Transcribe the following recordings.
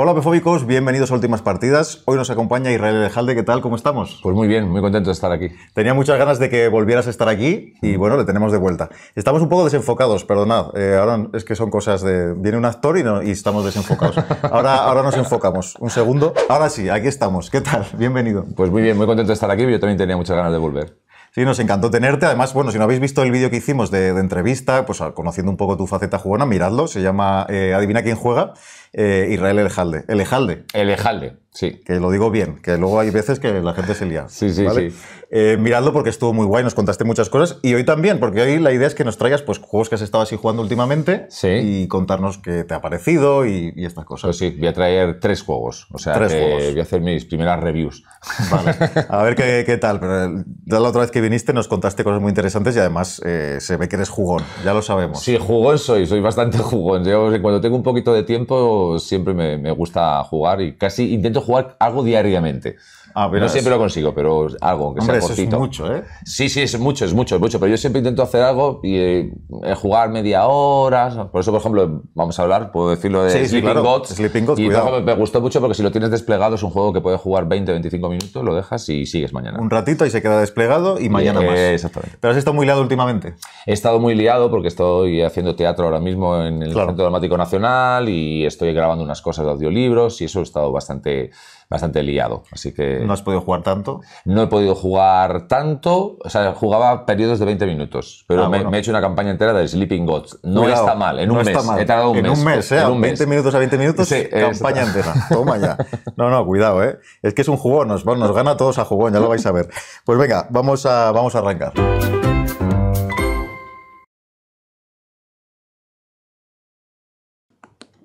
Hola, befóbicos, bienvenidos a Últimas Partidas. Hoy nos acompaña Israel Elejalde, ¿qué tal? ¿Cómo estamos? Pues muy bien, muy contento de estar aquí. Tenía muchas ganas de que volvieras a estar aquí y bueno, le tenemos de vuelta. Estamos un poco desenfocados, perdonad. Eh, ahora es que son cosas de. Viene un actor y, estamos desenfocados. Ahora, ahora nos enfocamos. Un segundo. Ahora sí, aquí estamos. ¿Qué tal? Bienvenido. Pues muy bien, muy contento de estar aquí. Yo también tenía muchas ganas de volver. Sí, nos encantó tenerte. Además, bueno, si no habéis visto el vídeo que hicimos de, entrevista, pues ah, conociendo un poco tu faceta jugona, miradlo. Se llama eh, Adivina quién juega. Eh, Israel Elejalde. Elejalde. Elejalde, sí. Que lo digo bien, que luego hay veces que la gente se lía. Sí, sí, sí. Eh, miradlo porque estuvo muy guay, nos contaste muchas cosas. Y hoy también, porque hoy la idea es que nos traigas pues, juegos que has estado así jugando últimamente sí. y contarnos qué te ha parecido y, estas cosas. Pues sí, voy a traer tres juegos. O sea, voy a hacer mis primeras reviews. Vale. A ver qué, tal. Pero la otra vez que viniste nos contaste cosas muy interesantes y además eh, se ve que eres jugón, ya lo sabemos. Sí, jugón soy, soy bastante jugón. Yo, cuando tengo un poquito de tiempo siempre me, me gusta jugar y casi intento jugar algo diariamente. Ah, no siempre lo consigo, pero algo, que sea cortito. es mucho, ¿eh? Sí, sí, es mucho, es mucho, es mucho. Pero yo siempre intento hacer algo y eh, jugar media hora. Por eso, por ejemplo, vamos a hablar, puedo decirlo de Sleeping, sí, Sleeping Y me gustó mucho porque si lo tienes desplegado es un juego que puedes jugar 20, 25 minutos, lo dejas y sigues mañana. Un ratito y se queda desplegado y mañana más. Exactamente. Pero has estado muy liado últimamente. He estado muy liado porque estoy haciendo teatro ahora mismo en el Centro Dramático Nacional y estoy grabando unas cosas de audiolibros y eso he estado bastante bastante liado. Así que. ¿No has podido jugar tanto? No he podido jugar tanto. O sea, jugaba periodos de 20 minutos. Pero ah, me, he hecho una campaña entera de Sleeping Gods. No está mal, en un mes. Está mal. He tardado un en mes. Un mes ¿eh? En un 20 minutos a 20 minutos, campaña entera. Toma ya. No, no, cuidado, ¿eh? Es que es un jugón, nos, nos gana todos a jugón, ya lo vais a ver. Pues venga, vamos a, vamos a arrancar.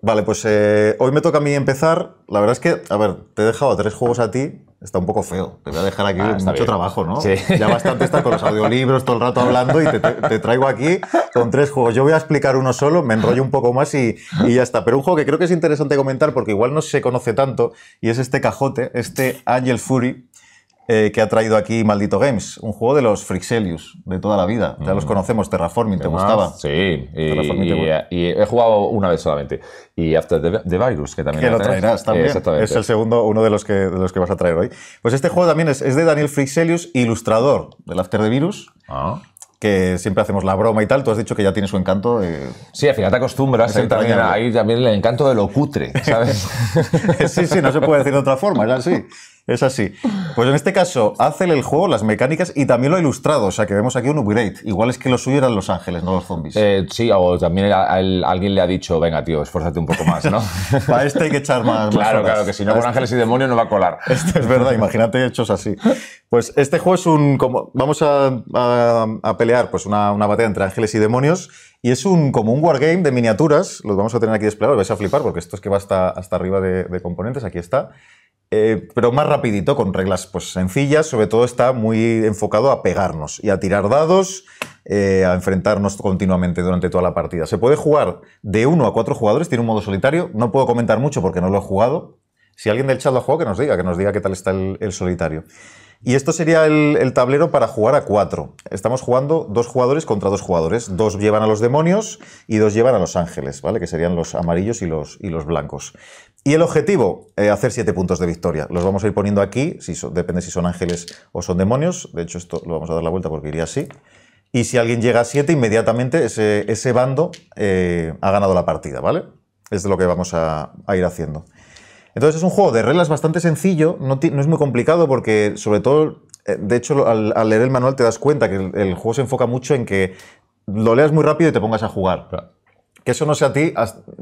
Vale, pues eh, hoy me toca a mí empezar. La verdad es que, a ver, te he dejado tres juegos a ti. Está un poco feo. Te voy a dejar aquí ah, mucho trabajo, ¿no? Sí. Ya bastante está con los audiolibros todo el rato hablando y te, traigo aquí con tres juegos. Yo voy a explicar uno solo, me enrollo un poco más y, y, ya está. Pero un juego que creo que es interesante comentar porque igual no se conoce tanto y es este cajote, este Angel Fury eh, que ha traído aquí Maldito Games, un juego de los Frixelius de toda la vida. Ya los mm. conocemos, Terraforming, ¿te gustaba? Sí, y, he jugado una vez solamente. Y After the, Virus, que también. Que lo traerás Es el segundo, uno de los, que, los que vas a traer hoy. Pues este juego también es, de Daniel Frixelius, ilustrador del After the Virus. Ah. que siempre hacemos la broma y tal, tú has dicho que ya tiene su encanto. Eh. sí, al final te acostumbras ¿eh? a también, ahí también el encanto de lo cutre, ¿sabes? sí, sí, no se puede decir de otra forma, es así. Es así. Pues en este caso, hace el juego, las mecánicas y también lo ha ilustrado. O sea, que vemos aquí un upgrade. Igual es que lo suyo los ángeles, no los zombies. Eh, sí, o también alguien le ha dicho, venga, tío, esfuérzate un poco más, ¿no? Para este hay que echar más. claro, claro, que si no, con ángeles y demonios no va a colar. Esto es verdad, imagínate hechos así. Pues este juego es un. Como, vamos a, pelear pues una, batalla entre ángeles y demonios. Y es un, como un wargame de miniaturas, los vamos a tener aquí desplegados, vais a flipar porque esto es que va hasta, hasta arriba de, de componentes, aquí está. Eh, pero más rapidito, con reglas pues, sencillas, sobre todo está muy enfocado a pegarnos y a tirar dados, eh, a enfrentarnos continuamente durante toda la partida. Se puede jugar de uno a cuatro jugadores, tiene un modo solitario, no puedo comentar mucho porque no lo he jugado. Si alguien del chat lo ha jugado, que nos diga, que nos diga qué tal está el, solitario. Y esto sería el, tablero para jugar a cuatro. Estamos jugando dos jugadores contra dos jugadores. Dos llevan a los demonios y dos llevan a los ángeles, ¿vale? Que serían los amarillos y los, y los blancos. Y el objetivo, eh, hacer siete puntos de victoria. Los vamos a ir poniendo aquí, si depende si son ángeles o son demonios. De hecho, esto lo vamos a dar la vuelta porque iría así. Y si alguien llega a 7, inmediatamente ese, bando eh, ha ganado la partida, ¿vale? Es lo que vamos a, ir haciendo. Entonces es un juego de reglas bastante sencillo, no, es muy complicado porque sobre todo, eh, de hecho al, leer el manual te das cuenta que el, juego se enfoca mucho en que lo leas muy rápido y te pongas a jugar. Que eso no sea a ti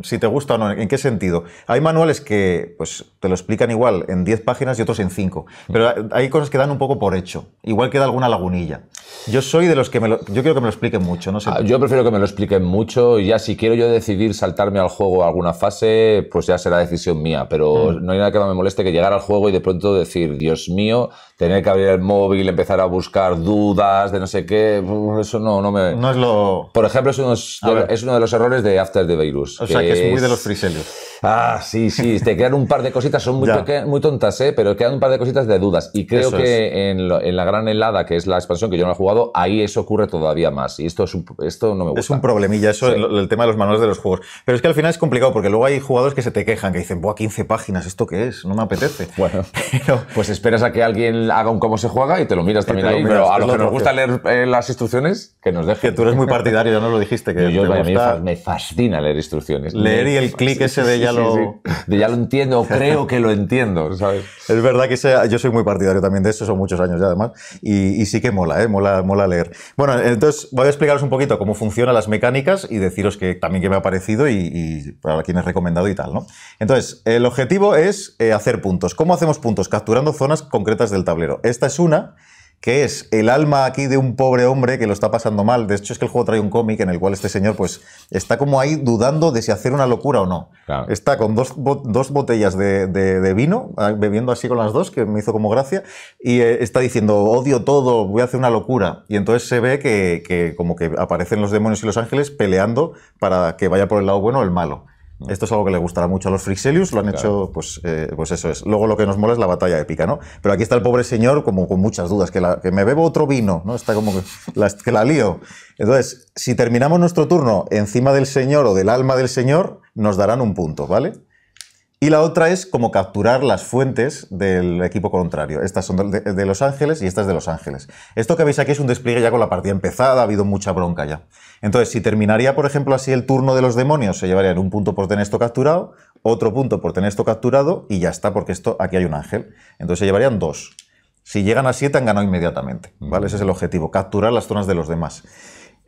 si te gusta o no, en qué sentido. Hay manuales que pues, te lo explican igual en 10 páginas y otros en 5, pero hay cosas que dan un poco por hecho, igual queda alguna lagunilla. Yo soy de los que me lo, yo quiero que me lo expliquen mucho, no ah, yo prefiero que me lo expliquen mucho y ya si quiero yo decidir saltarme al juego alguna fase, pues ya será decisión mía, pero mm. no hay nada que no me moleste que llegar al juego y de pronto decir, Dios mío, tener que abrir el móvil, empezar a buscar dudas de no sé qué, eso no, no me... es lo... Por ejemplo, es, uno de los errores de After the Virus. O sea, que es, muy de los friselios. Ah, sí, sí, te quedan un par de cositas, son muy, tontas, ¿eh? pero quedan un par de cositas de dudas y creo que en, la gran helada, que es la expansión que yo no la jugado, ahí eso ocurre todavía más. Y esto, es un, esto no me gusta. Es un problemilla, eso, el, tema de los manuales de los juegos. Pero es que al final es complicado, porque luego hay jugadores que se te quejan, que dicen, ¡buah, 15 páginas, ¿esto qué es? No me apetece. Bueno, pues esperas a que alguien haga un cómo se juega y te lo miras también ahí. pero a los que nos gusta leer eh, las instrucciones, que nos deje. Que tú eres muy partidario, ya nos lo dijiste. Que te me fascina leer instrucciones. Leer y el clic ese de ya lo... ya lo entiendo, creo que lo entiendo, ¿sabes? Es verdad que sea. yo soy muy partidario también de eso, son muchos años ya además. Y, sí que mola, ¿eh? Mola mola, leer. Bueno, entonces voy a explicaros un poquito cómo funcionan las mecánicas y deciros que también que me ha parecido y, para quién es recomendado y tal, ¿no? Entonces, el objetivo es eh, hacer puntos. ¿Cómo hacemos puntos? Capturando zonas concretas del tablero. Esta es una que es el alma aquí de un pobre hombre que lo está pasando mal. De hecho, es que el juego trae un cómic en el cual este señor pues está como ahí dudando de si hacer una locura o no. Está con dos, botellas de, vino, ah, bebiendo así con las dos, que me hizo como gracia, y eh, está diciendo, odio todo, voy a hacer una locura. Y entonces se ve que, que como que aparecen los demonios y los ángeles peleando para que vaya por el lado bueno o el malo. Esto es algo que le gustará mucho a los Frixelius, lo han hecho, pues, eh, pues eso es. Luego lo que nos mola es la batalla épica, ¿no? Pero aquí está el pobre señor como con muchas dudas, que, que me bebo otro vino, ¿no? Está como que la, que la lío. Entonces, si terminamos nuestro turno encima del señor o del alma del señor, nos darán un punto, ¿vale? Y la otra es como capturar las fuentes del equipo contrario. Estas son de, Los Ángeles y estas de Los Ángeles. Esto que veis aquí es un despliegue ya con la partida empezada, ha habido mucha bronca ya. Entonces, si terminaría, por ejemplo, así el turno de los demonios, se llevarían un punto por tener esto capturado, otro punto por tener esto capturado y ya está, porque esto aquí hay un ángel. Entonces se llevarían dos. Si llegan a siete, han ganado inmediatamente. ¿vale? Mm. Ese es el objetivo, capturar las zonas de los demás.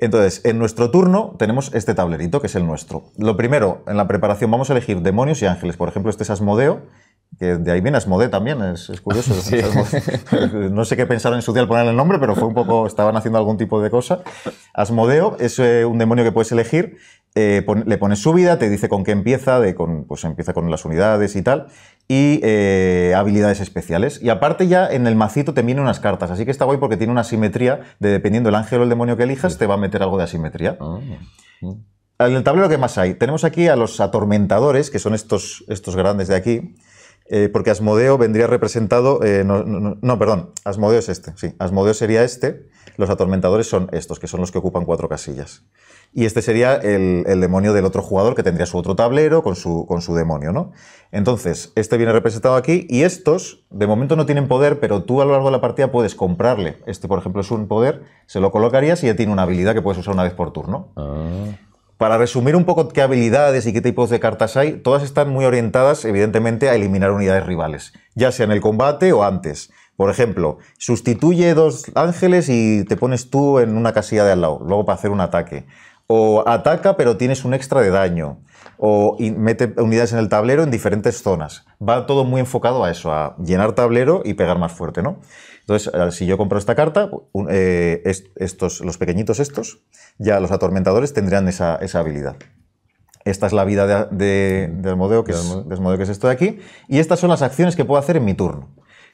Entonces, en nuestro turno tenemos este tablerito, que es el nuestro. Lo primero, en la preparación vamos a elegir demonios y ángeles. Por ejemplo, este es Asmodeo, que de ahí viene Asmode también, es, curioso. No sé qué pensaron en su día al poner el nombre, pero fue un poco, estaban haciendo algún tipo de cosa. Asmodeo es eh, un demonio que puedes elegir, eh, le pones su vida, te dice con qué empieza, pues empieza con las unidades y tal, y eh, habilidades especiales. Y aparte ya en el macito te vienen unas cartas, así que está guay porque tiene una simetría de dependiendo el ángel o el demonio que elijas, te va a meter algo de asimetría. Ah, en el tablero, ¿qué más hay? Tenemos aquí a los atormentadores, que son estos, estos grandes de aquí. Eh, porque Asmodeo vendría representado. Eh, no, no, perdón, Asmodeo es este, sí. Asmodeo sería este. Los atormentadores son estos, que son los que ocupan cuatro casillas. Y este sería el, demonio del otro jugador que tendría su otro tablero con su, demonio, ¿no? Entonces, este viene representado aquí y estos, de momento no tienen poder, pero tú a lo largo de la partida puedes comprarle. Este, por ejemplo, es un poder, se lo colocarías y ya tiene una habilidad que puedes usar una vez por turno. Ah. Para resumir un poco qué habilidades y qué tipos de cartas hay, todas están muy orientadas, evidentemente, a eliminar unidades rivales, ya sea en el combate o antes. Por ejemplo, sustituye dos ángeles y te pones tú en una casilla de al lado, luego para hacer un ataque o ataca pero tienes un extra de daño, o mete unidades en el tablero en diferentes zonas. Va todo muy enfocado a eso, a llenar tablero y pegar más fuerte, ¿no? Entonces, si yo compro esta carta, eh, estos, los pequeñitos estos, ya los atormentadores tendrían esa, habilidad. Esta es la vida de, modelo que Es, que esto de aquí, y estas son las acciones que puedo hacer en mi turno.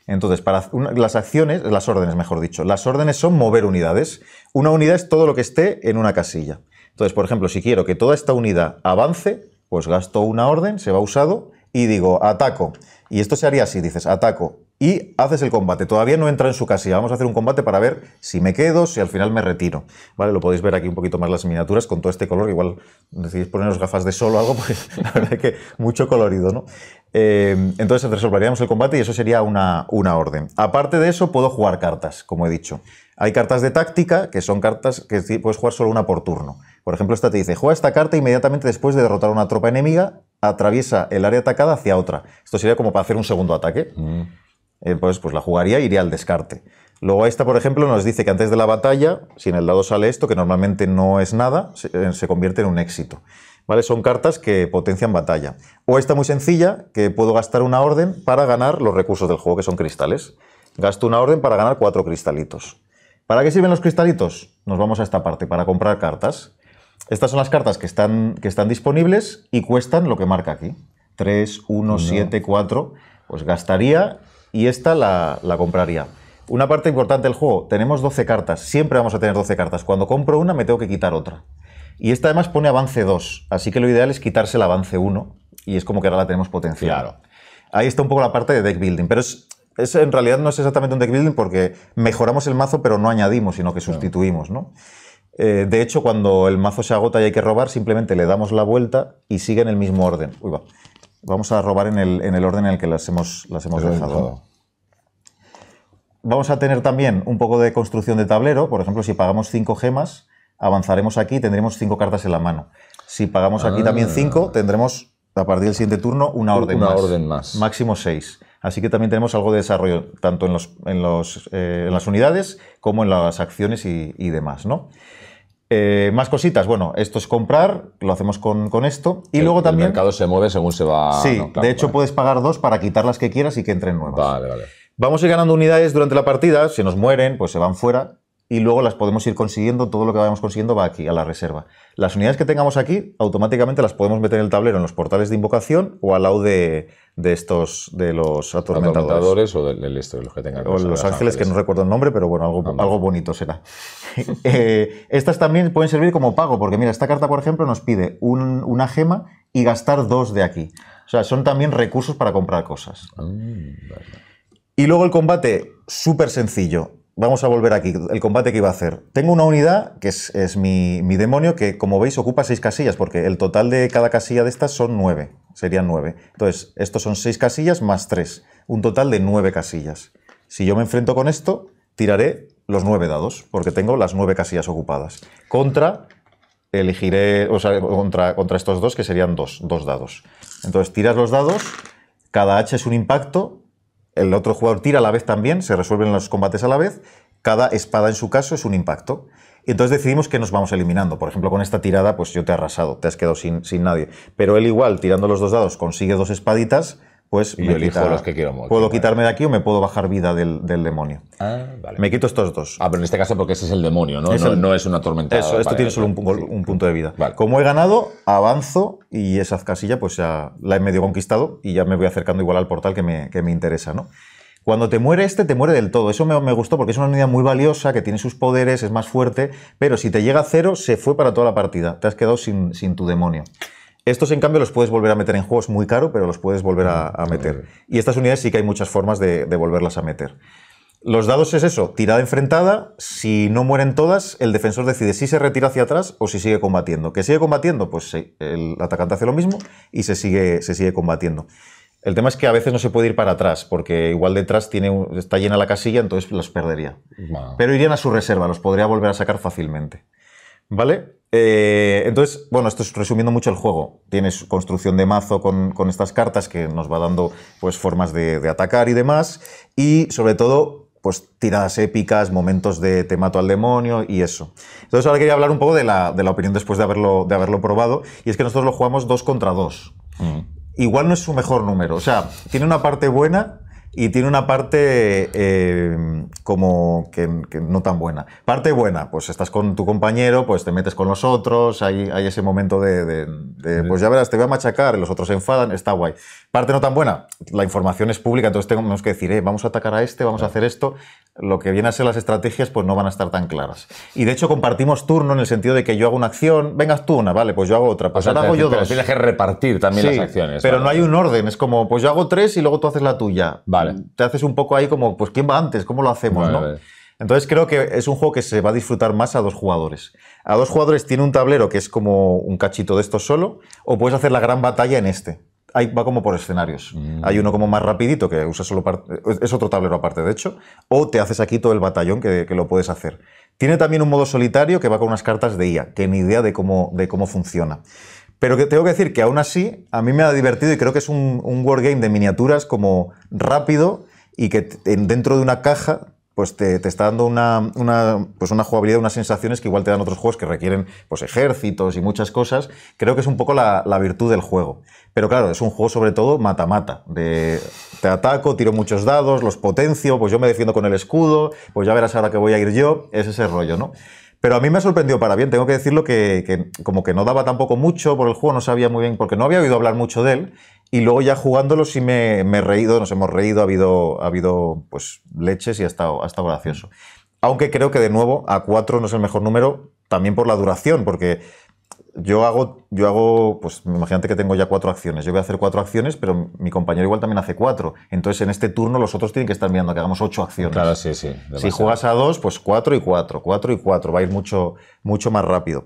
Entonces, para las acciones, las órdenes, mejor dicho, las órdenes son mover unidades. Una unidad es todo lo que esté en una casilla. Entonces, por ejemplo, si quiero que toda esta unidad avance, pues gasto una orden, se va usado, y digo ataco. Y esto se haría así, dices ataco y haces el combate. Todavía no entra en su casilla. Vamos a hacer un combate para ver si me quedo, si al final me retiro. Vale, lo podéis ver aquí un poquito más las miniaturas con todo este color. Igual decidís poneros gafas de sol o algo, porque la verdad es que mucho colorido, ¿no? Eh, entonces resolveríamos el combate y eso sería una, una orden. Aparte de eso, puedo jugar cartas, como he dicho. Hay cartas de táctica, que son cartas que puedes jugar solo una por turno. Por ejemplo, esta te dice, juega esta carta inmediatamente después de derrotar a una tropa enemiga, atraviesa el área atacada hacia otra. Esto sería como para hacer un segundo ataque. Mm. Eh, pues, pues la jugaría y e iría al descarte. Luego esta, por ejemplo, nos dice que antes de la batalla, si en el lado sale esto, que normalmente no es nada, eh, se, convierte en un éxito. ¿Vale? Son cartas que potencian batalla. O esta muy sencilla, que puedo gastar una orden para ganar los recursos del juego, que son cristales. Gasto una orden para ganar cuatro cristalitos. ¿Para qué sirven los cristalitos? Nos vamos a esta parte, para comprar cartas. Estas son las cartas que están, que están disponibles y cuestan lo que marca aquí. 3, 1, 7, 4. Pues gastaría y esta la, compraría. Una parte importante del juego, tenemos 12 cartas, siempre vamos a tener 12 cartas. Cuando compro una me tengo que quitar otra. Y esta además pone avance 2, así que lo ideal es quitarse el avance 1 y es como que ahora la tenemos potenciada. Ahí está un poco la parte de deck building, pero es, en realidad no es exactamente un deck building porque mejoramos el mazo pero no añadimos, sino que sustituimos, ¿no? Eh, de hecho, cuando el mazo se agota y hay que robar, simplemente le damos la vuelta y sigue en el mismo orden. Vamos a robar en el, orden en el que las hemos, las dejado. Vamos a tener también un poco de construcción de tablero. Por ejemplo, si pagamos 5 gemas, avanzaremos aquí y tendremos 5 cartas en la mano. Si pagamos aquí también 5, ah. tendremos a partir del siguiente turno una orden más. orden más. Máximo 6. Así que también tenemos algo de desarrollo, tanto eh, en, las unidades como en las acciones y, y demás. ¿no? Eh, más cositas, bueno, esto es comprar, lo hacemos con, esto. Y el, luego también. El mercado se mueve según se va. Sí, de hecho puedes pagar dos para quitar las que quieras y que entren nuevas. Vale, vale. Vamos a ir ganando unidades durante la partida, si nos mueren, pues se van fuera y luego las podemos ir consiguiendo, todo lo que vayamos consiguiendo va aquí, a la reserva. Las unidades que tengamos aquí, automáticamente las podemos meter en el tablero en los portales de invocación o al lado de, estos, de los atormentadores. o del, este, de los que tengan. O los, ángeles, que no recuerdo el nombre, pero bueno, algo, algo bonito será. Eh, estas también pueden servir como pago, porque mira, esta carta, por ejemplo, nos pide una gema y gastar dos de aquí. O sea, son también recursos para comprar cosas. Ah, y luego el combate, súper sencillo vamos a volver aquí, el combate que iba a hacer. Tengo una unidad, que es, mi, demonio, que como veis ocupa seis casillas, porque el total de cada casilla de estas son nueve, serían nueve. Entonces, estos son seis casillas más tres, un total de nueve casillas. Si yo me enfrento con esto, tiraré los nueve dados, porque tengo las nueve casillas ocupadas. Contra, elegiré, o sea, contra, contra estos dos, que serían dos, dos dados. Entonces, tiras los dados, cada H es un impacto, el otro jugador tira a la vez también, se resuelven los combates a la vez, cada espada en su caso es un impacto. entonces decidimos que nos vamos eliminando. Por ejemplo, con esta tirada, pues yo te he arrasado, te has quedado sin, sin nadie. Pero él igual, tirando los dos dados, consigue dos espaditas pues me los que quiero Puedo quitarme de aquí o me puedo bajar vida del, demonio. Ah, vale. Me quito estos dos. Ah, pero en este caso porque ese es el demonio, ¿no? Es no, es una tormenta. Eso, esto tiene solo un, punto de vida. Como he ganado, avanzo y esa casilla pues ya la he medio conquistado y ya me voy acercando igual al portal que me, interesa, ¿no? Cuando te muere este, te muere del todo. Eso me, me, gustó porque es una unidad muy valiosa, que tiene sus poderes, es más fuerte, pero si te llega a cero, se fue para toda la partida. Te has quedado sin, sin tu demonio. Estos, en cambio, los puedes volver a meter en juegos muy caro, pero los puedes volver a, meter. Y estas unidades sí que hay muchas formas de, volverlas a meter. Los dados es eso, tirada enfrentada, si no mueren todas, el defensor decide si se retira hacia atrás o si sigue combatiendo. Que sigue combatiendo, pues el atacante hace lo mismo y se sigue, se sigue combatiendo. El tema es que a veces no se puede ir para atrás, porque igual detrás tiene, está llena la casilla, entonces los perdería. Pero irían a su reserva, los podría volver a sacar fácilmente. ¿Vale? Eh, entonces, bueno, esto es resumiendo mucho el juego. Tienes construcción de mazo con, estas cartas que nos va dando pues, formas de, atacar y demás. Y sobre todo, pues tiradas épicas, momentos de te mato al demonio y eso. Entonces ahora quería hablar un poco de la, de la opinión después de haberlo, de haberlo probado. Y es que nosotros lo jugamos dos contra dos. Mm. Igual no es su mejor número. O sea, tiene una parte buena y tiene una parte eh, como que, no tan buena. Parte buena, pues estás con tu compañero, pues te metes con los otros, hay, ese momento de, pues ya verás, te voy a machacar, los otros se enfadan, está guay. Parte no tan buena, la información es pública, entonces tenemos que decir, eh, vamos a atacar a este, vamos a hacer esto, lo que viene a ser las estrategias pues no van a estar tan claras. Y de hecho compartimos turno en el sentido de que yo hago una acción, vengas tú una, vale, pues yo hago otra, pues ahora hago yo dos. Tienes que repartir también las acciones. Pero no hay un orden, es como, pues yo hago tres y luego tú haces la tuya. Vale te haces un poco ahí como, pues, ¿quién va antes? ¿Cómo lo hacemos? Entonces creo que es un juego que se va a disfrutar más a dos jugadores. A dos jugadores tiene un tablero que es como un cachito de esto solo, o puedes hacer la gran batalla en este. Ahí va como por escenarios. Mm. Hay uno como más rapidito que usa solo es otro tablero aparte, de hecho, o te haces aquí todo el batallón que, lo puedes hacer. Tiene también un modo solitario que va con unas cartas de IA, que ni idea de cómo, de cómo funciona. Pero que tengo que decir que aún así, a mí me ha divertido y creo que es un, un wargame de miniaturas como rápido y que dentro de una caja pues te, está dando una, una, pues una jugabilidad, unas sensaciones que igual te dan otros juegos que requieren pues, ejércitos y muchas cosas. Creo que es un poco la, virtud del juego. Pero claro, es un juego sobre todo mata-mata. De te ataco, tiro muchos dados, los potencio, pues yo me defiendo con el escudo, pues ya verás ahora que voy a ir yo. Es ese rollo, ¿no? Pero a mí me sorprendió para bien, tengo que decirlo que, como que no daba tampoco mucho por el juego, no sabía muy bien, porque no había oído hablar mucho de él. Y luego ya jugándolo sí me, he reído, nos hemos reído, ha habido, ha habido pues leches y ha estado, ha estado gracioso. Aunque creo que de nuevo a 4 no es el mejor número, también por la duración, porque yo hago, yo hago, pues imagínate que tengo ya cuatro acciones. Yo voy a hacer cuatro acciones, pero mi compañero igual también hace cuatro. Entonces en este turno los otros tienen que estar mirando que hagamos ocho acciones. Claro, sí, sí. Si juegas a dos, pues cuatro y cuatro, cuatro y cuatro. Va a ir mucho, mucho más rápido.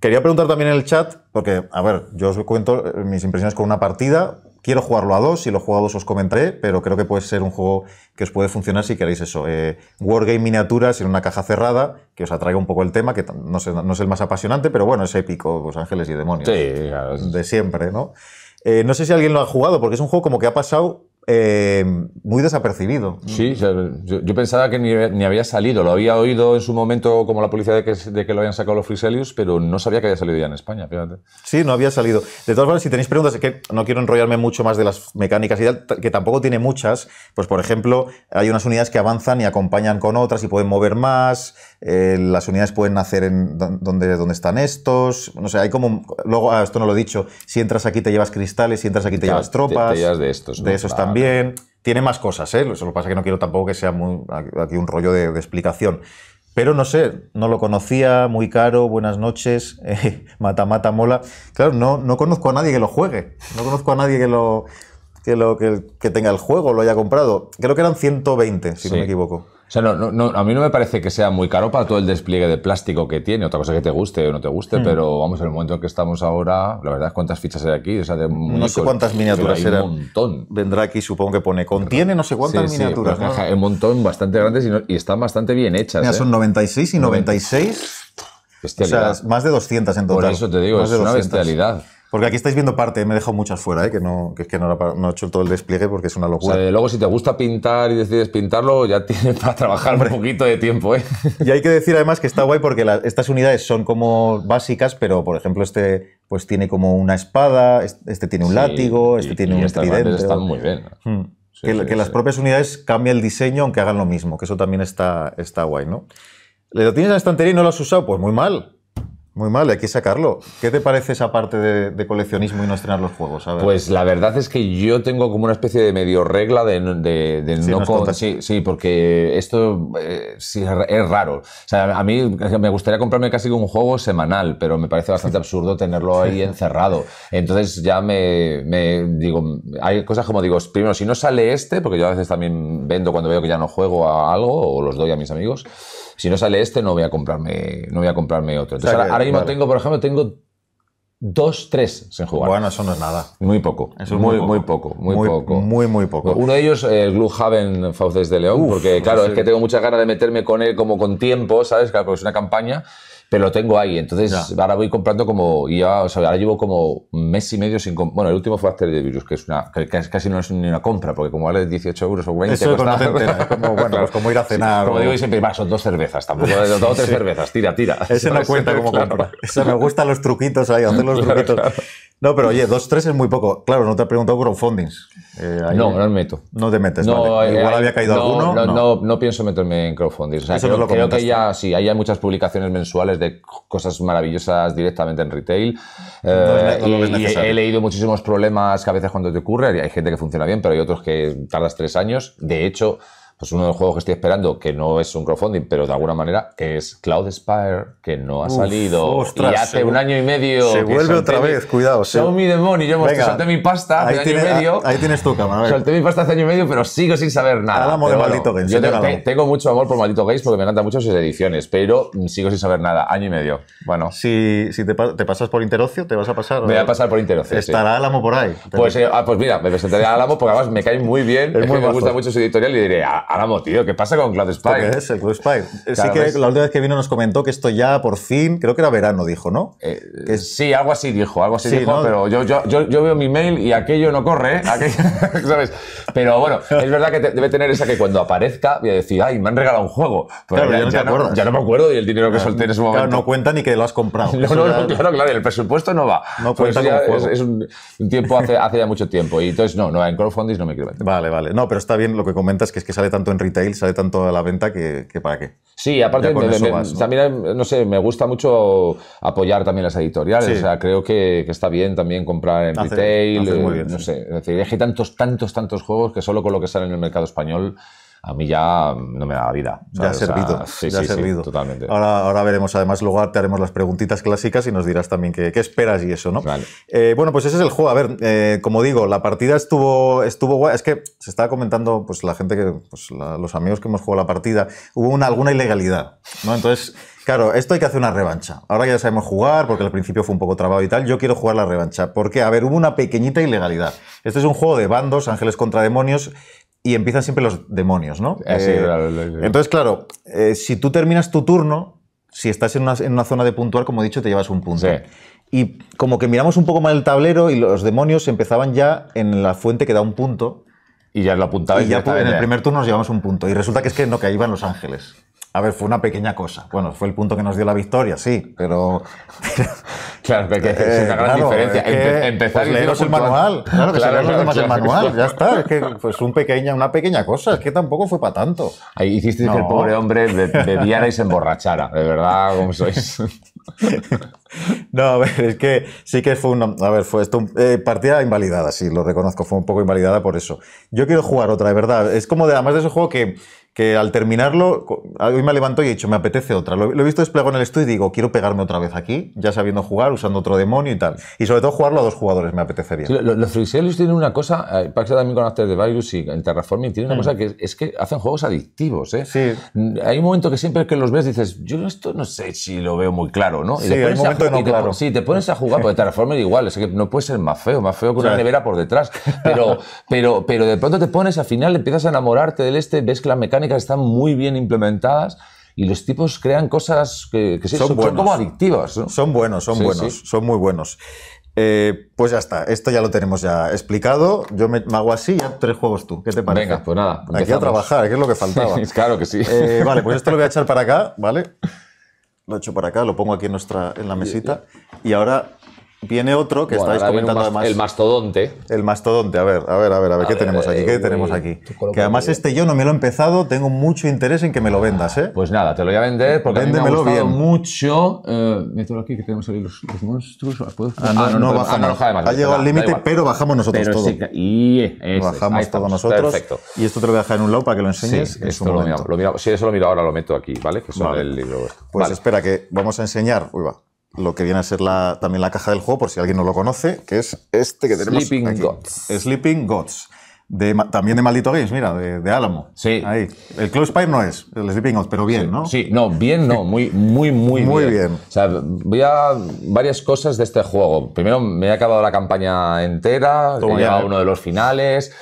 Quería preguntar también en el chat, porque, a ver, yo os cuento mis impresiones con una partida quiero jugarlo a dos, y lo juego a dos os comentaré, pero creo que puede ser un juego que os puede funcionar si queréis eso. Eh, Wargame miniaturas en una caja cerrada, que os atraiga un poco el tema, que no, es, el más apasionante, pero bueno, es épico, los ángeles y demonios. De siempre, ¿no? Eh, no sé si alguien lo ha jugado, porque es un juego como que ha pasado eh, muy desapercibido. Sí, yo, pensaba que ni, había salido. Lo había oído en su momento como la policía de que, lo habían sacado los FreeSelius, pero no sabía que había salido ya en España, fíjate. Sí, no había salido. De todas maneras, si tenéis preguntas, es que no quiero enrollarme mucho más de las mecánicas y tal, que tampoco tiene muchas. Pues, por ejemplo, hay unas unidades que avanzan y acompañan con otras y pueden mover más. Eh, las unidades pueden nacer en donde, donde están estos, no sé, hay como, luego, ah, esto no lo he dicho, si entras aquí te llevas cristales, si entras aquí te llevas tropas, de estos, de esos también, tiene más cosas, ¿eh? Eso lo que pasa es que no quiero tampoco que sea muy, aquí un rollo de, explicación. Pero no sé, no lo conocía, muy caro, buenas noches, eh, mata, mata, mola. Claro, no, no conozco a nadie que lo juegue, no conozco a nadie que lo que, lo, que, tenga el juego, lo haya comprado. Creo que eran 120, si no me equivoco. O sea, no, no, a mí no me parece que sea muy caro para todo el despliegue de plástico que tiene. Otra cosa que te guste o no te guste, hmm. pero vamos, en el momento en que estamos ahora, la verdad, es ¿cuántas fichas hay aquí? no sé cuántas miniaturas será Un montón. Vendrá aquí, supongo que pone, contiene no sé cuántas miniaturas. Sí, pues, Un montón bastante grandes y, están bastante bien hechas. Mira, ¿eh? son 96 y 96. O sea, más de 200 en total. Por eso te digo, es una bestialidad. Porque aquí estáis viendo parte, me he dejado muchas fuera, ¿eh? que, no, que, es que no, he hecho todo el despliegue porque es una locura. luego, si te gusta pintar y decides pintarlo, ya tienes para trabajar un poquito de tiempo. ¿eh? Y hay que decir además que está guay porque estas unidades son como básicas, pero por ejemplo, este pues tiene como una espada, este tiene un látigo, este tiene un estridente. Están muy bien. Hmm. que, las propias unidades cambien el diseño aunque hagan lo mismo, que eso también está, está guay, ¿no? ¿Le lo tienes en la estantería y no lo has usado? Pues muy mal. Muy mal, hay que sacarlo. ¿Qué te parece esa parte de, coleccionismo y no estrenar los juegos? Pues la verdad es que yo tengo como una especie de medio regla de, no... Con, sí, porque esto eh, sí, es raro. O sea, a mí me gustaría comprarme casi un juego semanal, pero me parece bastante absurdo tenerlo ahí encerrado. Entonces ya me, me, digo, hay cosas como digo, primero, si no sale este, porque yo a veces también vendo cuando veo que ya no juego a algo o los doy a mis amigos si no sale este, no voy a comprarme, no voy a comprarme otro. Entonces, ahora, mismo tengo, por ejemplo, tengo dos, tres sin jugar. Bueno, eso no es nada. Muy poco. es muy, muy, poco. Muy, poco. Muy, muy poco. Uno de ellos, el eh, Haven Fauces de León, porque pues claro, es que tengo muchas ganas de meterme con él como con tiempo, ¿sabes? Claro, porque es una campaña pero lo tengo ahí. Entonces ahora voy comprando como, ya, ahora llevo como un mes y medio sin Bueno, el último fue After Virus, que es una, casi no es ni una compra, porque como vale 18 euros o 20 Eso es como, pues como ir a cenar. como digo, siempre, va, son dos cervezas, tampoco, dos o tres cervezas, tira, tira. Ese no, cuenta como compra. Eso me gustan los truquitos ahí, hacer los truquitos. No, pero oye, dos, tres es muy poco. Claro, no te he preguntado crowdfundings. Eh, no, no me meto. No te metes, Igual había caído alguno. No, pienso meterme en crowdfundings. O creo, que ya, sí, hay muchas publicaciones mensuales de cosas maravillosas directamente en retail. Eh, he leído muchísimos problemas que a veces cuando te ocurre, hay gente que funciona bien, pero hay otros que tardas tres años. De hecho, pues uno de los juegos que estoy esperando, que no es un crowdfunding, pero de alguna manera, es Cloud Spire, que no ha salido. Ostras, y hace un año y medio. Se vuelve otra vez, cuidado. Son mi demonio, yo solté mi pasta hace año y medio. Ahí tienes tu cámara. Solté mi pasta hace año y medio, pero sigo sin saber nada. Álamo de Maldito Games. Yo tengo, mucho amor por Maldito Games porque me encantan mucho sus ediciones, pero sigo sin saber nada. Año y medio. Bueno. Si, te, pasas por Interocio, te vas a pasar. Me voy a pasar por Interocio. Estará Álamo por ahí. Pues, eh, ah, pues, mira, me presentaré a Álamo porque además me cae muy bien. me gusta mucho su editorial y diré, ah, Álamo, tío, ¿qué pasa con Cloud Spire? ¿Qué es el Cloud Spire? sí que la última vez que vino nos comentó que esto ya por fin, creo que era verano, dijo, ¿no? Eh, sí, algo así dijo, algo así dijo, pero yo, yo, yo, veo mi mail y aquello no corre, ¿eh? ¿sabes? Pero bueno, es verdad que debe tener esa que cuando aparezca voy a decir, ay, me han regalado un juego. claro, ya, no me acuerdo. ya, no me acuerdo y el dinero que ah, solté en ese momento. Claro, no cuenta ni que lo has comprado. claro, claro, el presupuesto no va. No pues cuenta juego. Es, un, tiempo hace, hace ya mucho tiempo y entonces no, no, en crowdfunding no me quiero Vale, vale. No, pero está bien lo que comentas, que es que sale tan tanto en retail, sale tanto a la venta que, para qué. Sí, aparte me, también, no sé, me gusta mucho apoyar también las editoriales. O sea, creo que, está bien también comprar en retail. Eh, no sé, es decir, hay tantos, tantos, tantos juegos que solo con lo que sale en el mercado español a mí ya no me da vida. Ya ha servido. servido. totalmente. Ahora, veremos, además, luego te haremos las preguntitas clásicas y nos dirás también qué, esperas y eso, ¿no? Eh, bueno, pues ese es el juego. A ver, eh, como digo, la partida estuvo, estuvo guay. Es que se estaba comentando, pues la gente que, pues los amigos que hemos jugado la partida, hubo una, alguna ilegalidad, ¿no? Entonces. Claro, esto hay que hacer una revancha. Ahora que ya sabemos jugar, porque al principio fue un poco trabado y tal, yo quiero jugar la revancha. qué? a ver, hubo una pequeñita ilegalidad. Este es un juego de bandos, ángeles contra demonios, y empiezan siempre los demonios, ¿no? Ah, eh, entonces, claro, eh, si tú terminas tu turno, si estás en una, zona de puntuar, como he dicho, te llevas un punto. Y como que miramos un poco más el tablero y los demonios empezaban ya en la fuente que da un punto. Y ya lo apuntaba. Y ya en el primer turno nos llevamos un punto. Y resulta que es que no, que iban Los Ángeles. A ver, fue una pequeña cosa. Bueno, fue el punto que nos dio la victoria, sí, pero, Claro, que es eh, una gran diferencia. a empezar pues, leeros el manual. Claro, que claro, se el manual. Ya está. Es que pues una pequeña cosa. Es que tampoco fue para tanto. Ahí hicisteis que el pobre hombre bebiera y se emborrachara. De verdad, ¿cómo sois? no, a ver, es que sí que fue una. A ver, fue esto. Eh, partida invalidada, sí, lo reconozco. Fue un poco invalidada por eso. Yo quiero jugar otra, de verdad. Es como de, además de ese juego que que al terminarlo, ah, hoy me levanto y he dicho, me apetece otra. Lo, he visto desplegado en el estudio y digo, quiero pegarme otra vez aquí, ya sabiendo jugar, usando otro demonio y tal. Y sobre todo jugarlo a dos jugadores me apetecería. los, los tienen una cosa, eh, también con After the Virus y en Terraforming, tienen una mm. cosa que es, que hacen juegos adictivos. ¿eh? Mm, hay un momento que siempre que los ves dices, yo esto no sé si lo veo muy claro, ¿no? Y sí, no te, claro. Sí, te pones a jugar, porque Terraforming igual, es que no puede ser más feo, más feo que una nevera por detrás. Pero, pero, pero de pronto te pones, al final empiezas a enamorarte del este, ves que la mecánica están muy bien implementadas y los tipos crean cosas que, son, como adictivas. Son buenos, son buenos, son muy buenos. Eh, pues ya está, esto ya lo tenemos ya explicado. Yo me, hago así, ya tres juegos tú. ¿Qué te parece? Venga, pues nada. Aquí a trabajar, que es lo que faltaba. claro que sí. Eh, vale, pues esto lo voy a echar para acá, ¿vale? Lo echo para acá, lo pongo aquí en, nuestra, en la mesita. Y ahora Viene otro que estáis comentando además. El mastodonte. El mastodonte, a ver, a ver, a ver, a ver, ¿qué tenemos aquí? Eh, ¿Qué tenemos aquí? Que además este yo no me lo he empezado, tengo mucho interés en que me lo vendas, ¿eh? Pues nada, te lo voy a vender porque a me ha gustado mucho. Eh, mételo aquí que tenemos ahí los, los monstruos. Ah, ah, no, no, ah, no, no ha llegado al límite, pero bajamos nosotros pero Sí, y eh, bajamos todos nosotros. Perfecto. Y esto te lo voy a dejar en un lado para que lo enseñes sí, esto lo eso lo miro ahora, lo meto aquí, ¿vale? Que este. Pues espera, que vamos a enseñar. Uy, va lo que viene a ser la, también la caja del juego, por si alguien no lo conoce, que es este que tenemos Sleeping Gods. Sleeping Gods. también de Maldito Games, mira, de, Álamo. Sí. El Close Pipe no es, el Sleeping Gods, pero bien, ¿no? Sí, no, bien no, muy, muy, muy, muy bien. O sea, voy a varias cosas de este juego. Primero, me he acabado la campaña entera, he llegado a ¿eh? uno de los finales.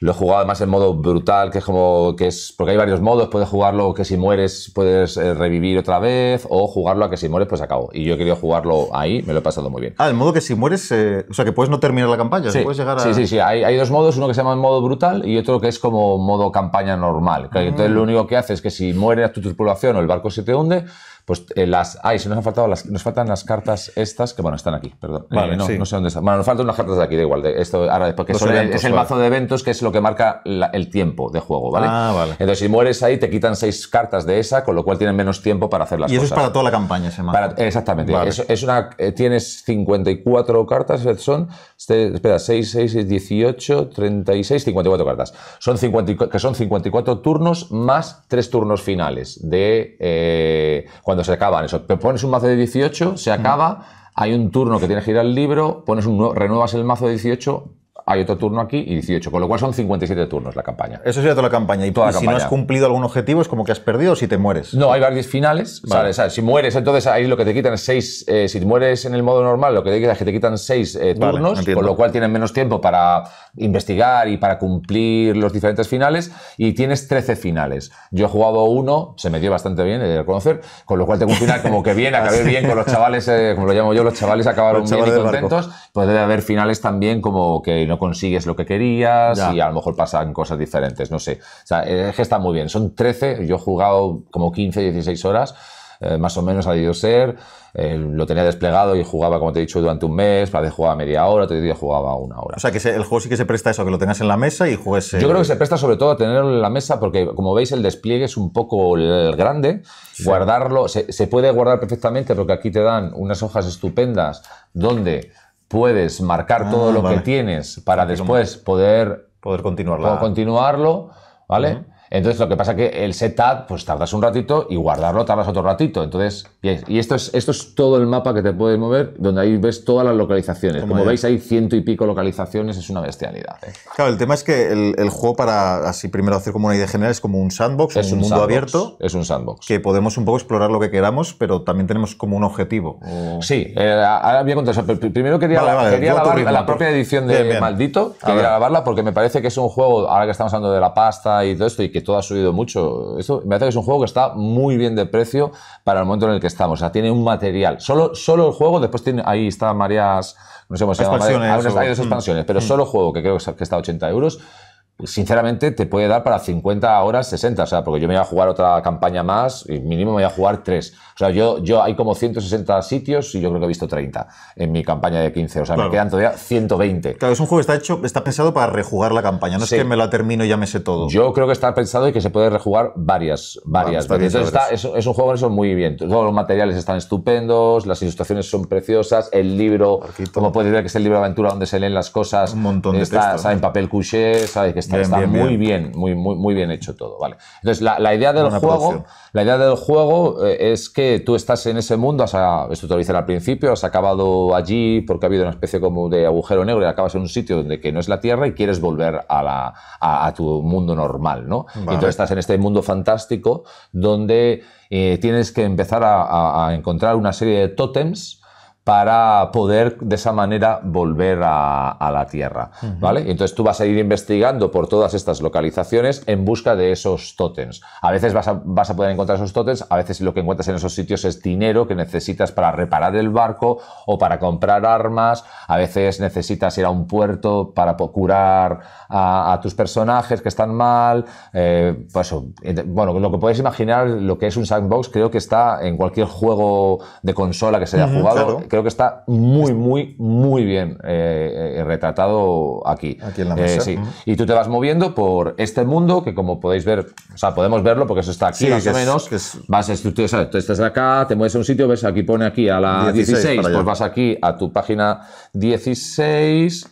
Lo he jugado además en modo brutal, que es como que es. Porque hay varios modos. Puedes jugarlo que si mueres puedes eh, revivir otra vez. O jugarlo a que si mueres, pues acabo. Y yo he querido jugarlo ahí, me lo he pasado muy bien. Ah, el modo que si mueres. Eh, o sea que puedes no terminar la campaña. puedes llegar a... sí, sí, sí. Hay, dos modos, uno que se llama modo brutal y otro que es como modo campaña normal. Ah. Entonces lo único que hace es que si muere tu tripulación o el barco se te hunde pues eh, las. Ay, si nos han faltado las. Nos faltan las cartas estas que, bueno, están aquí, perdón. Eh, vale, no, no, sé dónde están. Bueno, nos faltan unas cartas de aquí, da igual. esto, ahora, porque es el mazo de eventos que es lo que marca el tiempo de juego, ¿vale? Ah, vale. Entonces, si mueres ahí, te quitan seis cartas de esa, con lo cual tienen menos tiempo para hacer las cosas. Y eso es para toda la campaña, ese mazo. exactamente. Es, una, eh, tienes 54 este, cartas, son. Espera, 6, 6, 18, 36, 54 cartas. Son 50, que son 54 turnos más tres turnos finales de cuando se acaban eso. Pones un mazo de 18, se acaba, hay un turno que tienes que ir al libro, pones un nuevo, renuevas el mazo de 18, hay otro turno aquí y 18, con lo cual son 57 turnos la campaña. Eso sería toda la campaña. Y, si no has cumplido algún objetivo es como que has perdido o si te mueres. No, hay varios finales. Si mueres, entonces ahí lo que te quitan es 6, eh, si mueres en el modo normal, lo que te quitan es que te quitan 6 eh, turnos, con lo cual tienes menos tiempo para investigar y para cumplir los diferentes finales y tienes 13 finales. Yo he jugado uno, se me dio bastante bien, de reconocer, con lo cual tengo un final como que bien, acabé ah, bien con los chavales, eh, como lo llamo yo, los chavales acabaron bien contentos, pues haber finales también como que no no consigues lo que querías y a lo mejor pasan cosas diferentes, no sé. Eh, está muy bien. Son 13, yo he jugado como 15, 16 horas. Eh, más o menos ha ido ser, eh, lo tenía desplegado y jugaba, como te he dicho, durante un mes, para de jugaba media hora, te día jugaba una hora. O sea, que el juego sí que se presta eso, que lo tengas en la mesa y juegues... Yo creo que se presta sobre todo a tenerlo en la mesa porque, como veis, el despliegue es un poco grande, guardarlo, se puede guardar perfectamente porque aquí te dan unas hojas estupendas donde puedes marcar ah, todo lo que tienes para después poder, poder continuarlo. continuarlo ¿vale? Entonces lo que pasa es que el setup, pues tardas un ratito y guardarlo tardas otro ratito. Entonces, y esto es, esto es todo el mapa que te puedes mover, donde ahí ves todas las localizaciones. Como, veis, hay ciento y pico localizaciones, es una bestialidad. ¿eh? Claro, el tema es que el, juego, para así primero hacer como una idea general, es como un sandbox, es un, mundo abierto. Es un sandbox. Que podemos un poco explorar lo que queramos, pero también tenemos como un objetivo. Sí, eh, ahora voy a contar. primero quería, la propia edición de Maldito, quería grabarla porque me parece que es un juego, ahora que estamos hablando de la pasta y todo esto, y que todo ha subido mucho. eso me parece que es un juego que está muy bien de precio para el momento en el que estamos. O sea, tiene un material. Solo, solo el juego, después tiene, ahí están varias no sé cómo se llama, expansiones, hay dos mm. expansiones, pero mm. solo el juego que creo que está a 80 euros. Pues, sinceramente, te puede dar para 50 horas, 60, o sea, porque yo me voy a jugar otra campaña más y mínimo me voy a jugar 3. O sea, yo, yo hay como 160 sitios y yo creo que he visto 30 en mi campaña de 15, o sea, me quedan todavía 120. Claro, es un juego que está hecho, está pensado para rejugar la campaña, no es que me la termino y ya me sé todo. Yo creo que está pensado y que se puede rejugar varias, varias. es, un juego eso muy bien. Todos los materiales están estupendos, las ilustraciones son preciosas, el libro, como puedes ver que es el libro de aventura donde se leen las cosas, un montón de está, en papel couché, sabes que está, muy bien. muy, muy, muy bien hecho todo, ¿vale? Entonces, la, idea del juego, la idea del juego eh, es que tú estás en ese mundo, has, esto te lo al principio, has acabado allí porque ha habido una especie como de agujero negro y acabas en un sitio donde que no es la Tierra y quieres volver a, tu mundo normal, ¿no? Y entonces estás en este mundo fantástico donde eh, tienes que empezar a, a encontrar una serie de tótems para poder de esa manera volver a, la Tierra. ¿vale? Entonces tú vas a ir investigando por todas estas localizaciones en busca de esos tótems. A veces vas a, poder encontrar esos totems, a veces lo que encuentras en esos sitios es dinero que necesitas para reparar el barco o para comprar armas, a veces necesitas ir a un puerto para curar a, tus personajes que están mal. Eh, pues, bueno, lo que podéis imaginar, lo que es un sandbox creo que está en cualquier juego de consola que se haya jugado creo que está muy, muy, muy bien eh, eh, retratado aquí. Aquí en la eh, mesa. Y tú te vas moviendo por este mundo que como podéis ver, o sea, podemos verlo porque eso está aquí más o menos. Vas, tú, estás acá, te mueves a un sitio, ves, aquí pone aquí a la 16, pues vas aquí a tu página 16,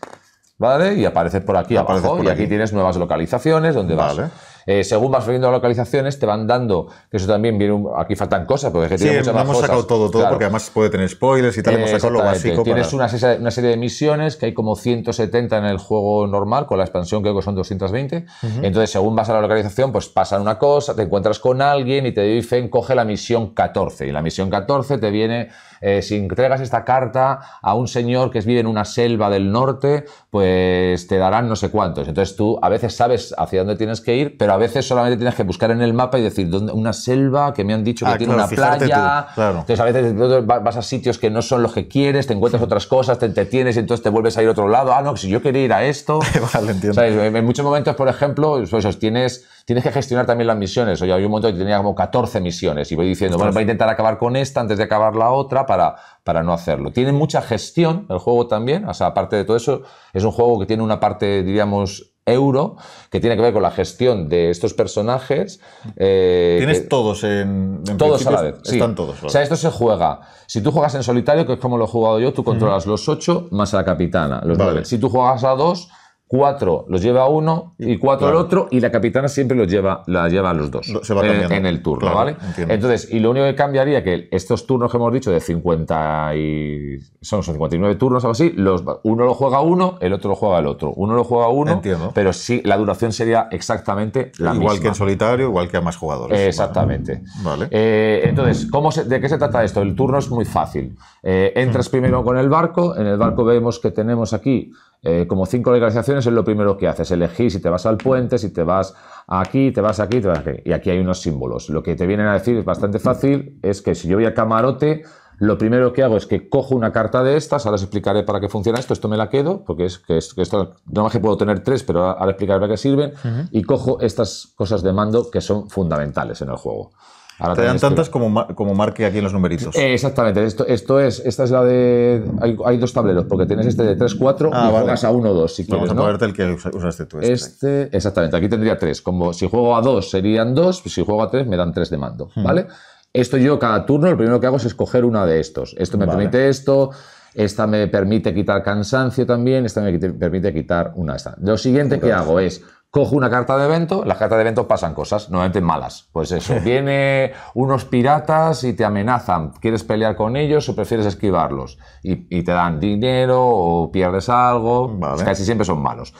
¿vale? Y apareces por aquí abajo y aquí. tienes nuevas localizaciones donde vale. vas eh, según vas viendo localizaciones, te van dando, que eso también viene, aquí faltan cosas, porque es que tiene muchas hemos sacado todo, todo, porque además puede tener spoilers y tal, hemos sacado lo básico. Tienes una, serie de misiones, que hay como 170 en el juego normal, con la expansión creo que son 220, entonces según vas a la localización, pues pasa una cosa, te encuentras con alguien y te dicen, coge la misión 14, y la misión 14 te viene... Eh, si entregas esta carta a un señor que vive en una selva del norte, pues te darán no sé cuántos. Entonces tú a veces sabes hacia dónde tienes que ir, pero a veces solamente tienes que buscar en el mapa y decir, ¿dónde, una selva que me han dicho que ah, tiene una playa. Entonces a veces vas a sitios que no son los que quieres, te encuentras otras cosas, te entretienes y entonces te vuelves a ir a otro lado. Ah, no, si yo quería ir a esto. entiendo. En muchos momentos, por ejemplo, pues, pues, tienes, tienes que gestionar también las misiones. Oye, había un momento que tenía como 14 misiones y voy diciendo, bueno, voy a intentar acabar con esta antes de acabar la otra para, para no hacerlo. Tiene mucha gestión el juego también, o sea, aparte de todo eso, es un juego que tiene una parte, diríamos, euro que tiene que ver con la gestión de estos personajes. Eh, Tienes todos en, Todos a la vez. Están todos. O sea, esto se juega. Si tú juegas en solitario, que es como lo he jugado yo, tú controlas los ocho más a la capitana, los vale. Si tú juegas a dos, cuatro los lleva uno y cuatro al otro y la capitana siempre los lleva, la lleva a los dos Se va eh, en, el turno, ¿vale? Entonces, y lo único que cambiaría que estos turnos que hemos dicho de 50 y... son, 59 turnos, algo así, los, uno lo juega uno, el otro lo juega el otro, uno lo juega uno, pero sí, la duración sería exactamente la misma. Igual que en solitario, igual que a más jugadores. Exactamente. Vale. Eh, entonces, ¿cómo ¿de qué se trata esto? El turno es muy fácil. Eh, entras primero con el barco, en el barco vemos que tenemos aquí eh, como cinco legalizaciones es lo primero que haces, elegir si te vas al puente, si te vas aquí, te vas aquí, te vas aquí. Y aquí hay unos símbolos. Lo que te vienen a decir es bastante fácil, es que si yo voy a camarote, lo primero que hago es que cojo una carta de estas, ahora os explicaré para qué funciona esto, esto me la quedo, porque es que, esto, no más que puedo tener tres, pero ahora, explicaré para qué sirven, y cojo estas cosas de mando que son fundamentales en el juego. Ahora te dan tantas como, como marque aquí en los numeritos. Eh, exactamente. Esto, esto es, esta es la de. Hay, dos tableros, porque tienes este de 3-4 ah, y juegas a 1-2 si Vamos quieres. a ponerte el que usaste tú. Este. este. exactamente. Aquí tendría 3. Como si juego a 2 serían 2, pues si juego a 3 me dan 3 de mando. Hmm. ¿Vale? Esto yo cada turno lo primero que hago es escoger una de estos. Esto me permite esto. Esta me permite quitar cansancio también, esta me permite quitar una. Esta. Lo siguiente que hago es cojo una carta de evento, las cartas de evento pasan cosas, normalmente malas. Pues eso, viene unos piratas y te amenazan, quieres pelear con ellos o prefieres esquivarlos y, te dan dinero o pierdes algo, casi siempre son malos.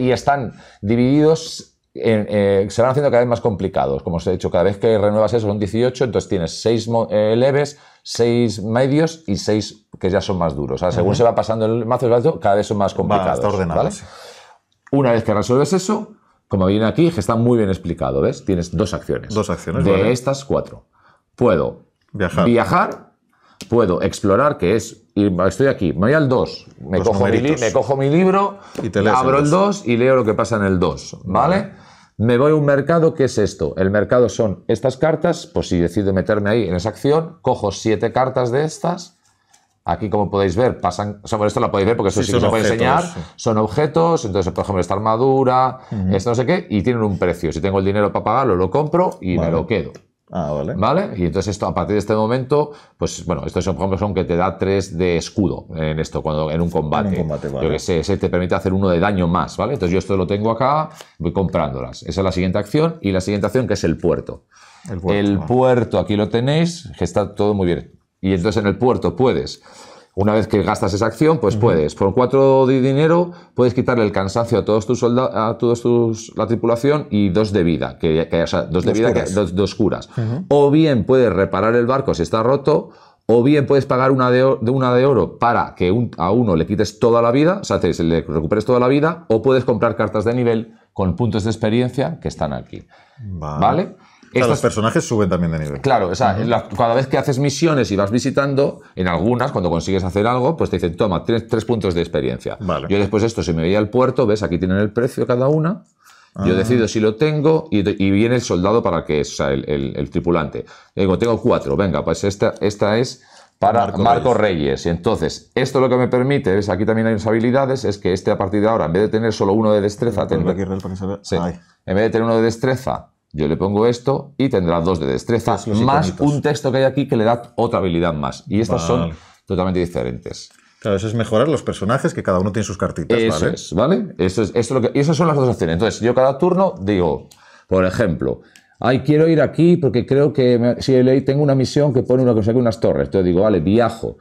Y, están divididos, eh, se van haciendo cada vez más complicados, como os he dicho, cada vez que renuevas eso son 18, entonces tienes 6 eh, leves, 6 medios y 6 que ya son más duros. O sea, según se va pasando el mazo, cada vez son más complicados. Una vez que resuelves eso, como viene aquí, que está muy bien explicado, ¿ves? Tienes dos acciones. Dos acciones. De estas cuatro. Puedo viajar. puedo explorar, que es, estoy aquí, me voy al 2, me, cojo mi libro, y te abro el 2 y leo lo que pasa en el 2, ¿vale? Me voy a un mercado, ¿qué es esto? El mercado son estas cartas, pues si decido meterme ahí en esa acción, cojo siete cartas de estas Aquí, como podéis ver, pasan. sobre esto la podéis ver porque eso sí, que se puede enseñar. Son objetos, entonces, por ejemplo, esta armadura, esto no sé qué, y tienen un precio. Si tengo el dinero para pagarlo, lo compro y me lo quedo. Ah, vale. vale. Y entonces esto, a partir de este momento, pues bueno, esto es un ejemplo, que te da tres de escudo en esto, cuando en un combate. Yo que sé, ese te permite hacer uno de daño más, ¿vale? Entonces yo esto lo tengo acá, voy comprándolas. Esa es la siguiente acción. Y la siguiente acción que es el puerto. El puerto, el puerto aquí lo tenéis, que está todo muy bien y entonces en el puerto puedes. Una vez que gastas esa acción, pues puedes. Por cuatro de dinero puedes quitarle el cansancio a todos tus soldados, a todos tus la tripulación y dos de vida, que, o dos de, vida, Que, dos, curas. O bien puedes reparar el barco si está roto, o bien puedes pagar una de, una de oro para que a uno le quites toda la vida, o sea, le recuperes toda la vida, o puedes comprar cartas de nivel con puntos de experiencia que están aquí. ¿Vale? estos personajes suben también de nivel. Claro, o sea, cada vez que haces misiones y vas visitando, en algunas, cuando consigues hacer algo, pues te dicen, toma, tres, puntos de experiencia. Vale. Yo después esto, si me veía al puerto, ves, aquí tienen el precio cada una. Yo ah. decido si lo tengo y, viene el soldado para que o sea, el, tripulante. digo, tengo cuatro, venga, pues esta, esta es para Marco, Reyes. Y entonces, esto lo que me permite, ¿ves? aquí también hay unas habilidades, es que este a partir de ahora, en vez de tener solo uno de destreza, en vez de tener uno de destreza yo le pongo esto y tendrá dos de destreza, más un texto que hay aquí que le da otra habilidad más. Y estas son totalmente diferentes. Claro, eso es mejorar los personajes, que cada uno tiene sus cartitas, ¿vale? Es, ¿vale? Eso es, eso lo que, esas son las dos opciones. Entonces, yo cada turno digo, por ejemplo, ay, quiero ir aquí porque creo que si leí, tengo una misión que pone una cosa que unas torres. Entonces digo, vale, viajo.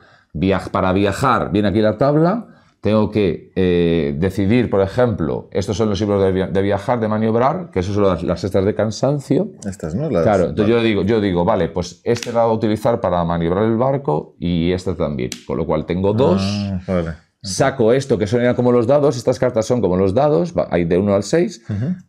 para viajar, viene aquí la tabla tengo que eh, decidir, por ejemplo, estos son los símbolos de, viajar, de maniobrar, que eso son las, cestas de cansancio. Estas, ¿no? Las, claro, entonces yo, digo, yo digo, vale, pues este la voy a utilizar para maniobrar el barco y este también, con lo cual tengo dos. Ah, saco esto que son como los dados, estas cartas son como los dados, hay de 1 al 6,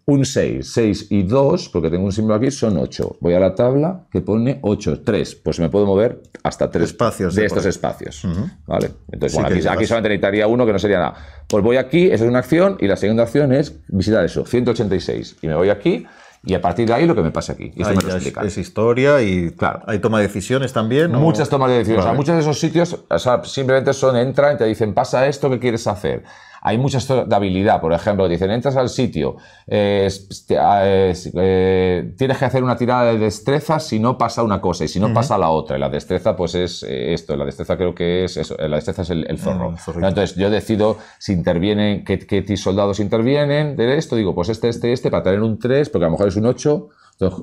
un 6, 6 y 2, porque tengo un símbolo aquí, son 8. Voy a la tabla que pone 8, 3, pues me puedo mover hasta 3 espacios de estos espacios. ¿Vale? Entonces, bueno, aquí, aquí, solamente necesitaría uno que no sería nada. Pues voy aquí, esa es una acción, y la segunda acción es visitar eso, 186. Y me voy aquí y a partir de ahí lo que me pasa aquí. es, historia y claro. hay toma de decisiones también. Muchas tomas de decisiones. muchos de esos sitios simplemente son entran y te dicen, pasa esto, ¿qué quieres hacer? Hay mucha habilidad, por ejemplo, dicen, entras al sitio, eh, ah, eh, tienes que hacer una tirada de destreza si no pasa una cosa y si no pasa la otra. Y la destreza, pues es eh, esto, la destreza creo que es eso, la destreza es el, el zorro. Mm, entonces yo decido si intervienen, que qué soldados intervienen de esto, digo, pues este, este, este, para tener un 3, porque a lo mejor es un 8.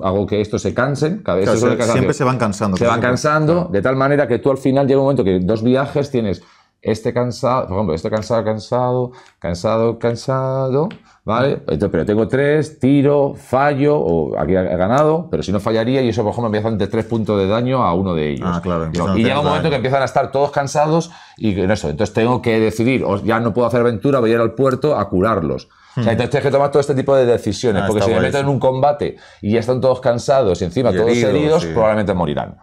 hago que estos se cansen. Cada vez se, siempre se van cansando. Se van cansando, de tal manera que tú al final llega un momento que dos viajes tienes este cansado, por ejemplo, este cansado, cansado, cansado, cansado, ¿vale? pero tengo tres, tiro, fallo, o aquí he ganado, pero si no fallaría, y eso, por ejemplo, empieza de tres puntos de daño a uno de ellos. Ah, claro, y llega un momento que empiezan a estar todos cansados y en eso. Entonces tengo que decidir, ya no puedo hacer aventura, voy a ir al puerto a curarlos. Entonces tienes que tomar todo este tipo de decisiones, ah, porque si te metes en un combate y ya están todos cansados y encima todos heridos, probablemente morirán.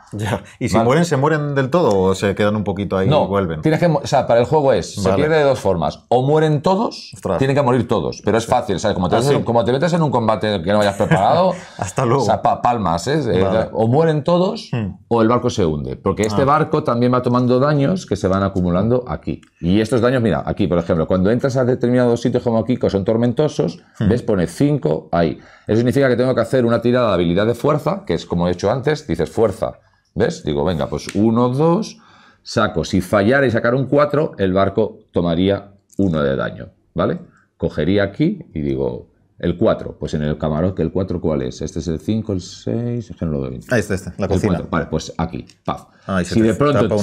¿Y si mueren, se mueren del todo o se quedan un poquito ahí no, y vuelven? Tienes que, o sea, para el juego es, se pierde de dos formas. O mueren todos, tienen que morir todos, pero es fácil, ¿sabes? Como te, ah, como te, metes en un combate que no hayas preparado, hasta luego. O sea, palmas, ¿eh? eh o mueren todos hmm. o el barco se hunde, porque este ah. barco también va tomando daños que se van acumulando aquí. Y estos daños, mira, aquí, por ejemplo, cuando entras a determinados sitios como aquí, que son tormentas, Hmm. ¿ves? Pone 5 ahí. Eso significa que tengo que hacer una tirada de habilidad de fuerza, que es como he hecho antes, dices fuerza, ¿ves? Digo, venga, pues 1, 2, saco. Si fallara y sacar un 4, el barco tomaría 1 de daño, ¿vale? Cogería aquí y digo, el 4, pues en el camarote, ¿el 4 cuál es? Este es el 5, el 6, es que no lo Ahí está, la cocina. Vale, pues aquí, paf. si, de pronto,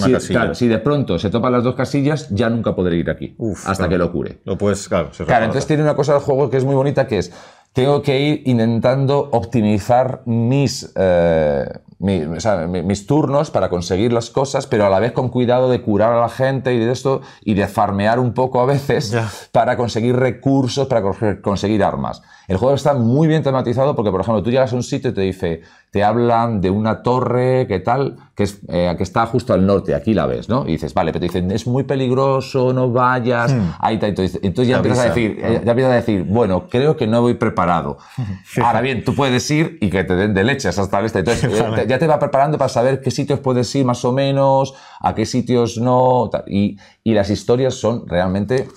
si, de pronto se topan las dos casillas, ya nunca podré ir aquí, hasta que lo cure. Lo puedes, claro. claro, entonces tiene una cosa del juego que es muy bonita, que es, tengo que ir intentando optimizar mis... Eh, mis turnos para conseguir las cosas, pero a la vez con cuidado de curar a la gente y de esto, y de farmear un poco a veces para conseguir recursos, para conseguir armas. El juego está muy bien tematizado porque, por ejemplo, tú llegas a un sitio y te dice, te hablan de una torre qué tal, que, eh, está justo al norte, aquí la ves, ¿no? Y dices, vale, pero te dicen, es muy peligroso, no vayas, hmm. ahí está. Entonces, entonces ya, empiezas a decir, bueno, creo que no voy preparado. Ahora bien, tú puedes ir y que te den de leches hasta la este. Entonces, eh, ya te va preparando para saber qué sitios puedes ir más o menos, a qué sitios no, y las historias son realmente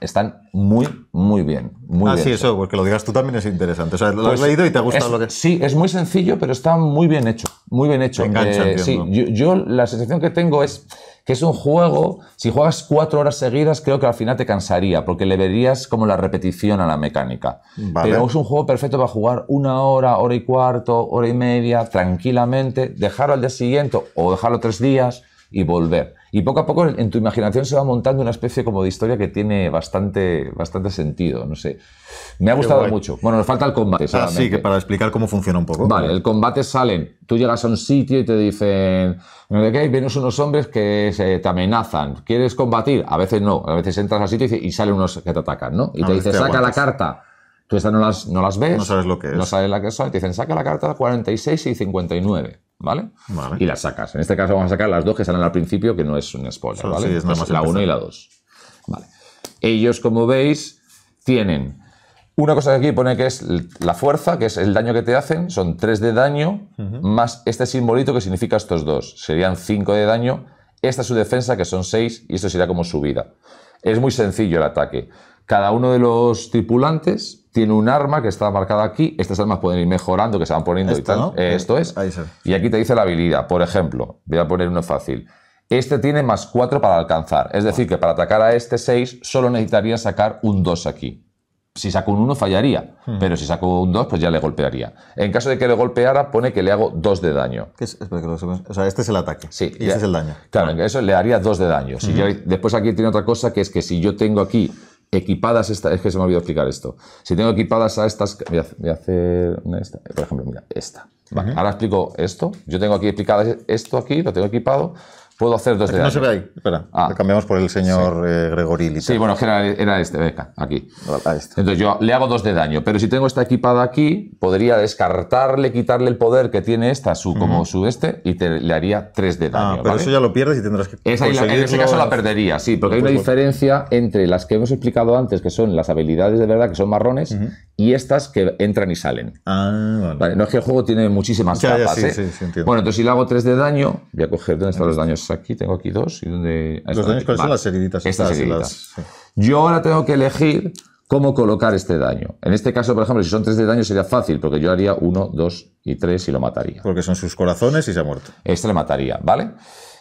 están muy, muy bien. Muy ah, sí, eso, porque lo digas tú también es interesante. O sea, lo has pues leído y te ha gustado lo que... Sí, es muy sencillo, pero está muy bien hecho. Muy bien hecho. Eh, yo, la sensación que tengo es que es un juego, si juegas cuatro horas seguidas, creo que al final te cansaría, porque le verías como la repetición a la mecánica. Pero es un juego perfecto para jugar una hora, hora y cuarto, hora y media, tranquilamente, dejarlo al día siguiente o dejarlo tres días y volver. Y poco a poco en tu imaginación se va montando una especie como de historia que tiene bastante, bastante sentido, no sé. Me ha gustado mucho. Bueno, nos falta el combate. Ah, sí, que para explicar cómo funciona un poco. Vale, el combate salen. Tú llegas a un sitio y te dicen, ¿qué? Vienes unos hombres que te amenazan. ¿Quieres combatir? A veces no. A veces entras al sitio y, salen unos que te atacan, ¿no? Y te dicen, saca la carta Tú estas no las, ves. No sabes lo que es. No sabes la que son. Y te dicen, saca la carta 46 y 59. ¿Vale? Y las sacas. En este caso vamos a sacar las dos que salen al principio, que no es un spoiler. ¿vale? la 1 y la 2. Vale. Ellos, como veis, tienen una cosa que aquí pone que es la fuerza, que es el daño que te hacen, son 3 de daño, más este simbolito que significa estos dos. Serían 5 de daño. Esta es su defensa, que son 6, y esto sería como su vida. Es muy sencillo el ataque. Cada uno de los tripulantes tiene un arma que está marcada aquí. Estas armas pueden ir mejorando, que se van poniendo esto, y tal. Eh, esto eh, es. y aquí te dice la habilidad. Por ejemplo, voy a poner uno fácil. Este tiene más 4 para alcanzar. Es decir, que para atacar a este 6 solo necesitaría sacar un 2 aquí. Si saco un 1 fallaría, hmm. pero si saco un 2 pues ya le golpearía. En caso de que le golpeara pone que le hago 2 de daño. es? o sea, este es el ataque. Sí. Y este es el daño. Claro, eso le haría 2 de daño. después aquí tiene otra cosa que es que si yo tengo aquí equipadas esta es que se me ha olvidado explicar esto. Si tengo equipadas a estas, voy a, hacer una esta, por ejemplo, mira, esta. Ahora explico esto. Yo tengo aquí explicado esto aquí, lo tengo equipado Puedo hacer dos de daño. No se ve ahí, espera. Ah. cambiamos por el señor eh, Gregorilis. Sí, bueno, era, este, venga, aquí. Entonces yo le hago dos de daño, pero si tengo esta equipada aquí, podría descartarle, quitarle el poder que tiene esta, su, como su este, y le haría tres de daño. Ah, pero eso ya lo pierdes y tendrás que. Esa, en ese caso la perdería, sí, porque hay una pues, pues. diferencia entre las que hemos explicado antes, que son las habilidades de verdad, que son marrones, y estas que entran y salen. Ah, vale. no es que el juego tiene muchísimas ya, capas. sí, ¿eh? sí, sí, bueno, entonces si le hago 3 de daño, voy a coger dónde están los daños aquí. Tengo aquí dos. Y dónde, los daños, ¿cuáles son las heriditas? Estas heriditas. Yo ahora tengo que elegir cómo colocar este daño. En este caso, por ejemplo, si son 3 de daño sería fácil, porque yo haría 1, 2 y 3 y lo mataría. Porque son sus corazones y se ha muerto. Este le mataría, ¿vale?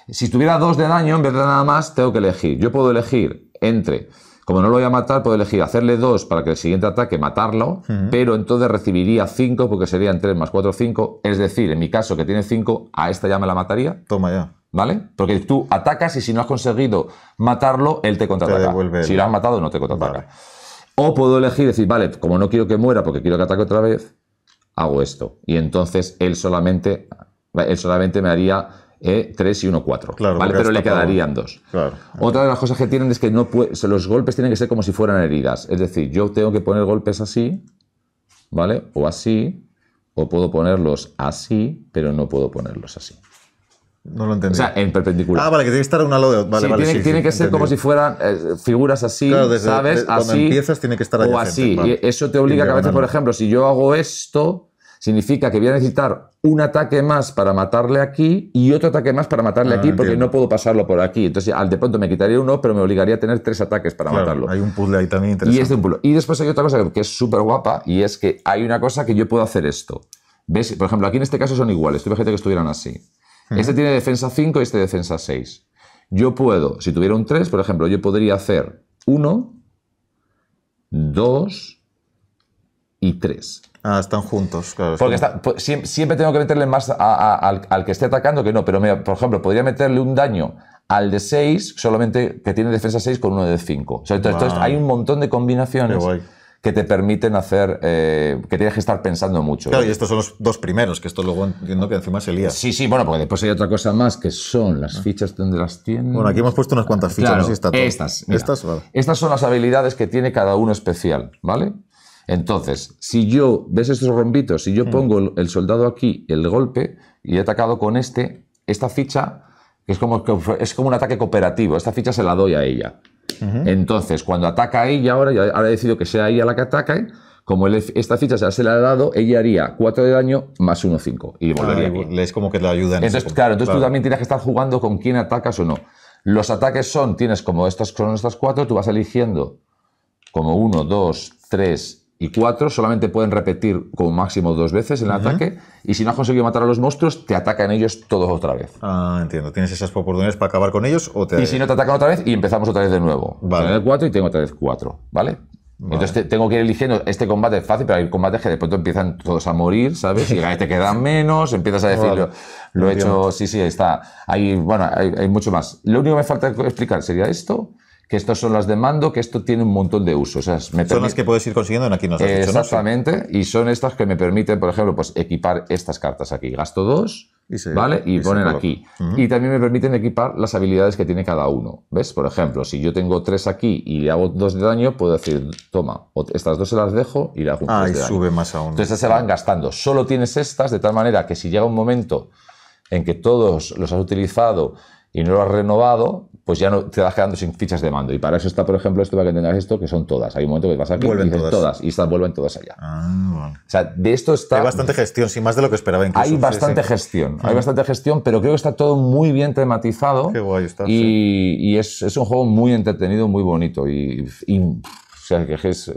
Si tuviera 2 de daño, en vez de nada más, tengo que elegir. Yo puedo elegir entre como no lo voy a matar, puedo elegir hacerle dos para que el siguiente ataque matarlo, pero entonces recibiría 5 porque serían 3 más 4, 5. Es decir, en mi caso que tiene 5, a esta ya me la mataría. Toma ya. ¿Vale? Porque tú atacas y si no has conseguido matarlo, él te contraataca. si lo has matado, no te contraataca. O puedo elegir decir, vale, como no quiero que muera porque quiero que ataque otra vez, hago esto. Y entonces él solamente, él solamente me haría 3 ¿eh? tres y 1, 4, Claro, Pero le quedarían 2. Otra de las cosas que tienen es que no los golpes tienen que ser como si fueran heridas. Es decir, yo tengo que poner golpes así, ¿vale? O así, o puedo ponerlos así, pero no puedo ponerlos así. No lo entendí. O sea, en perpendicular. Ah, vale, que tiene que estar una lo vale, sí, tiene, que ser como si fueran eh, figuras así, ¿sabes? así. tiene que estar O así. Y eso te obliga a que a veces, por ejemplo, si yo hago esto, significa que voy a necesitar un ataque más para matarle aquí y otro ataque más para matarle ah, aquí porque no puedo pasarlo por aquí. Entonces, al de pronto me quitaría uno, pero me obligaría a tener tres ataques para matarlo. Hay un puzzle ahí también interesante. Y, y después hay otra cosa que es súper guapa y es que hay una cosa que yo puedo hacer esto. ¿Ves? Por ejemplo, aquí en este caso son iguales. Tuve gente que estuvieran así. Este tiene defensa 5 y este defensa 6. Yo puedo, si tuviera un 3, por ejemplo, yo podría hacer 1, 2 y 3. Ah, están juntos, claro. Porque pues, siempre, tengo que meterle más al, que esté atacando que no, pero por ejemplo, podría meterle un daño al de 6, solamente que tiene defensa 6 con uno de 5. entonces, hay un montón de combinaciones que te permiten hacer, eh, que tienes que estar pensando mucho. Claro, y estos son los dos primeros, que esto luego entiendo que encima se lía. Sí, sí, bueno, porque después hay otra cosa más, que son las ah. fichas donde las tienes? Bueno, aquí hemos puesto unas cuantas fichas, está todo. Estas. estas, estas son las habilidades que tiene cada uno especial, ¿vale? Entonces, si yo, ¿ves estos rombitos? Si yo mm. pongo el, soldado aquí, el golpe, y he atacado con este, esta ficha es como, es como un ataque cooperativo, esta ficha se la doy a ella. Entonces, cuando ataca a ella ahora, ahora he decidido que sea ella la que ataque, como esta ficha se la ha dado, ella haría 4 de daño más 1, 5. Y ah, volvería. es como que la ayuda Entonces, claro, entonces tú también tienes que estar jugando con quién atacas o no. Los ataques son, tienes como estas, con estas cuatro, tú vas eligiendo como 1, 2, 3, y cuatro solamente pueden repetir como máximo dos veces el ataque. Y si no has conseguido matar a los monstruos, te atacan ellos todos otra vez. Ah, entiendo. Tienes esas oportunidades para acabar con ellos o te. Y si no te atacan otra vez y empezamos otra vez de nuevo. Vale. Tengo el 4 y tengo otra vez cuatro, ¿vale? Entonces tengo que ir eligiendo, este combate es fácil, pero hay combates que de pronto empiezan todos a morir, ¿sabes? Y te quedan menos, empiezas a decir, lo, he hecho, sí, sí, está. Ahí, bueno, hay, hay, mucho más. Lo único que me falta explicar sería esto, que estas son las de mando, que esto tiene un montón de usos. son las que puedes ir consiguiendo en aquí nos Exactamente, y son estas que me permiten, por ejemplo, pues equipar estas cartas aquí. Gasto dos, y ¿vale? Y, ponen aquí. Y también me permiten equipar las habilidades que tiene cada uno. ¿Ves? Por ejemplo, si yo tengo tres aquí y le hago dos de daño, puedo decir, toma, estas dos se las dejo y le hago ah, y sube más más aún. Entonces se van gastando. Solo tienes estas, de tal manera que si llega un momento en que todos los has utilizado y no lo has renovado, pues ya no te vas quedando sin fichas de mando. Y para eso está, por ejemplo, esto para que tengas esto, que son todas. Hay un momento que vas que vuelven todas. y vuelven todas allá. Ah, o sea, de esto está. Hay bastante gestión, sin más de lo que esperaba incluso. Hay bastante gestión, hay mm. bastante gestión, pero creo que está todo muy bien tematizado. Qué guay está. Y, es, un juego muy entretenido, muy bonito. y sea, que es,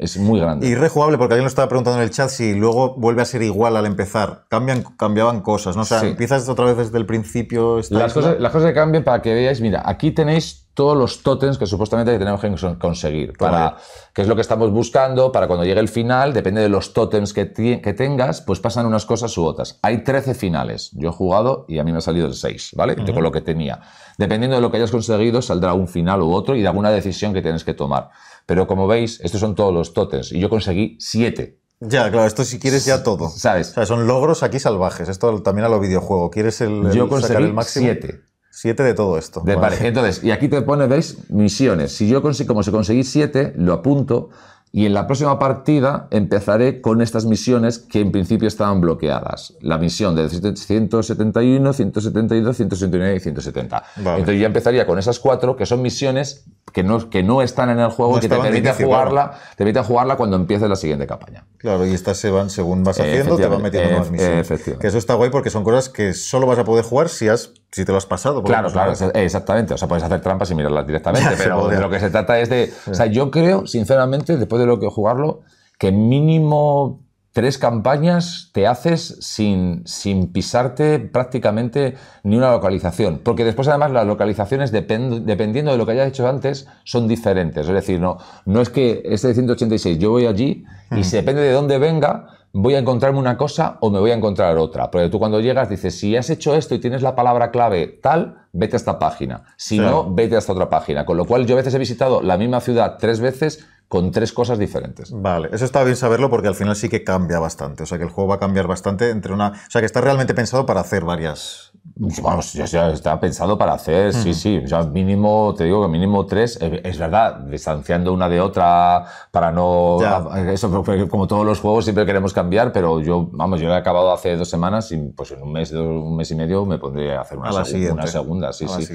es, muy grande. Y rejugable, porque alguien lo estaba preguntando en el chat si luego vuelve a ser igual al empezar. Cambian, cambiaban cosas, ¿no? O sea, empiezas otra vez desde el principio. Las cosas, las cosas que cambian para que veáis, mira, aquí tenéis todos los tótems que supuestamente tenemos que conseguir, para, que es lo que estamos buscando, para cuando llegue el final, depende de los tótems que, que tengas, pues pasan unas cosas u otras. Hay 13 finales, yo he jugado y a mí me ha salido el 6, ¿vale? con lo que tenía. Dependiendo de lo que hayas conseguido, saldrá un final u otro y de alguna decisión que tienes que tomar. Pero como veis, estos son todos los totes y yo conseguí siete. Ya, claro, esto si quieres ya todo. ¿Sabes? O sea, son logros aquí salvajes. Esto también a lo videojuego. ¿Quieres el, yo conseguí el máximo? Siete. Siete de todo esto. vale. Entonces, y aquí te pone, veis, misiones. Si yo consigo, como si conseguí siete, lo apunto y en la próxima partida empezaré con estas misiones que en principio estaban bloqueadas. La misión de 171, 172, 169 y 170. Entonces ya empezaría con esas cuatro, que son misiones que no, que no están en el juego, y que te permite, jugarla, te permite jugarla cuando empiece la siguiente campaña. Claro, y estas se van, según vas haciendo, te van metiendo más eh, misiones. Que eso está guay porque son cosas que solo vas a poder jugar si has si te lo has pasado. Claro, claro, exactamente. O sea, puedes hacer trampas y mirarlas directamente, pero de lo que se trata es de... O sea, yo creo, sinceramente, después de lo que jugarlo, que mínimo tres campañas te haces sin, sin pisarte prácticamente ni una localización. Porque después, además, las localizaciones, dependiendo de lo que hayas hecho antes, son diferentes. Es decir, no, no es que este 186 yo voy allí y si depende de dónde venga, voy a encontrarme una cosa o me voy a encontrar otra. Porque tú cuando llegas dices, si has hecho esto y tienes la palabra clave tal, vete a esta página. Si no, vete a esta otra página. Con lo cual yo a veces he visitado la misma ciudad tres veces con tres cosas diferentes. Vale, eso está bien saberlo porque al final sí que cambia bastante. O sea, que el juego va a cambiar bastante entre una. O sea, que está realmente pensado para hacer varias. Vamos, ya, está pensado para hacer, sí, sí. O sea, mínimo, te digo que mínimo tres. Eh, es verdad, distanciando una de otra para no. Ya. Eso, como todos los juegos, siempre queremos cambiar, pero yo, vamos, yo he acabado hace dos semanas y pues en un mes, un mes y medio me pondré a hacer una, a una segunda. Sí, sí.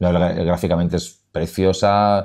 gráficamente es preciosa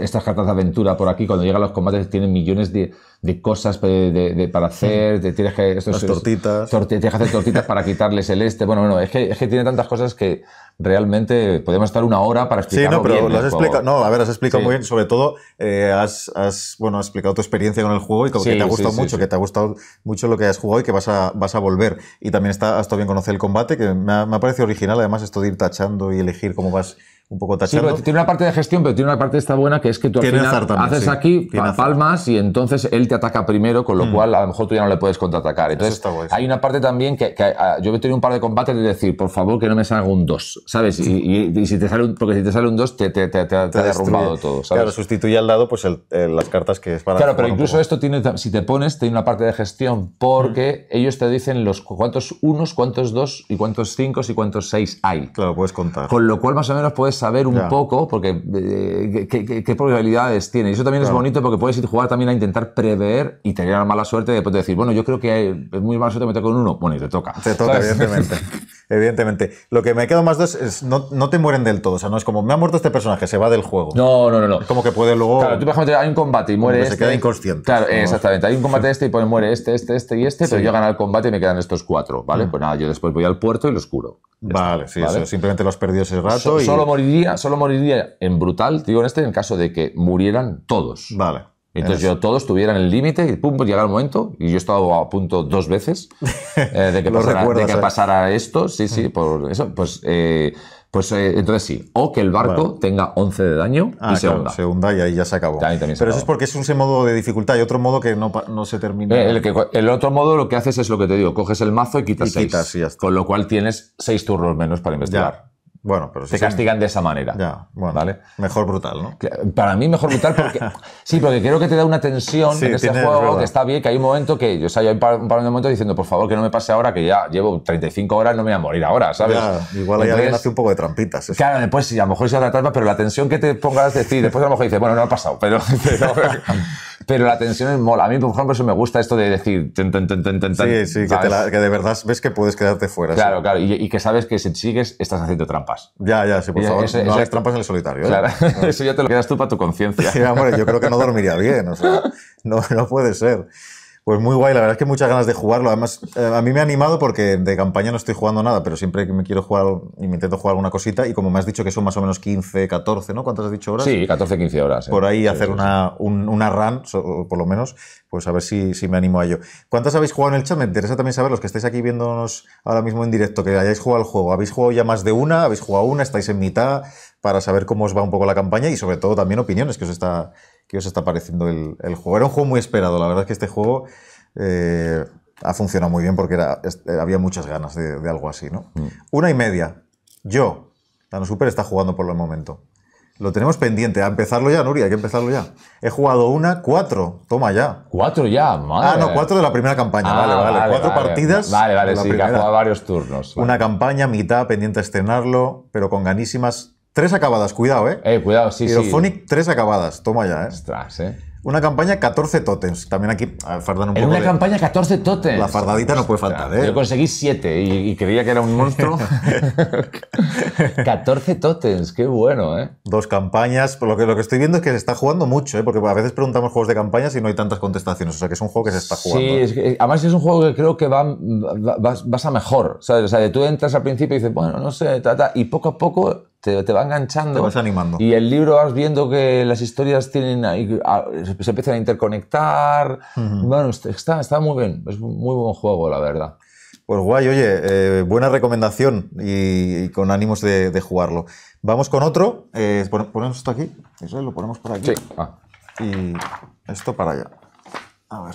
estas cartas de aventura por aquí, cuando llegan los combates, tienen millones de, de cosas de, para hacer. tienes que, Las tortitas. hacer tortitas para quitarles el este. Bueno, bueno, es que, es que tiene tantas cosas que realmente podemos estar una hora para explicarlo Sí, no, pero bien, lo has explicado, no, a ver, has explicado muy bien, sobre todo eh, has, bueno, has explicado tu experiencia con el juego y como que te ha gustado mucho, que te ha gustado mucho lo que has jugado y que vas a, vas a volver. Y también está, has estado bien conocer el combate, que me me ha, parecido original además esto de ir tachando y elegir cómo vas un poco tachado tiene una parte de gestión, pero tiene una parte esta buena que es que tú al final haces aquí palmas y entonces él te ataca primero, con lo mm. cual a lo mejor tú ya no le puedes contraatacar. Entonces hay una parte también que, ah, yo he tenido un par de combates de decir, por favor que no me salga un 2, ¿sabes? Y, si te sale porque si te sale un 2 te, ha derrumbado todo, Claro, sustituye al lado pues las cartas que es para... Claro, pero incluso esto tiene, si te pones, tiene una parte de gestión porque mm. ellos te dicen los cuántos unos, cuántos dos y cuántos cinco y cuántos seis hay. Claro, puedes contar. Con lo cual más o menos puedes saber un poco, porque eh, qué, probabilidades tiene. Y eso también es bonito porque puedes ir jugar también a intentar prever y tener la mala suerte de, poder decir, bueno, yo creo que es muy mala suerte meter con uno. Bueno, y te toca. Te toca, evidentemente. Evidentemente. Lo que me quedo más dos es no, no, te mueren del todo. O sea, no es como me ha muerto este personaje, se va del juego. No, no, no. no. Es como que puede luego. Claro, tú, hay un combate y muere este. Se queda inconsciente. Claro, exactamente. Hay un combate este y muere este, este, este y este, pero yo gano el combate y me quedan estos cuatro, ¿vale? Mm. Pues nada, yo después voy al puerto y los curo. Vale, sí, simplemente los has perdido ese rato. Solo moriría, solo moriría en brutal, digo en este, en caso de que murieran todos. Vale. Entonces yo todos en el límite y pum, pues llega el momento. Y yo he estado a punto dos veces eh, de, que pasara, que ¿eh? pasara esto. Sí, sí, mm. por eso. Pues, eh, pues entonces sí. O que el barco tenga 11 de daño y ah, se hunda. Se hunda y ahí ya se acabó. Pero eso es porque es un modo de dificultad y otro modo que no, no se termina. El, otro modo lo que haces es lo que te digo. Coges el mazo y quitas, seis, Con lo cual tienes seis turnos menos para investigar. Bueno, pero sí te castigan de esa manera. Ya, bueno, Mejor brutal, ¿no? Para mí mejor brutal porque sí, porque creo que te da una tensión en este juego que está bien, que hay un momento que, o sea, yo hay un par de momentos diciendo, por favor, que no me pase ahora, que ya llevo 35 horas, no me voy a morir ahora, ¿sabes? igual ahí alguien hace un poco de trampitas. Claro, después sí, a lo mejor se trampa, pero la tensión que te pongas decir, después a lo mejor dices, bueno, no ha pasado, pero, pero, la tensión es mola. A mí, por ejemplo, eso me gusta esto de decir, sí, sí, que, de verdad ves que puedes quedarte fuera. Claro, claro, y, y que sabes que si sigues estás haciendo trampa. Ya, ya, sí, por favor. no hagas trampas en el solitario. ¿eh? Claro, eso ya te lo quedas tú para tu conciencia. Sí, yo creo que no dormiría bien, o sea, no, no puede ser. Pues muy guay, la verdad es que muchas ganas de jugarlo. Además, eh, a mí me ha animado porque de campaña no estoy jugando nada, pero siempre que me quiero jugar y me intento jugar alguna cosita, y como me has dicho que son más o menos 15, 14, ¿no? ¿Cuántas has dicho horas? Sí, 14, 15 horas. Por ahí hacer una, una run, por lo menos, pues a ver si, si, me animo a ello. ¿Cuántas habéis jugado en el chat? Me interesa también saber, los que estáis aquí viéndonos ahora mismo en directo, que hayáis jugado el juego. ¿Habéis jugado ya más de una? ¿Habéis jugado una? ¿Estáis en mitad? Para saber cómo os va un poco la campaña y sobre todo también opiniones que os está qué os está pareciendo el, juego. Era un juego muy esperado, la verdad es que este juego eh, ha funcionado muy bien porque eh, había muchas ganas de, algo así, ¿no? Mm. Una y media. Yo, Tano Super está jugando por el momento. Lo tenemos pendiente. A empezarlo ya, Nuria, hay que empezarlo ya. He jugado una, cuatro. Toma ya. Cuatro ya, madre. Ah, no, cuatro de la primera campaña. vale, ah, vale, Cuatro partidas. Vale, vale, sí, que ha jugado varios turnos. Una campaña, mitad, pendiente a estrenarlo, pero con ganísimas. Tres acabadas, cuidado, ¿eh? Eh, cuidado, sí, tres acabadas, toma ya, ¿eh? Ostras, ¿eh? Una campaña 14 tótems. También aquí fardan un poco. En una campaña 14 tótems. La fardadita no puede faltar, ¿eh? Yo conseguí 7 y, creía que era un monstruo. 14 tótems, qué bueno, ¿eh? Dos campañas. Lo que, lo que estoy viendo es que se está jugando mucho, ¿eh? Porque a veces preguntamos juegos de campañas y no hay tantas contestaciones. O sea, que es un juego que se está jugando. Sí, es que, eh, además es un juego que creo que va, vas, a mejor. O sea, tú entras al principio y dices, bueno, no sé, y poco a poco te, va enganchando. Te vas animando. Y el libro vas viendo que las historias tienen se empiezan a interconectar. Bueno, está, está muy bien, es muy buen juego, la verdad. Pues guay, oye, eh, buena recomendación y, con ánimos de, jugarlo. Vamos con otro. Eh, ponemos esto aquí. Eso lo ponemos por aquí. Sí. Y esto para allá. A ver.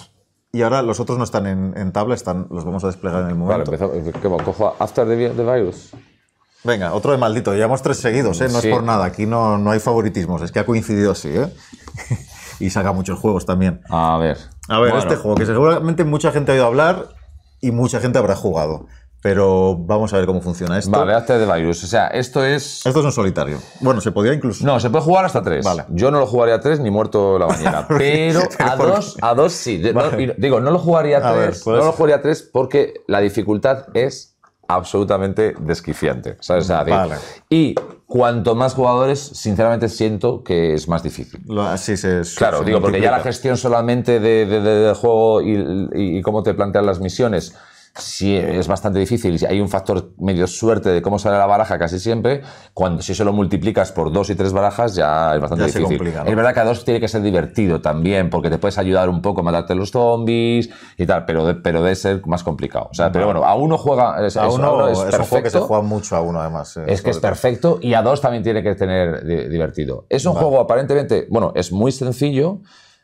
Y ahora los otros no están en, en tabla, están, los vamos a desplegar en el momento. Vale, ¿Qué va? ¿Cojo After the Virus? Venga, otro de maldito. Llevamos tres seguidos, ¿eh? No es por nada. Aquí no, no hay favoritismos. Es que ha coincidido así, ¿eh? y saca muchos juegos también. A ver. A ver, este juego que seguramente mucha gente ha oído hablar y mucha gente habrá jugado. Pero vamos a ver cómo funciona esto. Vale, hasta de Virus. O sea, esto es. Esto es un solitario. Bueno, se podía incluso. No, se puede jugar hasta tres. Vale. Yo no lo jugaría a tres ni muerto la mañana. pero, a dos, a dos sí. digo, no lo jugaría a tres. No pues- lo jugaría a tres porque la dificultad es absolutamente desquiciante. ¿sabes? Y cuanto más jugadores, sinceramente siento que es más difícil. así ah, claro, digo, porque ya la gestión solamente de, juego y, y, cómo te plantean las misiones si es bastante difícil, hay un factor medio suerte de cómo sale la baraja casi siempre, cuando si se lo multiplicas por dos y tres barajas ya es bastante difícil. Es verdad que a dos tiene que ser divertido también, porque te puedes ayudar un poco a matarte los zombies y tal, pero, pero debe ser más complicado. O pero bueno, a uno juega... Es, uno, es, un juego que se juega mucho a uno además. Eh, es que es perfecto y a dos también tiene que tener divertido. Es un juego aparentemente, bueno, es muy sencillo.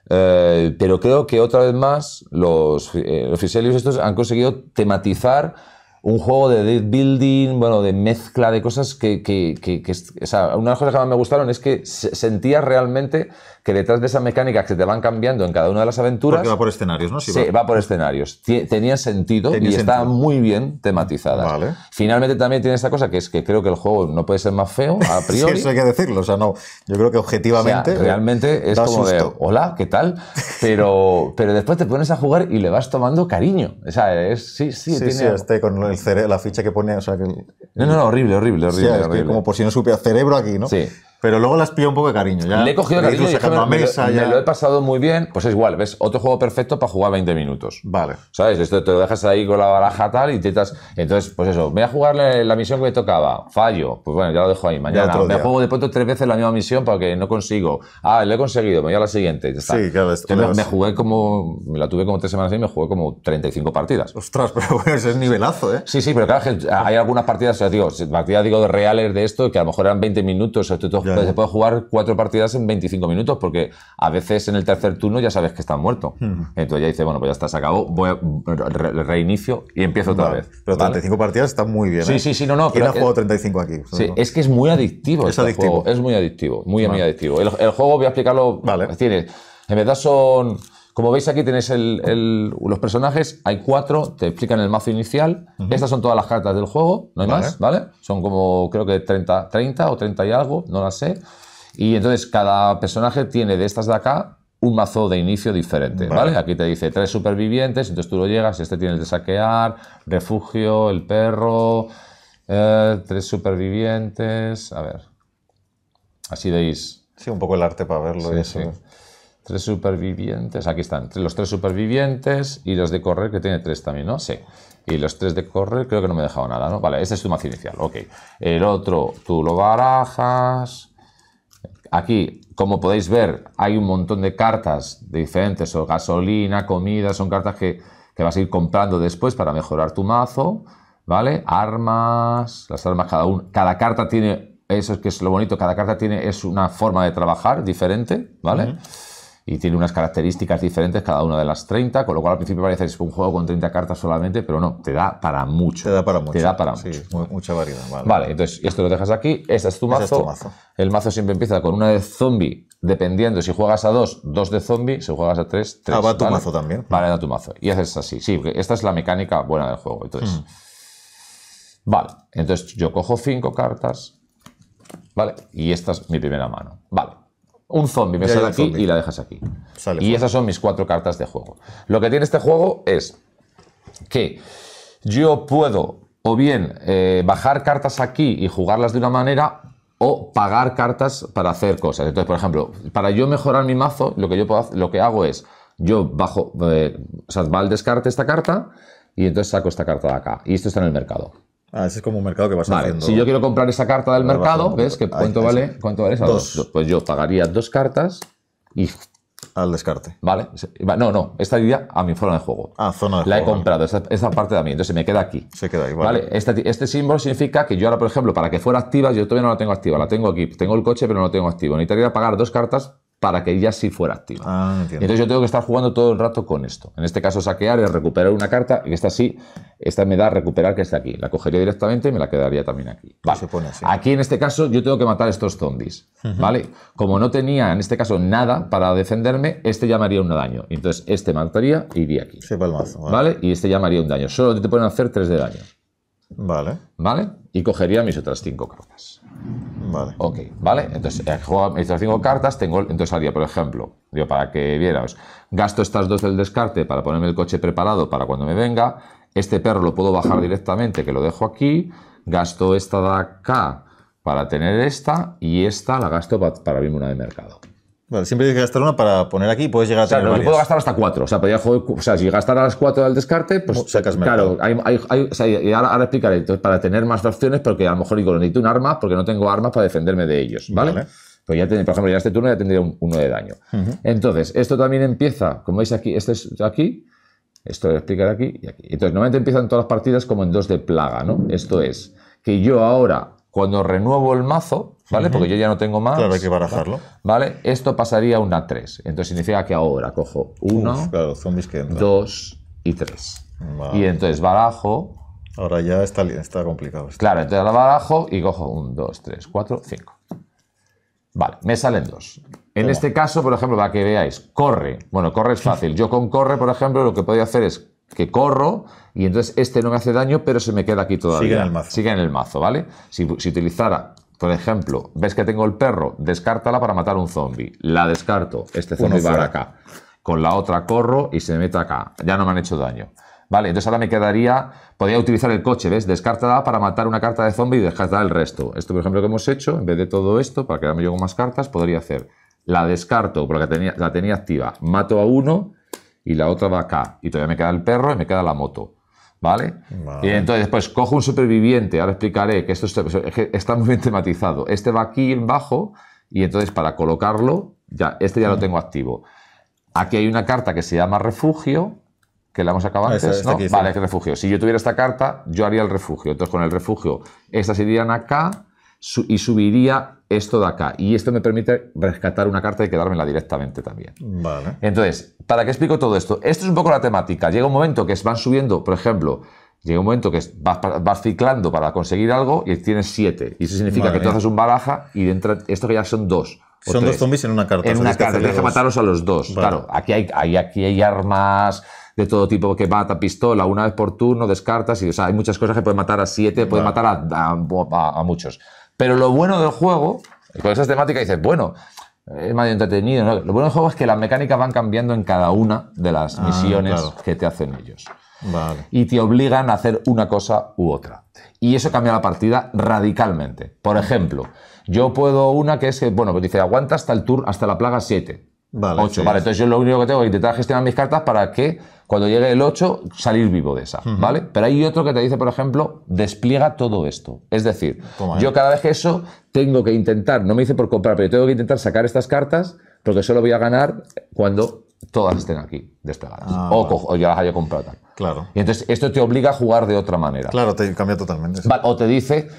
Eh, pero creo que otra vez más los eh, estos han conseguido tematizar un juego de death building, bueno, de mezcla de cosas que, o sea, una de las cosas que más me gustaron es que ...sentía realmente que detrás de esa mecánica que se te van cambiando en cada una de las aventuras. Porque va por escenarios, ¿no? sí, va. por escenarios. Tenía sentido y está muy bien tematizada. Finalmente también tiene esta cosa que es que creo que el juego no puede ser más feo a priori. sí, eso hay que decirlo. O sea, no. Yo creo que objetivamente. realmente es como de, hola, ¿qué tal? Pero, pero después te pones a jugar y le vas tomando cariño. O sea, es, sí, sí. Sí, tiene... sí, este con el la ficha que pone. O sea, que... No, no, no, horrible, horrible, horrible. como por si no supiera cerebro aquí, ¿no? Sí. Pero luego las pillo un poco de cariño. Ya. Le he cogido cariño me, lo he pasado muy bien. Pues es igual, ¿ves? Otro juego perfecto para jugar 20 minutos. Vale. ¿Sabes? Esto te lo dejas ahí con la baraja tal y estás Entonces, pues eso, voy a jugar la misión que me tocaba. Fallo. Pues bueno, ya lo dejo ahí. Mañana me juego de pronto tres veces la misma misión porque no consigo. Ah, lo he conseguido, me voy a la siguiente. Sí, claro. me, jugué como... Me la tuve como tres semanas y me jugué como 35 partidas. Ostras, pero ese es nivelazo, ¿eh? Sí, sí, pero claro, hay algunas partidas, digo, partidas digo reales de esto que a lo mejor eran 20 minutos entonces, se puede jugar cuatro partidas en 25 minutos, porque a veces en el tercer turno ya sabes que estás muerto. Hmm. Entonces ya dice, bueno, pues ya está, se acabó, voy reinicio y empiezo otra vez. Pero 35 partidas está muy bien. Sí, ¿eh? sí, sí, no, no. ¿Quién ha jugado 35 aquí? sí, es que es muy adictivo. Es este adictivo. Es muy adictivo, muy, muy adictivo. El, juego, voy a explicarlo. Vale. Tienes, en verdad son como veis aquí tenéis los personajes, hay cuatro, te explican el mazo inicial. Estas son todas las cartas del juego, no hay más, ¿vale? Son como creo que 30, 30 o 30 y algo, no las sé. Y entonces cada personaje tiene de estas de acá un mazo de inicio diferente, ¿vale? Aquí te dice tres supervivientes, entonces tú lo llegas, este tiene el de saquear, refugio, el perro, eh, tres supervivientes, a ver. Así veis. Sí, un poco el arte para verlo. Sí, eso. Tres supervivientes, aquí están, los tres supervivientes y los de correr, que tiene tres también, ¿no? Sí. Y los tres de correr, creo que no me he dejado nada, ¿no? Vale, este es tu mazo inicial, ok. El otro, tú lo barajas. Aquí, como podéis ver, hay un montón de cartas diferentes, o gasolina, comida, son cartas que, que vas a ir comprando después para mejorar tu mazo, ¿vale? Armas, las armas, cada, uno. cada carta tiene, eso es que es lo bonito, cada carta tiene, es una forma de trabajar diferente, ¿vale? y tiene unas características diferentes cada una de las 30, con lo cual al principio parece que es un juego con 30 cartas solamente, pero no, te da para mucho. Te da para mucho. Te da para mucho. Sí, mucha variedad. Vale. entonces esto lo dejas aquí, este es tu mazo. Este es tu mazo. El mazo siempre empieza con una de zombie, dependiendo, si juegas a dos, dos de zombie, si juegas a tres, tres. Ah, va tu mazo también. Vale, da tu mazo. Y haces así, sí, porque esta es la mecánica buena del juego. Entonces, mm. vale, entonces yo cojo cinco cartas, vale, y esta es mi primera mano. Vale un zombie me sale aquí y la dejas aquí. y esas son mis cuatro cartas de juego. Lo que tiene este juego es que yo puedo o bien eh, bajar cartas aquí y jugarlas de una manera o pagar cartas para hacer cosas. Entonces, por ejemplo, para yo mejorar mi mazo, lo que yo lo que hago es yo bajo, eh, o sea, va al descarte esta carta y entonces saco esta carta de acá y esto está en el mercado. Ah, es como un mercado que vas vale, haciendo. Si yo quiero comprar esa carta del mercado, ¿ves? qué ¿cuánto, vale, ¿Cuánto vale esa? Dos. Pues yo pagaría dos cartas y. Al descarte. Vale. No, no. Esta iría a mi zona de juego. Ah, zona de la juego. La he comprado. Esa parte de mí. Entonces me queda aquí. Se queda igual vale. Este, este, símbolo significa que yo ahora, por ejemplo, para que fuera activa, yo todavía no la tengo activa. La tengo aquí. Tengo el coche, pero no la tengo activo. Necesitaría pagar dos cartas para que ella sí fuera activa. Ah, Entonces yo tengo que estar jugando todo el rato con esto. En este caso saquear y recuperar una carta, que esta sí, esta me da recuperar que está aquí. La cogería directamente y me la quedaría también aquí. Vale. Aquí en este caso yo tengo que matar estos zombies, ¿vale? Como no tenía en este caso nada para defenderme, este llamaría un daño. Entonces este mataría y iría aquí. vale. Y este llamaría un daño. Solo te pueden hacer 3 de daño. Vale. ¿Vale? Y cogería mis otras 5 cartas. Vale. Ok, ¿vale? Entonces, eh, juego estas cinco cartas, tengo, entonces haría, por ejemplo, digo, para que vieras, gasto estas dos del descarte para ponerme el coche preparado para cuando me venga, este perro lo puedo bajar directamente, que lo dejo aquí, gasto esta de acá para tener esta y esta la gasto para, para abrirme una de mercado siempre tienes que gastar una para poner aquí, puedes llegar a tener puedo gastar hasta cuatro. O sea, si gastar a las cuatro del descarte, pues sacas Claro, ahora, explicaré. para tener más opciones, porque a lo mejor digo, necesito un arma, porque no tengo armas para defenderme de ellos, ¿vale? Pues ya, por ejemplo, ya este turno ya tendría uno de daño. Entonces, esto también empieza, como veis aquí, este es aquí, esto lo explicar aquí y aquí. Entonces, normalmente empiezan todas las partidas como en dos de plaga, ¿no? Esto es que yo ahora, cuando renuevo el mazo, ¿vale? Porque yo ya no tengo más. Claro, hay que barajarlo. ¿Vale? Esto pasaría a una 3. Entonces significa que ahora cojo 1, claro, 2 y 3. Vale. Y entonces barajo. Ahora ya está, está complicado. Esto. Claro, entonces ahora barajo y cojo 1, 2, 3, 4, 5. Vale, me salen dos. En este caso, por ejemplo, para que veáis, corre. Bueno, corre es fácil. Yo con corre, por ejemplo, lo que podría hacer es que corro y entonces este no me hace daño, pero se me queda aquí todavía. Sigue en el mazo. Sigue en el mazo, ¿vale? Si, si utilizara por ejemplo, ves que tengo el perro, descártala para matar un zombie. La descarto, este zombie va acá. Con la otra corro y se me mete acá. Ya no me han hecho daño. Vale, entonces ahora me quedaría, podría utilizar el coche, ¿ves? Descártala para matar una carta de zombie y descartar el resto. Esto, por ejemplo, que hemos hecho, en vez de todo esto, para quedarme yo con más cartas, podría hacer la descarto, porque tenía, la tenía activa, mato a uno y la otra va acá. Y todavía me queda el perro y me queda la moto. ¿vale? Y entonces, pues cojo un superviviente, ahora explicaré que esto está muy bien tematizado. Este va aquí en bajo y entonces para colocarlo, ya, este ya lo tengo activo. Aquí hay una carta que se llama refugio, que la hemos acabado antes, Vale, refugio. Si yo tuviera esta carta, yo haría el refugio. Entonces con el refugio, estas irían acá y subiría esto de acá. Y esto me permite rescatar una carta y quedármela directamente también. Vale. Entonces, ¿para qué explico todo esto? Esto es un poco la temática. Llega un momento que van subiendo, por ejemplo, llega un momento que vas, ciclando para conseguir algo y tienes siete. Y eso significa que tú haces un baraja y dentro, esto que ya son dos. Son dos zombies en una carta. En una carta, tienes que a los dos. Claro, aquí hay, aquí hay armas de todo tipo que mata pistola una vez por turno, descartas, y o hay muchas cosas que pueden matar a siete, pueden matar a muchos. Pero lo bueno del juego, con esas temáticas dices, bueno, es medio entretenido. ¿no? Lo bueno del juego es que las mecánicas van cambiando en cada una de las ah, misiones que te hacen ellos. Y te obligan a hacer una cosa u otra. Y eso cambia la partida radicalmente. Por ejemplo, yo puedo una que es que, bueno, pues dice, aguanta hasta el turno, hasta la plaga 7. Vale, Entonces yo lo único que tengo es intentar gestionar mis cartas para que cuando llegue el 8, salir vivo de esa, ¿vale? Pero hay otro que te dice, por ejemplo, despliega todo esto. Es decir, yo cada vez que eso tengo que intentar, no me dice por comprar, pero yo tengo que intentar sacar estas cartas porque solo voy a ganar cuando todas estén aquí desplegadas. Ah, o, ya las haya comprado. Claro. Y entonces esto te obliga a jugar de otra manera. Claro, te cambia totalmente. o te dice,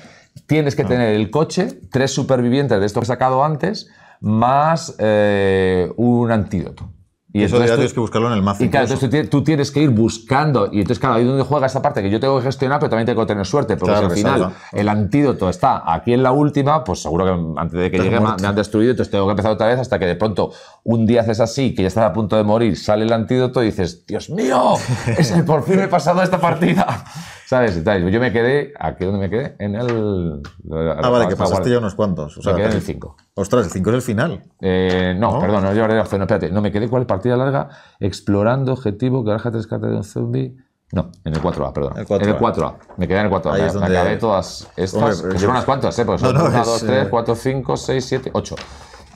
tienes que ah. tener el coche, tres supervivientes de estos que he sacado antes, más eh, un antídoto. Y eso ya tienes que buscarlo en el mazo. Y claro, entonces tú tienes que ir buscando. Y entonces, claro, ahí donde juega esta parte que yo tengo que gestionar, pero también tengo que tener suerte. Porque si al final el antídoto está aquí en la última, pues seguro que antes de que llegue me han destruido. Entonces tengo que empezar otra vez hasta que de pronto un día haces así, que ya estás a punto de morir, sale el antídoto y dices, Dios mío, es el por fin he pasado esta partida. ¿Sabes? yo me quedé, ¿aquí dónde me quedé? En el. Ah, vale, que pasaste ya unos cuantos. O sea, me quedé en el 5. Ostras, el 5 es el final. Eh, no, perdón, no llevaré la zona. Espérate, no me quedé cuál partida larga. Explorando objetivo, garaje tres cartas de un zombie. No, en el 4A, perdón. En el 4A. Me quedé en el 4A. Ahí me, es donde... me acabé todas estas. Hombre, que unas cuantas, ¿eh? Pues son 1, 2, 3, 4, 5, 6, 7, 8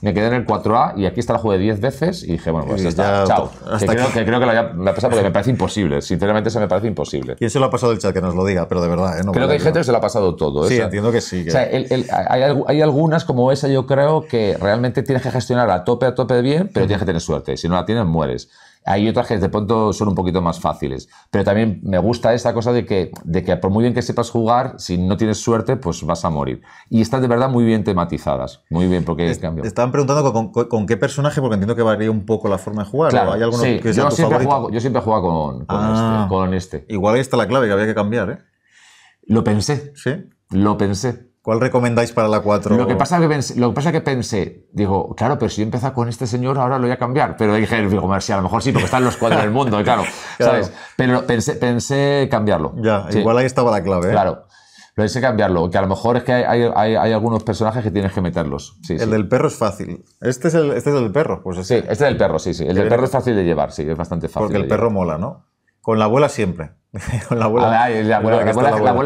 me quedé en el 4A y aquí está la jugué 10 veces y dije, bueno, pues está, chao. que, creo, que, la, porque me parece imposible. Sinceramente, se me parece imposible. Y eso lo ha pasado el chat, que nos lo diga, pero de verdad. ¿eh? creo que hay gente que se lo ha pasado todo. ¿eh? Sí, entiendo que sí. hay, hay, algunas como esa, yo creo que realmente tienes que gestionar a tope, a tope bien, pero tienes que tener suerte. Si no la tienes, mueres. Hay otras que de pronto son un poquito más fáciles. Pero también me gusta esta cosa de que, de que por muy bien que sepas jugar, si no tienes suerte, pues vas a morir. Y están de verdad muy bien tematizadas. Muy bien, porque es, cambio. Estaban preguntando con, qué personaje, porque entiendo que varía un poco la forma de jugar. Claro, ¿Hay que yo, siempre juego, yo siempre he jugado con, este, Igual ahí está la clave que había que cambiar, ¿eh? Lo pensé. Sí. Lo pensé. ¿Cuál recomendáis para la 4? Lo que pasa es que pensé, digo, claro, pero si yo con este señor, ahora lo voy a cambiar. Pero dije, digo, a lo mejor sí, porque están los cuatro del mundo, claro, Pero pensé, cambiarlo. Ya, igual ahí estaba la clave. ¿eh? Claro. Lo hice cambiarlo, que a lo mejor es que hay, algunos personajes que tienes que meterlos. Sí, el del perro es fácil. Este es el, este es el del perro, pues Sí, este es el perro, sí, sí. El del perro es fácil de llevar, sí, es bastante fácil. Porque el perro mola, ¿no? Con la abuela siempre. la abuela.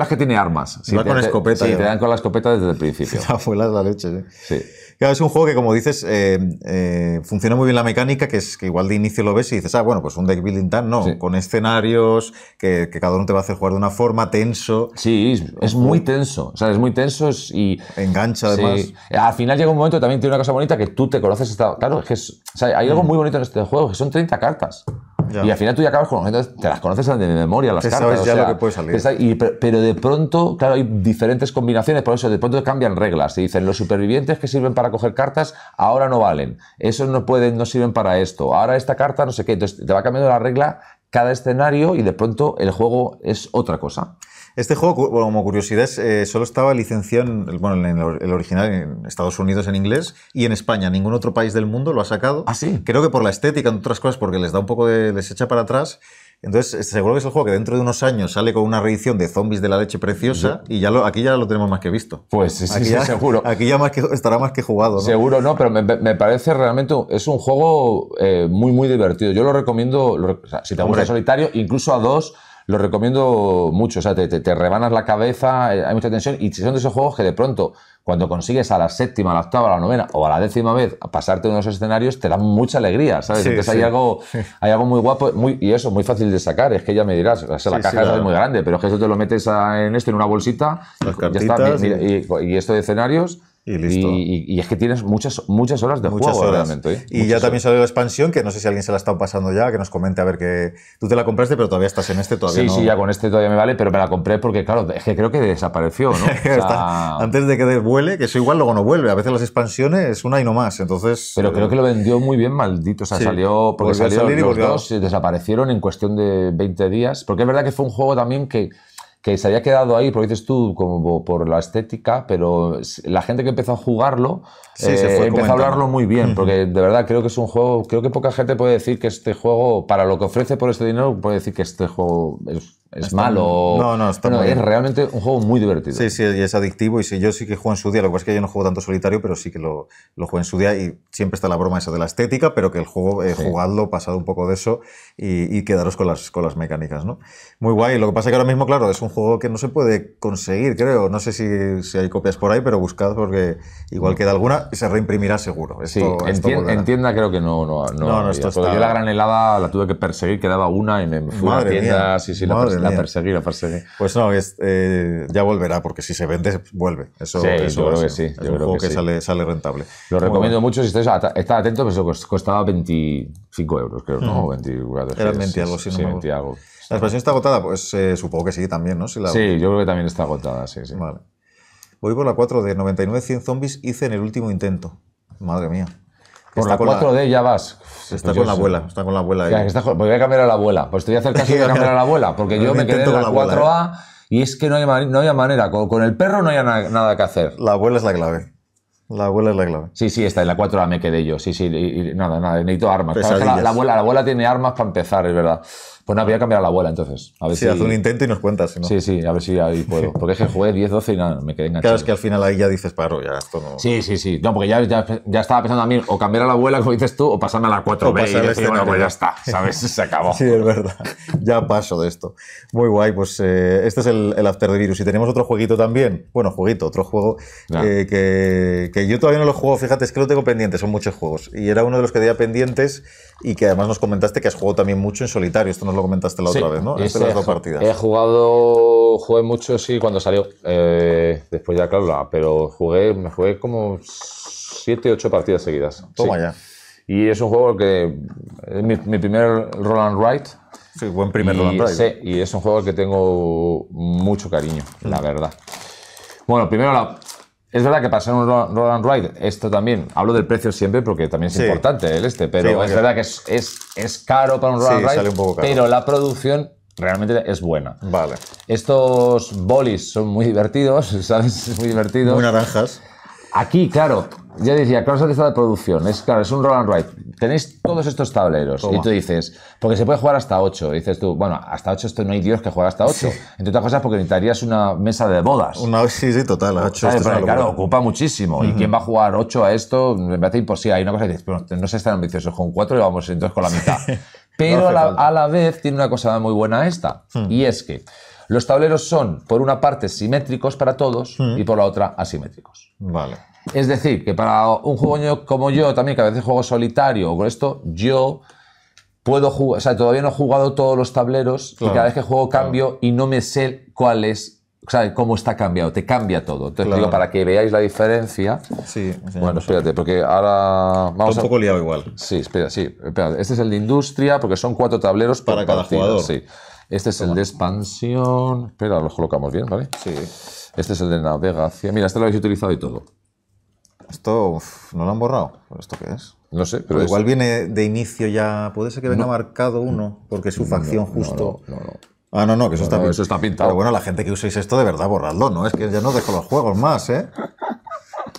es que tiene armas. Si te, con escopeta. Sí, te dan con la escopeta desde el principio. La abuela es la leche, ¿eh? sí. Claro, es un juego que, como dices, eh, eh, funciona muy bien la mecánica, que es que igual de inicio lo ves y dices, ah, bueno, pues un deck building tan, no, con escenarios, que, cada uno te va a hacer jugar de una forma, tenso. Sí, es, muy tenso, o sea, es muy tenso y... Engancha además. Al final llega un momento, también tiene una cosa bonita, que tú te conoces, estado. claro, es que hay algo mm. muy bonito en este juego, que son 30 cartas. Y al final tú ya acabas con gente, te las conoces de memoria, las cartas. pero de pronto, claro, hay diferentes combinaciones, por eso de pronto cambian reglas. se dicen, los supervivientes que sirven para coger cartas ahora no valen. Esos no pueden, no sirven para esto. Ahora esta carta no sé qué. Entonces te va cambiando la regla cada escenario y de pronto el juego es otra cosa. Este juego, bueno, como curiosidad, eh, solo estaba licenciado en, bueno, el, original en Estados Unidos en inglés y en España. Ningún otro país del mundo lo ha sacado. ¿Ah, sí? Creo que por la estética, entre otras cosas, porque les da un poco de. les echa para atrás. Entonces, seguro que es el juego que dentro de unos años sale con una reedición de zombies de la leche preciosa y ya lo, aquí ya lo tenemos más que visto. Pues sí, seguro. Aquí ya más que, estará más que jugado. Seguro, no, pero me, parece realmente, es un juego eh, muy, muy divertido. Yo lo recomiendo, si te gusta solitario, incluso a dos, lo recomiendo mucho, o sea, te, te, rebanas la cabeza, eh, hay mucha tensión y son de esos juegos que de pronto, cuando consigues a la séptima, la octava, la novena o a la décima vez pasarte unos de escenarios, te dan mucha alegría, ¿sabes? Entonces hay algo hay algo muy guapo muy, y eso, muy fácil de sacar. Es que ya me dirás, la caja es muy grande, pero es que eso te lo metes en esto, en una bolsita, y, ya está, y esto de escenarios y, Y, es que tienes muchas, muchas horas de juego realmente. ¿eh? Y ya también salió la expansión, que no sé si alguien se la ha estado pasando ya, que nos comente a ver que tú te la compraste, pero todavía estás en este todavía. Sí, sí, ya con este todavía me vale, pero me la compré porque, claro, es que creo que desapareció, ¿no? Antes de que vuele, que eso igual luego no vuelve. A veces las expansiones es una y no más. Entonces. Pero creo eh, que lo vendió muy bien, maldito. O sea, salió. Porque salieron los dos, eh, desaparecieron en cuestión de 20 días. Porque es verdad que fue un juego también que que se había quedado ahí, por dices tú, como por la estética, pero la gente que empezó a jugarlo eh, empezó a hablarlo muy bien, porque de verdad creo que es un juego, creo que poca gente puede decir que este juego, para lo que ofrece por este dinero, puede decir que este juego es es malo. No, no, Es realmente un juego muy divertido. Sí, sí, y es adictivo. Y sí, yo sí que juego en su día. Lo que pasa es que yo no juego tanto solitario, pero sí que lo, lo juego en su día. Y siempre está la broma esa de la estética, pero que el juego, eh, jugadlo, pasado un poco de eso y, quedaros con las, con las mecánicas, ¿no? Muy guay. Lo que pasa es que ahora mismo, claro, es un juego que no se puede conseguir, creo. No sé si, si hay copias por ahí, pero buscad porque igual queda alguna y se reimprimirá seguro. sí, en, creo que no. No, no, no, esto está... Yo la gran helada la tuve que perseguir, quedaba una y me fui a tiendas a La perseguí, la Pues no, es, eh, ya volverá, porque si se vende, vuelve. Eso, creo que sí. Es yo un creo juego que, sale, rentable. Lo recomiendo mucho si estás está atentos, pero eso pues costaba 25 euros, creo, ¿no? 20 algo, si no sí, ¿La expansión está agotada? Pues eh, supongo que sí, también, ¿no? Sí, yo creo que también está agotada, sí, sí. Vale. Voy por la 4 de 99, 100 zombies hice en el último intento. Madre mía. Por la 4D ya vas. Está con la pues abuela, está con la abuela. voy a cambiar a la abuela. Pues estoy a hacer caso de cambiar a la abuela, porque yo me quedé en la, 4A eh. y es que no hay, manera. Con, el perro no hay nada que hacer. La abuela es la clave. La abuela es la clave. Sí, sí, está en la 4A me quedé yo. Sí, sí, y, nada, nada, necesito armas. La, la, abuela, la abuela tiene armas para empezar, es verdad. Pues no, voy a cambiar a la abuela entonces. A ver sí, si... haz un intento y nos cuentas. Si no. Sí, sí, a ver si ahí puedo. Porque es que jugué 10, 12 y nada, me quedé enganchado. Claro, es que al final ahí ya dices paro, ya esto no. Sí, sí, sí. No, porque ya, ya, estaba pensando a mí o cambiar a la abuela, como dices tú, o pasarme a la 4B y decir, bueno, pues ya está, ¿sabes? Se acabó. sí, es verdad. Ya paso de esto. Muy guay, pues eh, este es el, After the Virus. Y tenemos otro jueguito también. Bueno, jueguito, otro juego eh, que, que yo todavía no lo juego. Fíjate, es que lo tengo pendiente, son muchos juegos. Y era uno de los que tenía pendientes y que además nos comentaste que has jugado también mucho en solitario. Esto nos lo comentaste la otra vez, ¿no? Este las dos partidas. He jugado, jugué mucho, sí, cuando salió. Eh, después ya, claro, pero jugué, me jugué como 7, 8 partidas seguidas. Toma ya. Y es un juego que es mi, mi primer Roland Wright. Sí, buen primer Roland Wright. Sí, y es un juego que tengo mucho cariño, la mm. verdad. Bueno, primero la, es verdad que para un roll and ride, esto también, hablo del precio siempre porque también es importante ¿eh? el este, pero es verdad que es, caro para un roll and ride, pero la producción realmente es buena. Vale. Estos bolis son muy divertidos, ¿sabes? Muy divertidos. Muy naranjas. Aquí, claro, ya decía, claro, es lista de producción. Es claro, es un roll and write. Tenéis todos estos tableros. Y tú dices, porque se puede jugar hasta 8. Dices tú, bueno, hasta 8 esto no hay Dios que juegue hasta 8. Entre otras cosas, porque necesitarías una mesa de bodas. Una sí, sí, total. 8 claro, ocupa muchísimo. ¿Y quién va a jugar 8 a esto? Me parece imposible. Hay una cosa que dices, pero no seas tan ambicioso. Con 4 y vamos entonces con la mitad. pero a, la, vez tiene una cosa muy buena esta. Hmm. Y es que. Los tableros son, por una parte, simétricos para todos mm. y por la otra, asimétricos. Vale. Es decir, que para un juego como yo también, que a veces juego solitario o con esto, yo puedo jugar, o sea, todavía no he jugado todos los tableros y cada vez que juego cambio y no me sé cuál es, o sea, cómo está cambiado, te cambia todo. Entonces digo, para que veáis la diferencia. Sí. Bueno, espérate, porque ahora vamos un poco liado igual. Sí, espera, sí, espera. Este es el de industria, porque son cuatro tableros para cada jugador. Sí. Este es el de expansión. Espera, lo colocamos bien, ¿vale? Sí. Este es el de navegación. Mira, este lo habéis utilizado y todo. Esto no lo han borrado. ¿Esto qué es? No sé, pero. Pues igual viene de inicio ya. Puede ser que venga marcado uno, porque su facción justo. no, no. Ah, no, no, que eso, está, pintado. Pero bueno, la gente que uséis esto, de verdad, borradlo, ¿no? Es que ya no dejo los juegos más, ¿eh?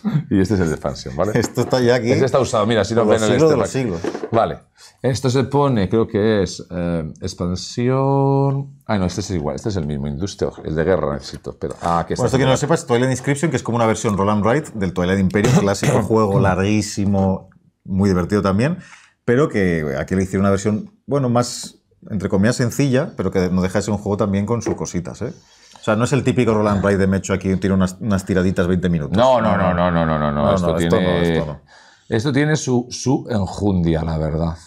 y este es el de expansión, ¿vale? Esto está ya aquí. Este está usado, mira, si no ven el este. Vale. Esto se pone, creo que es eh, expansión. Ah, no, este es igual, este es el mismo, Industria, el de guerra, necesito, Pero, ah, que esto que no lo sepas, Twilight Inscription, que es como una versión Roland Wright del Twilight Imperium, clásico juego larguísimo, muy divertido también, pero que aquí le hicieron una versión, bueno, más, entre comillas, sencilla, pero que no deja de ser un juego también con sus cositas, ¿eh? O sea, no es el típico Roland Ride de Mecho aquí tiene unas, unas, tiraditas 20 minutos. No, no, no, no, no, no, no, no esto, tiene, esto, tiene su, su, enjundia, la verdad.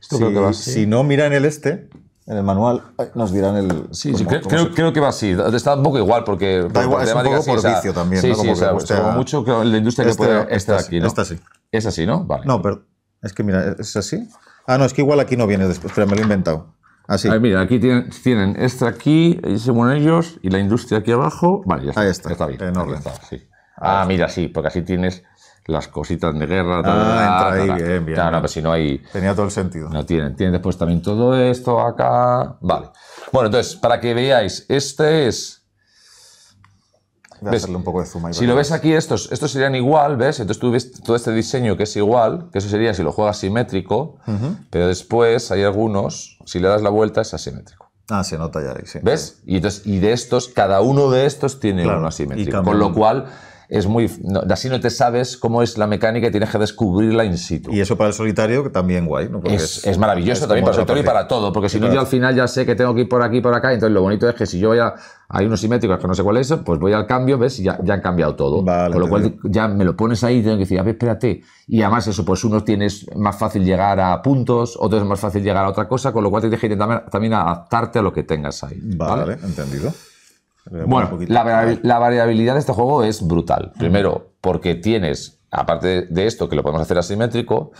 Esto que va Si no, mira en el este, en el manual nos dirán el. Sí, sí creo, creo, que va así. Está un poco igual, porque. Da igual, es un poco por vicio también. Sí, ¿no? como sí, que gusta... mucho que la industria que este puede. está este aquí, ¿no? Esta sí. Es así, ¿no? Vale. No, pero. Es que mira, ¿es así? Ah, no, es que igual aquí no viene después. Espera, me lo he inventado. Ah, mira, aquí tienen, tienen esta aquí, según ellos, y la industria aquí abajo. Vale, ya está. Ahí está. bien. En orden. Está, Ah, mira, sí, porque así tienes las cositas de guerra. ah, ahí, bien, bien. Claro, no, pero pues si no hay. Tenía todo el sentido. No tienen. Tienen después también todo esto acá. Vale. Bueno, entonces, para que veáis, este es un poco de Si lo ves aquí, estos, estos serían igual, ¿ves? Entonces tú ves todo este diseño que es igual, que eso sería si lo juegas simétrico, pero después hay algunos, si le das la vuelta es asimétrico. Ah, se nota ya ahí, sí. ¿Ves? Y, de estos, cada uno de estos tiene una uno asimétrico. Con lo cual es muy. así no te sabes cómo es la mecánica y tienes que descubrirla in situ. Y eso para el solitario que también guay, Es, maravilloso también para el solitario y para todo, porque si no, yo al final ya sé que tengo que ir por aquí, por acá. Entonces lo bonito es que si yo voy a. Hay unos simétricos que no sé cuál es, pues voy al cambio, ves, ya, han cambiado todo. Con lo cual ya me lo pones ahí y tengo que decir, a ver, espérate. Y además, eso, pues unos tienes más fácil llegar a puntos, otros es más fácil llegar a otra cosa, con lo cual te que también, también adaptarte a lo que tengas ahí. ¿vale? entendido. Bueno, la, variabilidad de este juego es brutal. Primero, porque tienes, aparte de esto que lo podemos hacer asimétrico,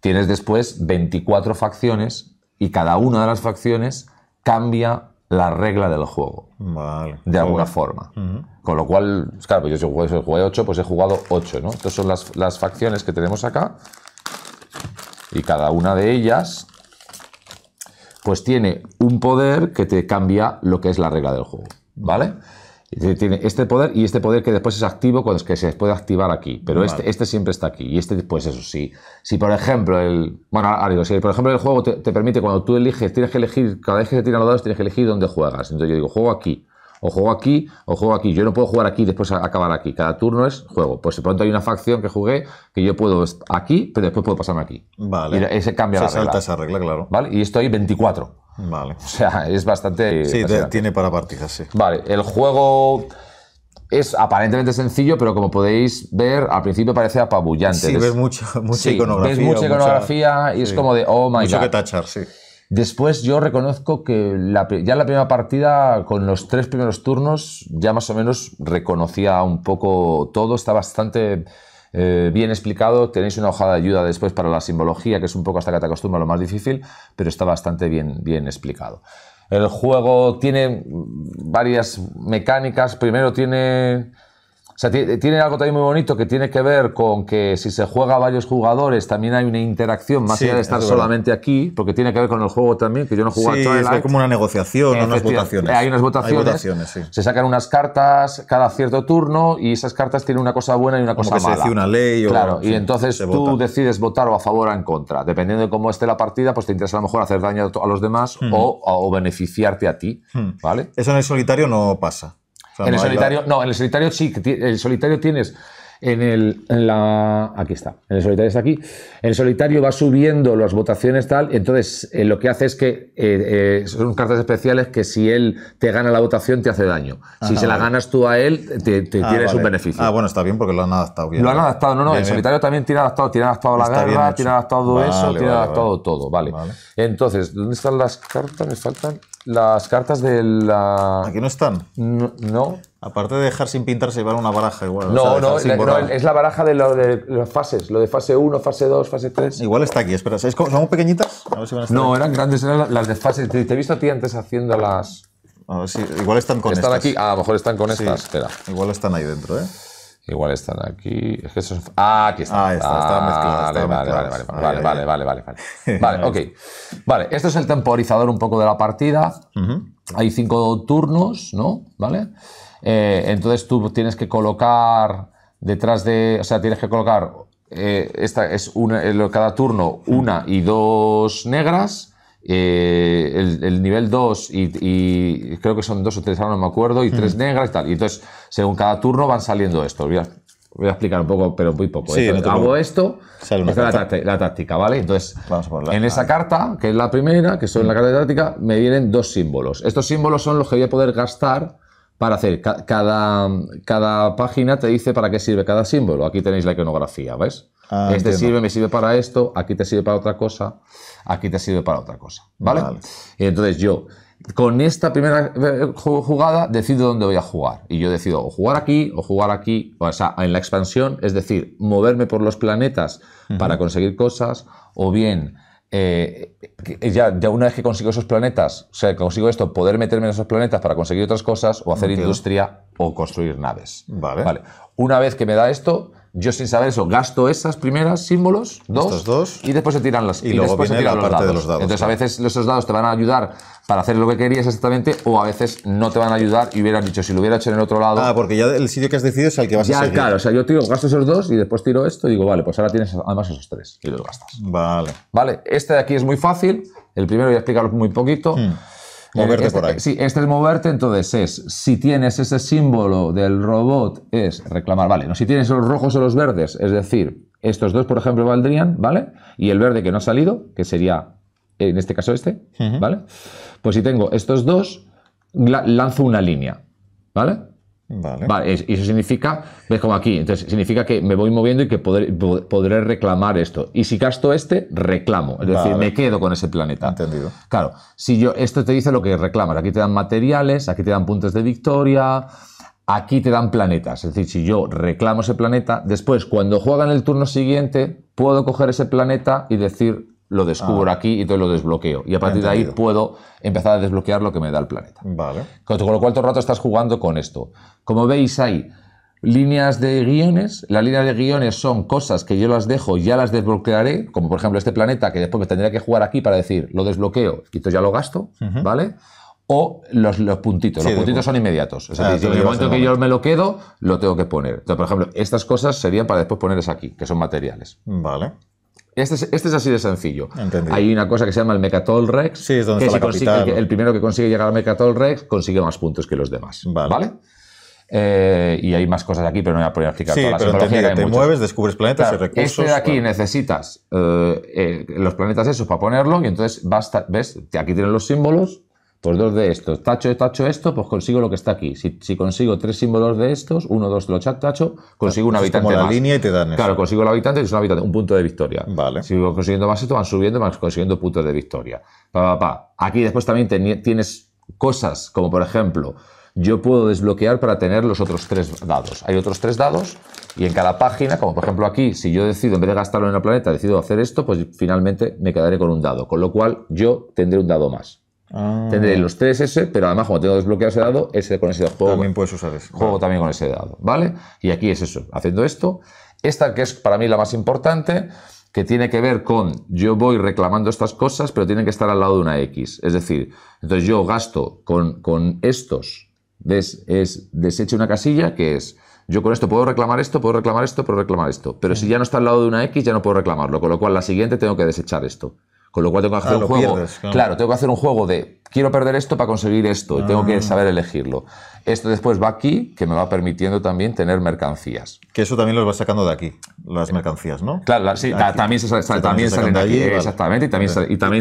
tienes después 24 facciones y cada una de las facciones cambia la regla del juego. Vale. De alguna forma. Con lo cual, claro, pues yo si jugué, 8, pues he jugado 8, ¿no? Estas son las facciones que tenemos acá. Y cada una de ellas pues tiene un poder que te cambia lo que es la regla del juego. ¿vale? Tiene este poder y este poder que después es activo cuando es que se puede activar aquí. Pero este, este siempre está aquí. Y este, después pues eso, sí. Si por ejemplo el. Bueno, si por ejemplo el juego te, permite, cuando tú eliges, tienes que elegir, cada vez que se tiran los dados, tienes que elegir dónde juegas. Entonces yo digo, juego aquí. O juego aquí, o juego aquí. Yo no puedo jugar aquí después acabar aquí. Cada turno es juego. Pues de pronto hay una facción que jugué que yo puedo aquí, pero después puedo pasarme aquí. Vale. Y ese cambia se la regla. salta esa regla, claro. ¿Vale? Y estoy 24. Vale. O sea, es bastante. Sí, tiene para partidas, sí. Vale, el juego. Es aparentemente sencillo, pero como podéis ver, al principio parece apabullante. Sí, ves mucha, sí, iconografía. Ves mucha iconografía y es como de, oh my Mucho que tachar, sí. Después yo reconozco que la, ya en la primera partida, con los tres primeros turnos, ya más o menos reconocía un poco todo, está bastante eh, bien explicado. Tenéis una hoja de ayuda después para la simbología, que es un poco hasta que te acostumbras lo más difícil, pero está bastante bien, bien explicado. El juego tiene varias mecánicas. Primero tiene o sea, tiene algo también muy bonito que tiene que ver con que si se juega a varios jugadores también hay una interacción, más allá de estar solamente aquí, porque tiene que ver con el juego también, que yo no jugaba sí, es como una negociación, o unas votaciones. Hay unas votaciones. Se sacan unas cartas cada cierto turno y esas cartas tienen una cosa buena y una cosa que mala. Se una ley Claro, y entonces tú decides votar o a favor o en contra. Dependiendo de cómo esté la partida, pues te interesa a lo mejor hacer daño a los demás hmm. o, beneficiarte a ti. Hmm. ¿vale? Eso en el solitario no pasa en el solitario, no, en el solitario sí, el solitario tienes en el la aquí está, en el solitario está aquí. el solitario va subiendo las votaciones tal, entonces eh, lo que hace es que eh, eh, son cartas especiales que si él te gana la votación te hace daño. si se la ganas tú a él te, ah, tienes un beneficio. Ah, bueno, está bien porque lo han adaptado bien. Lo han adaptado, no, no, el solitario también tiene adaptado, tiene adaptado la guerra, tiene adaptado eso, tiene adaptado todo, vale. Entonces, ¿dónde están las cartas? Me faltan las cartas de la. ¿Aquí no están? No. Aparte de dejar sin pintar, se a una baraja igual. No, no, no, es la baraja de, lo, de, las fases, lo de fase 1, fase 2, fase 3. Igual está aquí, espera, ¿son pequeñitas? A ver si van a estar no, eran grandes, eran las de fase. Te, he visto a ti antes haciendo las. A ver si, igual están con estas. Están aquí, ah, a lo mejor están con estas, espera. Igual están ahí dentro, ¿eh? Igual están aquí. Ah, aquí está. Ah, está, vale, Vale, vale, vale, vale, vale, vale, vale, vale, ok. Vale, esto es el temporizador un poco de la partida. Hay cinco turnos, ¿no? ¿Vale? Eh, entonces tú tienes que colocar detrás de. O sea, tienes que colocar. Eh, esta es una, eh, cada turno una y dos negras eh, el, nivel 2 y, creo que son dos o tres, ahora no me acuerdo, y tres mm. negras y tal. Y entonces, según cada turno van saliendo estos. Voy a, voy a explicar un poco, pero muy poco. Sí, hago esto, esta es la táctica, ¿vale? Entonces, en esa carta, que es la primera, que soy la carta de táctica, me vienen dos símbolos. Estos símbolos son los que voy a poder gastar para hacer. Cada, cada página te dice para qué sirve cada símbolo. Aquí tenéis la iconografía, ¿ves? Ah, este sirve, me sirve para esto, aquí te sirve para otra cosa, aquí te sirve para otra cosa. ¿Vale? Y entonces yo, con esta primera eh, jugada, decido dónde voy a jugar. Y yo decido o jugar aquí o jugar aquí, o sea, en la expansión, es decir, moverme por los planetas para conseguir cosas, o bien. Eh, ya, una vez que consigo esos planetas, o sea, consigo esto, poder meterme en esos planetas para conseguir otras cosas, o hacer industria, o construir naves. Vale. vale. Una vez que me da esto, yo sin saber eso, gasto esas primeras símbolos, dos, dos y después se tiran las y, luego la parte de los dados. Entonces a veces esos dados te van a ayudar para hacer lo que querías exactamente o a veces no te van a ayudar y hubieras dicho si lo hubiera hecho en el otro lado. Ah, porque ya el sitio que has decidido es el que vas a seguir. claro, o sea, yo tiro, gasto esos dos y después tiro esto y digo, vale, pues ahora tienes además esos tres y los gastas. Vale. Vale, este de aquí es muy fácil, el primero voy a explicarlo muy poquito. Hmm. Eh, moverte este, eh, Sí, este es moverte, entonces es, si tienes ese símbolo del robot, es reclamar, vale, no, si tienes los rojos o los verdes, es decir, estos dos, por ejemplo, valdrían, ¿vale? Y el verde que no ha salido, que sería, en este caso este, ¿vale? Pues si tengo estos dos, lanzo una línea, ¿vale? Vale. vale. eso significa, ves como aquí, entonces significa que me voy moviendo y que podré, reclamar esto. Y si gasto este, reclamo. Es decir, me quedo con ese planeta. Entendido. Claro, si yo, esto te dice lo que reclamas. Aquí te dan materiales, aquí te dan puntos de victoria, aquí te dan planetas. Es decir, si yo reclamo ese planeta, después cuando juegan el turno siguiente, puedo coger ese planeta y decir, lo descubro ah. aquí y todo lo desbloqueo. Y a partir de ahí puedo empezar a desbloquear lo que me da el planeta. Vale. Con, lo cual todo el rato estás jugando con esto. Como veis, hay líneas de guiones. Las líneas de guiones son cosas que yo las dejo, y ya las desbloquearé, como por ejemplo este planeta, que después me tendría que jugar aquí para decir, lo desbloqueo, y ya lo gasto, ¿vale? O los, puntitos. los puntitos son inmediatos. es ah, decir, en el momento que yo me lo quedo, lo tengo que poner. Entonces, por ejemplo, estas cosas serían para después ponerlas aquí, que son materiales. Vale. Este, este es, así de sencillo. Hay una cosa que se llama el Mecatol el primero que consigue llegar al Mecatol consigue más puntos que los demás. ¿Vale? Eh, y hay más cosas aquí, pero no voy a poder explicar sí, pero Te mueves, descubres planetas y recursos. Este de aquí necesitas eh, eh, los planetas esos para ponerlo y entonces basta, ves, aquí tienen los símbolos pues dos de estos, tacho, tacho esto, pues consigo lo que está aquí. Si, consigo tres símbolos de estos, uno, dos, lo tacho, consigo un habitante como la línea y te dan Claro, consigo el habitante y es un habitante, un punto de victoria. Vale. Si consiguiendo más esto, van subiendo, van consiguiendo puntos de victoria. Pa, Aquí después también tienes cosas como, por ejemplo, yo puedo desbloquear para tener los otros tres dados. Hay otros tres dados y en cada página, como por ejemplo aquí, si yo decido, en vez de gastarlo en el planeta, decido hacer esto, pues finalmente me quedaré con un dado. Con lo cual, yo tendré un dado más. Ah. Tendré los tres S, pero además, como tengo desbloqueado ese dado, ese con ese dado juego. También usar ese. Juego también con ese dado, ¿vale? Y aquí es eso, haciendo esto. Esta que es para mí la más importante, que tiene que ver con yo voy reclamando estas cosas, pero tienen que estar al lado de una X. Es decir, entonces yo gasto con, estos, es, desecho una casilla que es yo con esto puedo reclamar esto, puedo reclamar esto, puedo reclamar esto. Pero si ya no está al lado de una X, ya no puedo reclamarlo. Con lo cual, la siguiente tengo que desechar esto. Con lo cual tengo que hacer ah, un juego. claro. tengo que hacer un juego de quiero perder esto para conseguir esto. Y tengo que ah. saber elegirlo. Esto después va aquí, que me va permitiendo también tener mercancías. Que eso también los va sacando de aquí, las mercancías, ¿no? Claro, sí, también, se, también, salen aquí. exactamente, y también,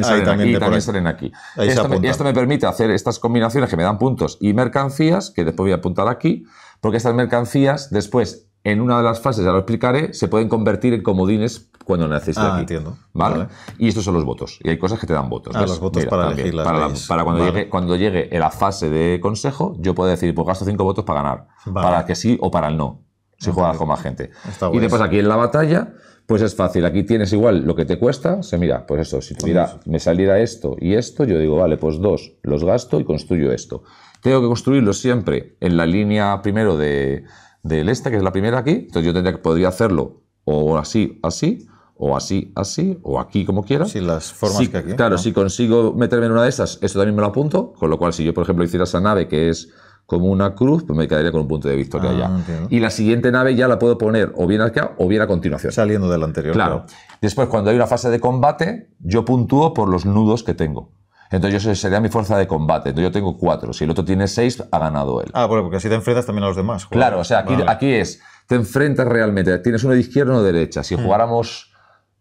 salen salen aquí. Esto me, esto me permite hacer estas combinaciones que me dan puntos y mercancías, que después voy a apuntar aquí, porque estas mercancías después en una de las fases, ya lo explicaré, se pueden convertir en comodines cuando naciste Ah, aquí. entiendo. ¿Vale? Y estos son los votos. Y hay cosas que te dan votos. Ah, los votos para elegir las para, para cuando, llegue, cuando llegue la fase de consejo, yo puedo decir, pues gasto cinco votos para ganar. Para que sí o para el no. Si juegas con más gente. y después aquí en la batalla, pues es fácil. Aquí tienes igual lo que te cuesta. Se mira, pues eso, si tuviera, pues me saliera esto y esto, yo digo, vale, pues dos, los gasto y construyo esto. Tengo que construirlo siempre en la línea primero de, del este, que es la primera aquí. Entonces yo tendría que podría hacerlo o así, así, o así, así, o aquí, como quiera. Sí, las formas que Claro, si consigo meterme en una de esas, esto también me lo apunto, con lo cual si yo, por ejemplo, hiciera esa nave que es como una cruz, pues me quedaría con un punto de victoria allá ah, Y la siguiente nave ya la puedo poner o bien acá o bien a continuación. Saliendo de la anterior. Claro. Después, cuando hay una fase de combate, yo puntúo por los nudos que tengo. Entonces eso sería mi fuerza de combate. Entonces yo tengo cuatro. Si el otro tiene seis, ha ganado él. Ah, bueno, porque así te enfrentas también a los demás. Claro, o sea, aquí, aquí es, te enfrentas realmente. Tienes uno de izquierda y uno de derecha. Si hmm. jugáramos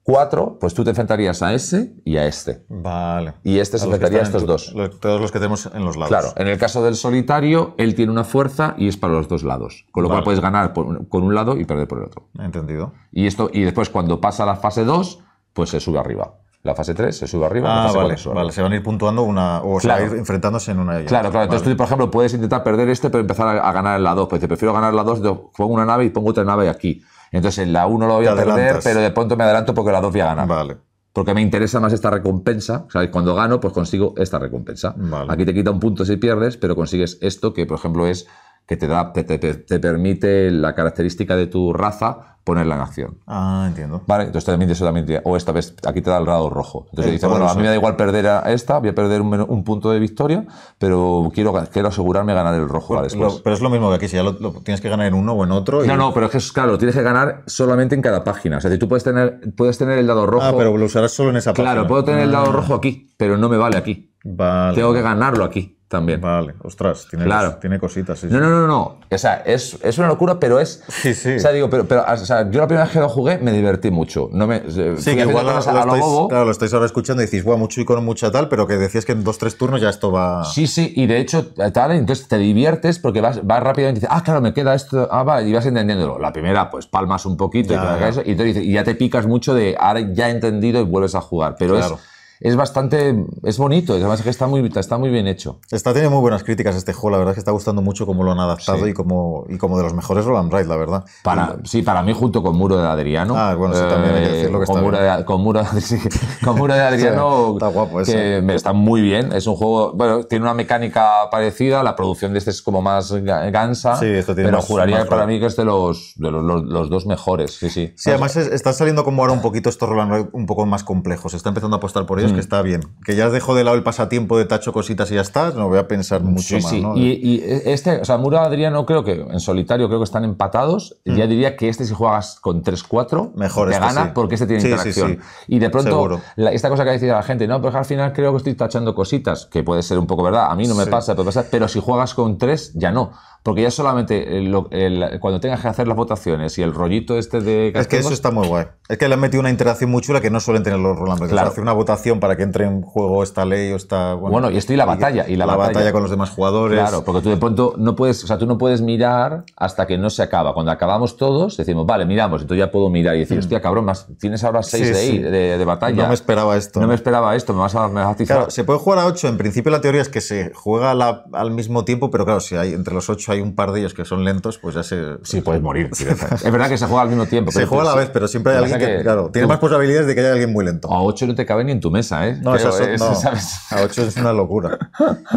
cuatro, pues tú te enfrentarías a ese y a este. Vale. Y este se enfrentaría a estos dos. todos los que tenemos en los lados. Claro, en el caso del solitario, él tiene una fuerza y es para los dos lados. Con lo cual puedes ganar con un lado y perder por el otro. Entendido. Y, esto, y después cuando pasa la fase 2, pues se sube arriba. La fase 3 se sube arriba. Ah, vale, se van a ir puntuando una, o se van a ir enfrentándose en una Claro, claro. Entonces tú, por ejemplo, puedes intentar perder este, pero empezar a, ganar en la 2. Pues te prefiero ganar la 2, pongo una nave y pongo otra nave aquí. Entonces la 1 lo voy a perder, pero de pronto me adelanto porque la 2 voy a ganar. Vale. Porque me interesa más esta recompensa. Cuando gano, pues consigo esta recompensa. Aquí te quita un punto si pierdes, pero consigues esto, que por ejemplo es que te, da, te, permite la característica de tu raza ponerla en acción. Ah, entiendo. Vale, entonces también eso también, o esta vez aquí te da el dado rojo. Entonces dice bueno, a mí me da igual perder a esta, voy a perder un, punto de victoria, pero quiero, quiero asegurarme ganar el rojo pero, después. pero es lo mismo que aquí, si ya lo, tienes que ganar en uno o en otro. No, no, pero es que claro, tienes que ganar solamente en cada página. O sea, si tú puedes tener, puedes tener el dado ah, rojo. Ah, pero lo usarás solo en esa página. Claro, puedo tener el dado ah. rojo aquí, pero no me vale aquí. Vale. Tengo que ganarlo aquí también. Vale, ostras, tiene, claro. tiene cositas. no, no, no, no. O sea, es, una locura, pero es. Sí, sí. O sea, digo, pero, o sea, yo la primera vez que lo jugué me divertí mucho. No me, eh, sí, que igual lo, estáis, ahora escuchando y decís, guau, mucho icono, mucha tal, pero que decías que en dos, tres turnos ya esto va. Sí, sí, y de hecho, eh, tal, entonces te diviertes porque vas, vas rápidamente y dices, ah, claro, me queda esto, ah, vale, y vas entendiéndolo. La primera, pues palmas un poquito y, te ya. Eso, y, ya te picas mucho de, ahora ya he entendido y vuelves a jugar. Pero claro es bastante, es bonito, además que está muy, está muy bien hecho. Está teniendo muy buenas críticas este juego, la verdad es que está gustando mucho cómo lo han adaptado y, como, y como de los mejores Roland Ride, la verdad. sí, para mí junto con Muro de Adriano. Ah, bueno, sí, que eh, está con, Muro de, con, Muro Adriano. está guapo está muy bien, es un juego, bueno, tiene una mecánica parecida, la producción de este es como más gansa, pero juraría para mí que es de los, dos mejores, sí, sí. Sí, además está saliendo como ahora un poquito estos Roland Ride un poco más complejos, está empezando a apostar por ellos que mm. está bien. Que ya dejo de lado el pasatiempo de tacho cositas y ya está, no voy a pensar mucho más. Y, este, o sea, Muro Adriano creo que en solitario creo que están empatados. Ya mm. diría que este si juegas con 3-4, mejor este, gana porque este tiene interacción. Y de pronto, esta cosa que ha dicho la gente, no, pero al final creo que estoy tachando cositas, que puede ser un poco verdad. A mí no me pasa, pero, pasa, pero si juegas con 3, ya no. Porque ya solamente eh, cuando tengas que hacer las votaciones y el rollito este de... es que eso está muy guay. Es que le han metido una interacción muy chula que no suelen tener los Roland Claro. Hacer una votación para que entre en juego esta ley o esta... Bueno, y esto y la batalla. Y la, batalla. con los demás jugadores. Claro, porque tú de pronto no puedes... O sea, tú no puedes mirar hasta que no se acaba. Cuando acabamos todos, decimos, vale, miramos. Entonces ya puedo mirar y decir, mm. hostia, cabrón, más, tienes ahora seis de, de, batalla. No me esperaba esto. No, me esperaba esto, me vas a, me Claro, se puede jugar a ocho. En principio la teoría es que se juega la, al mismo tiempo, pero claro, si hay entre los ocho hay hay un par de ellos que son lentos, pues ya se... Sí, puedes morir. es verdad que se juega al mismo tiempo. Se juega a la vez, pero siempre hay alguien que, claro, tiene más posibilidades de que haya alguien muy lento. A 8 no te cabe ni en tu mesa, ¿eh? No, es, ¿eh? a 8 es una locura.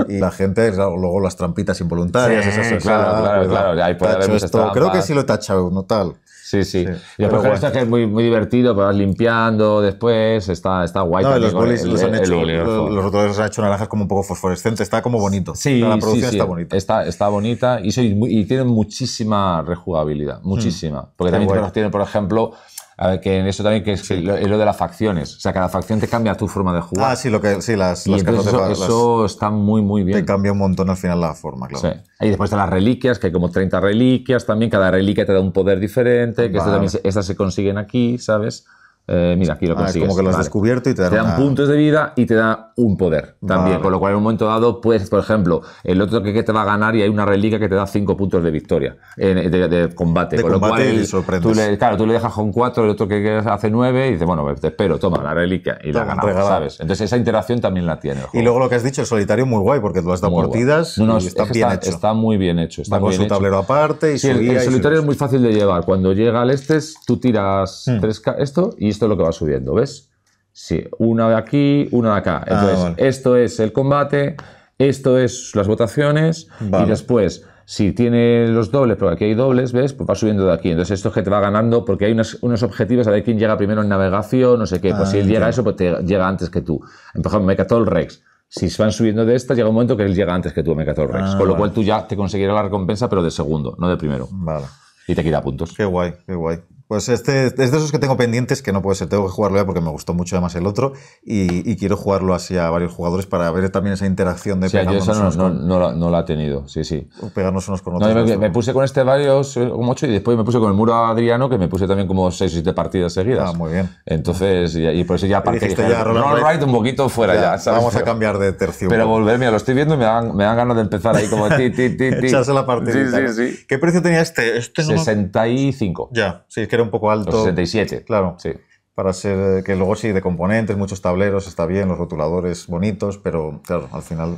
Y la gente, luego las trampitas involuntarias, Claro, claro, claro. Creo que sí lo he tachado, no tal. Sí, sí. sí. Y después que es muy, muy divertido, vas limpiando después, está, está guay. los bolis los han hecho, los naranjas como un poco fosforescente, está como bonito. Sí, la producción sí, está bonita. Está, bonita y, tienen muchísima rejugabilidad, muchísima. Hmm. Porque también tiene, por ejemplo, a ver, que en eso también que es, lo, de las facciones. O sea, cada facción te cambia tu forma de jugar. Ah, sí, lo que, sí las, eso, eso está muy, muy bien. Te cambia un montón al final la forma, claro. Sí. Y después están las reliquias, que hay como 30 reliquias también. Cada reliquia te da un poder diferente, que estas se consiguen aquí, ¿sabes? Eh, mira, aquí lo ah, consigues. es como que lo has descubierto y te, dan, puntos de vida y te da un poder también. Con lo cual, en un momento dado, puedes por ejemplo, el otro que te va a ganar y hay una reliquia que te da 5 puntos de victoria, de, combate. De con combate lo cual, y sorprendes. Tú le, claro, tú le dejas con 4, el otro que hace 9 y dice, bueno, pues te espero, toma la reliquia y la ganas ¿sabes? Entonces, esa interacción también la tiene. Y luego lo que has dicho, el solitario, muy guay, porque tú has dado partidas y está, bien hecho. Está muy bien hecho. Está con su tablero aparte y su el, el, solitario es muy fácil de llevar. Cuando llega al este, tú tiras hmm. tres, esto y lo que va subiendo, ¿ves? Sí, una de aquí, una de acá. Ah, Entonces, esto es el combate, esto es las votaciones y después si tiene los dobles, Pero aquí hay dobles, ¿ves? Pues va subiendo de aquí. Entonces esto es que te va ganando porque hay unos, unos objetivos a ver quién llega primero en navegación, no sé qué. Pues si él ah, llega a eso, pues te llega antes que tú. Por ejemplo, Mecatol Rex. Si se van subiendo de esta, llega un momento que él llega antes que tú a Mecatol Rex. Ah, con lo cual tú ya te conseguirás la recompensa, pero de segundo, no de primero. Vale. Y te quita puntos. Qué guay, qué guay. Pues este es de esos que tengo pendientes que no puede ser. Tengo que jugarlo ya porque me gustó mucho además el otro y, quiero jugarlo así a varios jugadores para ver también esa interacción de pegarnos unos no, con... no, la, no, la, ha tenido, sí, sí. Pegarnos unos con otros. me, puse con este varios, como eh, ocho, y después me puse con el muro Adriano que me puse también como seis o siete partidas seguidas. Ah, muy bien. Entonces, y, por eso ya partí. Right un poquito fuera ya. Vamos a cambiar de tercio. Pero volver, mira, lo estoy viendo y me dan, me dan ganas de empezar ahí como ti, ti, ti, Echarse la partida. Sí, sí, sí. ¿Qué precio tenía este? este 65. Ya, sí, es que un poco alto. Los 67. Claro. Sí. Para ser. Eh, que luego sí, de componentes, muchos tableros, está bien, los rotuladores bonitos, pero claro, al final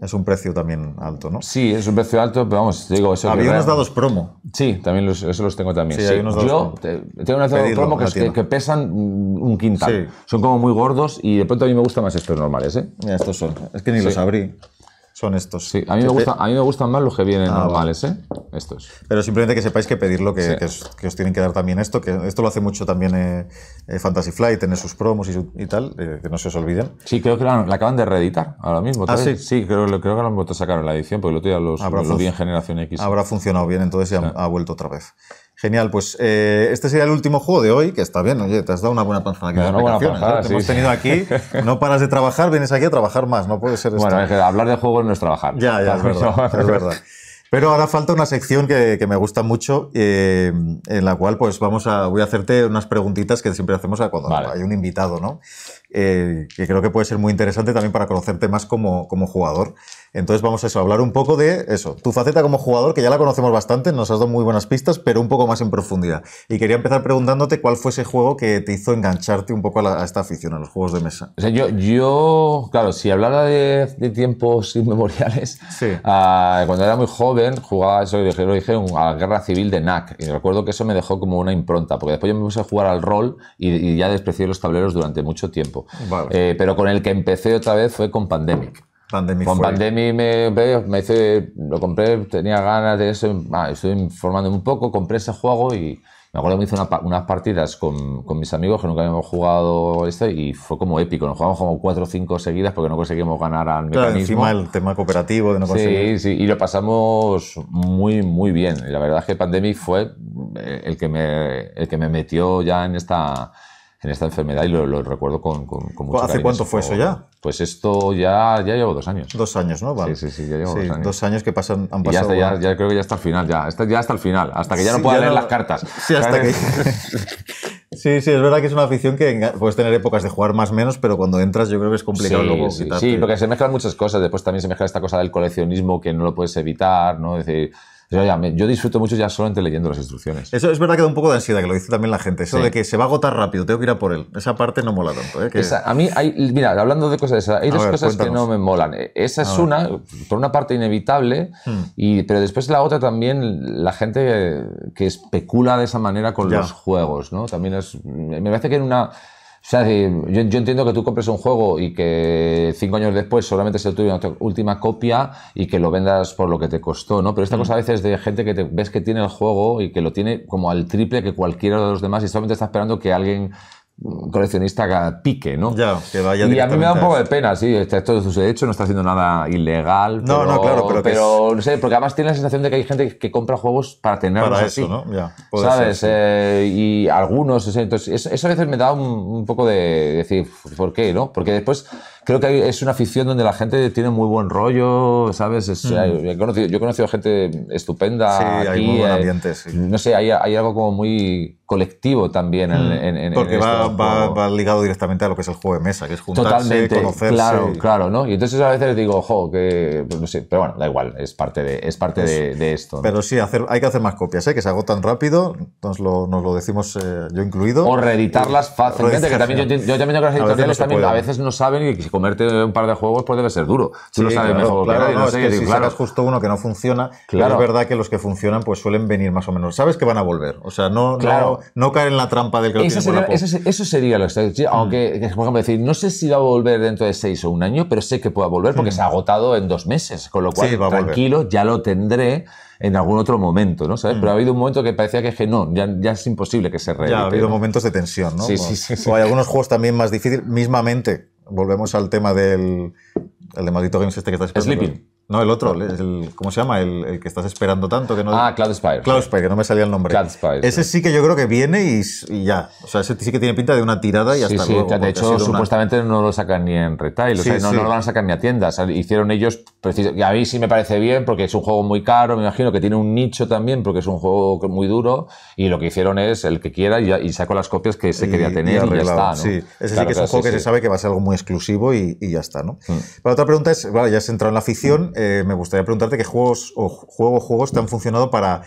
es un precio también alto, ¿no? Sí, es un precio alto, pero vamos, digo, eso Había unos dados promo. Sí, también los, eso los tengo también. Sí, Yo tengo unos dados promo que, pesan un quintal. Son como muy gordos y de pronto a mí me gustan más estos normales, ¿eh? estos son. Es que ni los abrí son estos. Sí, a mí, me este- a mí me gustan más los que vienen ah, normales, ¿eh? Estos. Pero simplemente que sepáis que pedirlo, que, que, os, tienen que dar también esto, que esto lo hace mucho también eh, eh, Fantasy Flight, tener sus promos y, tal, que no se os olviden. Sí, creo que la, acaban de reeditar ahora mismo. Ah, sí? sí? creo, creo que la han vuelto a sacar en la edición, porque lo otro los, los, vi en Generación X. Habrá funcionado bien, entonces y ha vuelto otra vez. Genial, pues eh, este sería el último juego de hoy, que está bien, oye, te has dado una buena panzada. Aquí no, ¿eh? hemos tenido aquí, no paras de trabajar, vienes aquí a trabajar más, no puede ser esto. Bueno, hablar de juegos no es trabajar. Ya, ya, es verdad, Pero ahora falta una sección que, me gusta mucho, eh, en la cual pues vamos a, voy a hacerte unas preguntitas que siempre hacemos cuando hay un invitado, ¿no? que creo que puede ser muy interesante también para conocerte más como jugador. Entonces vamos a eso, a hablar un poco de eso, tu faceta como jugador, que ya la conocemos bastante, nos has dado muy buenas pistas, pero un poco más en profundidad. Y quería empezar preguntándote cuál fue ese juego que te hizo engancharte un poco a, esta afición, a los juegos de mesa. yo, yo claro, si hablara de, tiempos inmemoriales, ah, cuando era muy joven jugaba, eso lo dije, a la guerra civil de NAC. Y recuerdo que eso me dejó como una impronta, porque después yo me puse a jugar al rol y, ya desprecié los tableros durante mucho tiempo. Eh, pero con el que empecé otra vez fue con Pandemic. Pandemic con Pandemic me, me hice, lo compré, tenía ganas de eso, ah, estoy informando un poco, compré ese juego y me acuerdo que me hice unas partidas con, con, mis amigos que nunca habíamos jugado este y fue como épico, nos jugamos como cuatro o cinco seguidas porque no conseguimos ganar al claro, encima el tema cooperativo de no conseguir. Sí, sí, y lo pasamos muy, muy bien. Y la verdad es que Pandemic fue eh, el que el que me metió ya en esta en esta enfermedad y lo, recuerdo con, con, con ¿Hace cuánto fue eso ya? Pues esto ya, ya llevo dos años. Dos años, ¿no? Sí, sí, sí, ya llevo dos años. Dos años que pasan, han pasado. ya, creo que ya está el final, ya. está, ya hasta el final, hasta que ya no pueda leer las cartas. Sí, hasta que... Sí, sí, es verdad que es una afición que puedes tener épocas de jugar más menos, pero cuando entras yo creo que es complicado sí, sí, sí, porque se mezclan muchas cosas. Después también se mezcla esta cosa del coleccionismo que no lo puedes evitar, ¿no? Es decir, yo, disfruto mucho ya solamente leyendo las instrucciones. Eso es verdad que da un poco de ansiedad, que lo dice también la gente. Eso de que se va a agotar rápido, tengo que ir a por él. Esa parte no mola tanto. ¿eh? a mí, hay, mira, hablando de cosas de esa, hay dos cosas que no me molan. E, esa es una, por una parte inevitable, hmm. pero después la otra también, la gente que especula de esa manera con los juegos, ¿no? También es, me parece que en una o sea, yo, entiendo que tú compres un juego y que cinco años después solamente se tuviera una última copia y que lo vendas por lo que te costó, ¿no? Pero esta cosa a veces de gente que ves que tiene el juego y que lo tiene como al triple que cualquiera de los demás y solamente está esperando que alguien coleccionista pique, ¿no? que vaya Y a mí me da un poco de pena, sí, este, esto de hecho no está haciendo nada ilegal. No, pero, no, claro, pero. no sé, porque además tiene la sensación de que hay gente que compra juegos para tenerlos eso, ¿no? ¿Sabes? Eh, y algunos, entonces, eso, a veces me da un, un poco de decir, ¿por qué, no? Porque después creo que es una afición donde la gente tiene muy buen rollo, ¿sabes? Mm. he conocido, yo he conocido gente estupenda. Sí, hay muy buen eh, ambiente, sí. No sé, hay, algo como muy colectivo también. en mm. En, en, Porque va, ligado directamente a lo que es el juego de mesa, que es juntarse, Totalmente, conocerse. Claro, claro, ¿no? Y entonces a veces digo, ojo, que no sé, pero bueno, da igual, es parte de, es parte pues, de, esto. Pero sí, hacer, hay que hacer más copias, ¿eh? que se agotan rápido, nos lo, nos lo decimos eh, yo incluido. O reeditarlas fácilmente, que también yo, también tengo que las editoriales a no también a veces no saben y comerte un par de juegos pues debe ser duro. si lo sabes mejor es si sacas justo uno que no funciona, claro. es verdad que los que funcionan pues suelen venir más o menos. Sabes que van a volver. O sea, no, claro. no, caer en la trampa del que eso lo sería, eso, sería lo mm. que Aunque, por ejemplo, decir, no sé si va a volver dentro de seis o un año, pero sé que pueda volver porque mm. se ha agotado en dos meses. Con lo cual, tranquilo, ya lo tendré en algún otro momento, ¿no? ¿Sabes? Mm. Pero ha habido un momento que parecía que, no, ya, ya, es imposible que se reedite. Ya ha habido momentos de tensión, ¿no? O hay algunos juegos también más difíciles, mismamente volvemos al tema del el de Maldito Games este que está... esperando. No, el otro, el, ¿cómo se llama? El, que estás esperando tanto que no. Ah, Cloud Spire. Cloud Spire, que no me salía el nombre. Cloud Ese sí que yo creo que viene y, ya. O sea, ese sí que tiene pinta de una tirada y hasta sí, De hecho, supuestamente no lo sacan ni en retail, o sea, no, lo van a sacar ni a tiendas. hicieron ellos, y a mí sí me parece bien porque es un juego muy caro, me imagino que tiene un nicho también porque es un juego muy duro y lo que hicieron es el que quiera y, saco las copias que se quería tener y, ya está. ¿no? Sí, ese sí que es un juego que se sabe que va a ser algo muy exclusivo y, ya está, ¿no? La mm. otra pregunta es, vale, ya has entrado en la afición. Eh, me gustaría preguntarte qué juegos o juego juegos te han funcionado para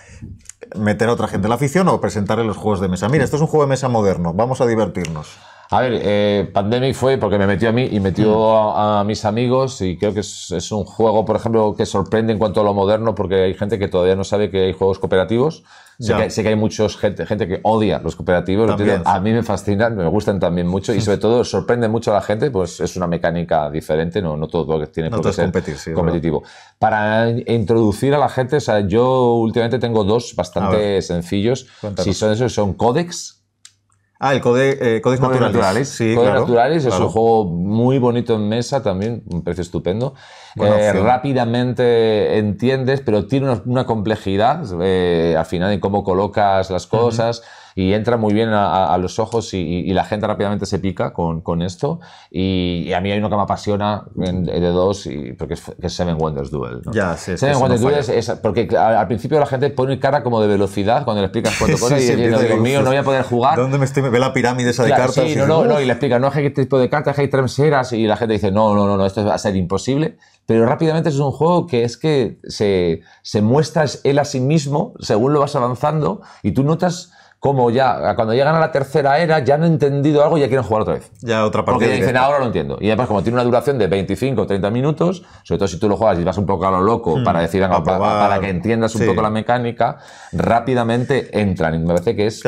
meter a otra gente en la afición o presentarle los juegos de mesa. Mira, esto es un juego de mesa moderno, vamos a divertirnos. A ver, eh, Pandemic fue porque me metió a mí y metió mm. a, mis amigos y creo que es, un juego, por ejemplo, que sorprende en cuanto a lo moderno porque hay gente que todavía no sabe que hay juegos cooperativos. Sé, que, hay muchos gente, gente que odia los cooperativos. A mí me fascinan, me gustan también mucho y sobre todo sorprende mucho a la gente, pues es una mecánica diferente, no, no todo lo que tiene por qué ser competitivo. Para introducir a la gente, sea, yo últimamente tengo dos bastante sencillos. Si son esos, son Codex Ah, el Codex, eh, Naturales. Sí, Codex Naturales es un juego muy bonito en mesa también, un precio estupendo. Eh, rápidamente entiendes, pero tiene una, complejidad eh, al final en cómo colocas las cosas y entra muy bien a, a los ojos y, y, la gente rápidamente se pica con, con esto. Y, a mí hay uno que me apasiona en, de dos, porque es, que es Seven Wonders Duel. Ya, Seven Wonders Duel es, porque al, principio la gente pone cara como de velocidad cuando le explicas cuatro cosas sí, sí, y, mío, no voy a poder jugar. ¿Dónde me estoy? Me ve la pirámide esa de cartas. Sí, no, no, no, y le explica, no es que este tipo de cartas, hay tremeseras, y la gente dice, no, no, no, no, esto va a ser imposible pero rápidamente es un juego que es que se, se muestra él a sí mismo según lo vas avanzando y tú notas como ya, cuando llegan a la tercera era, ya han entendido algo y ya quieren jugar otra vez. Ya otra partida. Porque dicen, ahora lo entiendo. Y además, como tiene una duración de 25 o 30 minutos, sobre todo si tú lo juegas y vas un poco a lo loco hmm, para decir, para, que entiendas un poco la mecánica, rápidamente entran. Y me parece que es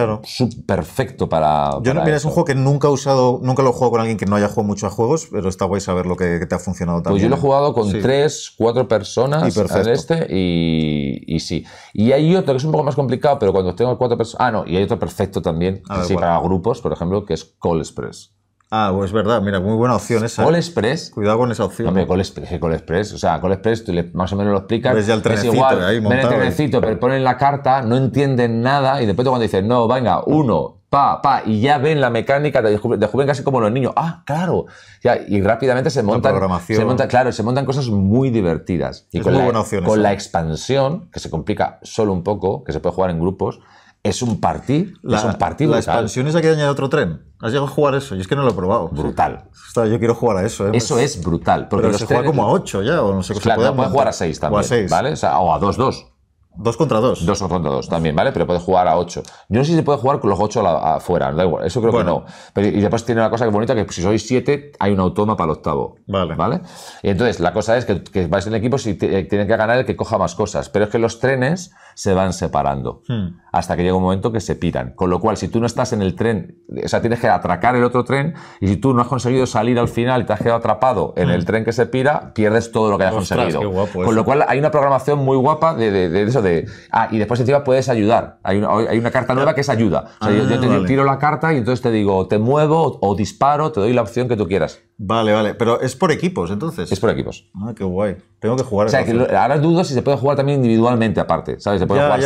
perfecto para. Yo, no mira, es un juego que nunca he usado, nunca lo he jugado con alguien que no haya jugado mucho a juegos, pero está guay saber lo que, te ha funcionado también. Pues yo lo he jugado con sí. tres, cuatro personas al este y, sí. Y hay otro que es un poco más complicado, pero cuando tengo cuatro personas. Ah, no, y hay perfecto también, ah, para grupos, por ejemplo, que es Call Express. Ah, pues es verdad, mira, muy buena opción esa. Call ¿eh? Express. Cuidado con esa opción. No, hombre, Call Express, O sea, Call Express, tú más o menos lo explicas. el es igual, ahí ven el trenecito, pero ponen la carta, no entienden nada y después cuando dicen, no, venga, uno, pa, pa, y ya ven la mecánica, te descubren, casi como los niños. Ah, claro. Ya, y rápidamente se montan, se montan. Claro, se montan cosas muy divertidas. Y con, muy con la expansión, que se complica solo un poco, que se puede jugar en grupos es un party, la, es un La expansión es aquella de otro tren. Has llegado a jugar eso, y es que no lo he probado. Brutal. yo quiero jugar a eso. ¿eh? Eso pues. es brutal. Porque Pero se juega como a 8 ya, o no sé. Claro, se puede no jugar a 6 también, o a 6. ¿vale? O, sea, o a 2-2. 2 contra 2. 2 contra 2 también, ¿vale? Pero puedes jugar a 8. Yo no sé si se puede jugar con los 8 afuera, da igual, eso creo que no. Pero, y después tiene una cosa que es bonita, que si sois 7, hay un automa para el octavo. Vale. ¿Vale? Y entonces, la cosa es que, que vais en equipo y eh, tiene que ganar el que coja más cosas. Pero es que los trenes se van separando hmm. hasta que llega un momento que se piran. Con lo cual, si tú no estás en el tren, o sea, tienes que atracar el otro tren y si tú no has conseguido salir al final y te has quedado atrapado en el hmm. tren que se pira, pierdes todo lo que hayas conseguido. Con lo cual, hay una programación muy guapa de, eso de. Ah, y después encima puedes ayudar. Hay una, carta nueva que es ayuda. yo, te, yo ah. tiro la carta y entonces te digo, te muevo o disparo, te doy la opción que tú quieras. Vale, vale. Pero es por equipos, entonces. Es por equipos. Ah, qué guay. Tengo que jugar. O sea, que ahora dudo si se puede jugar también individualmente, aparte. ¿Sabes? Se puede jugar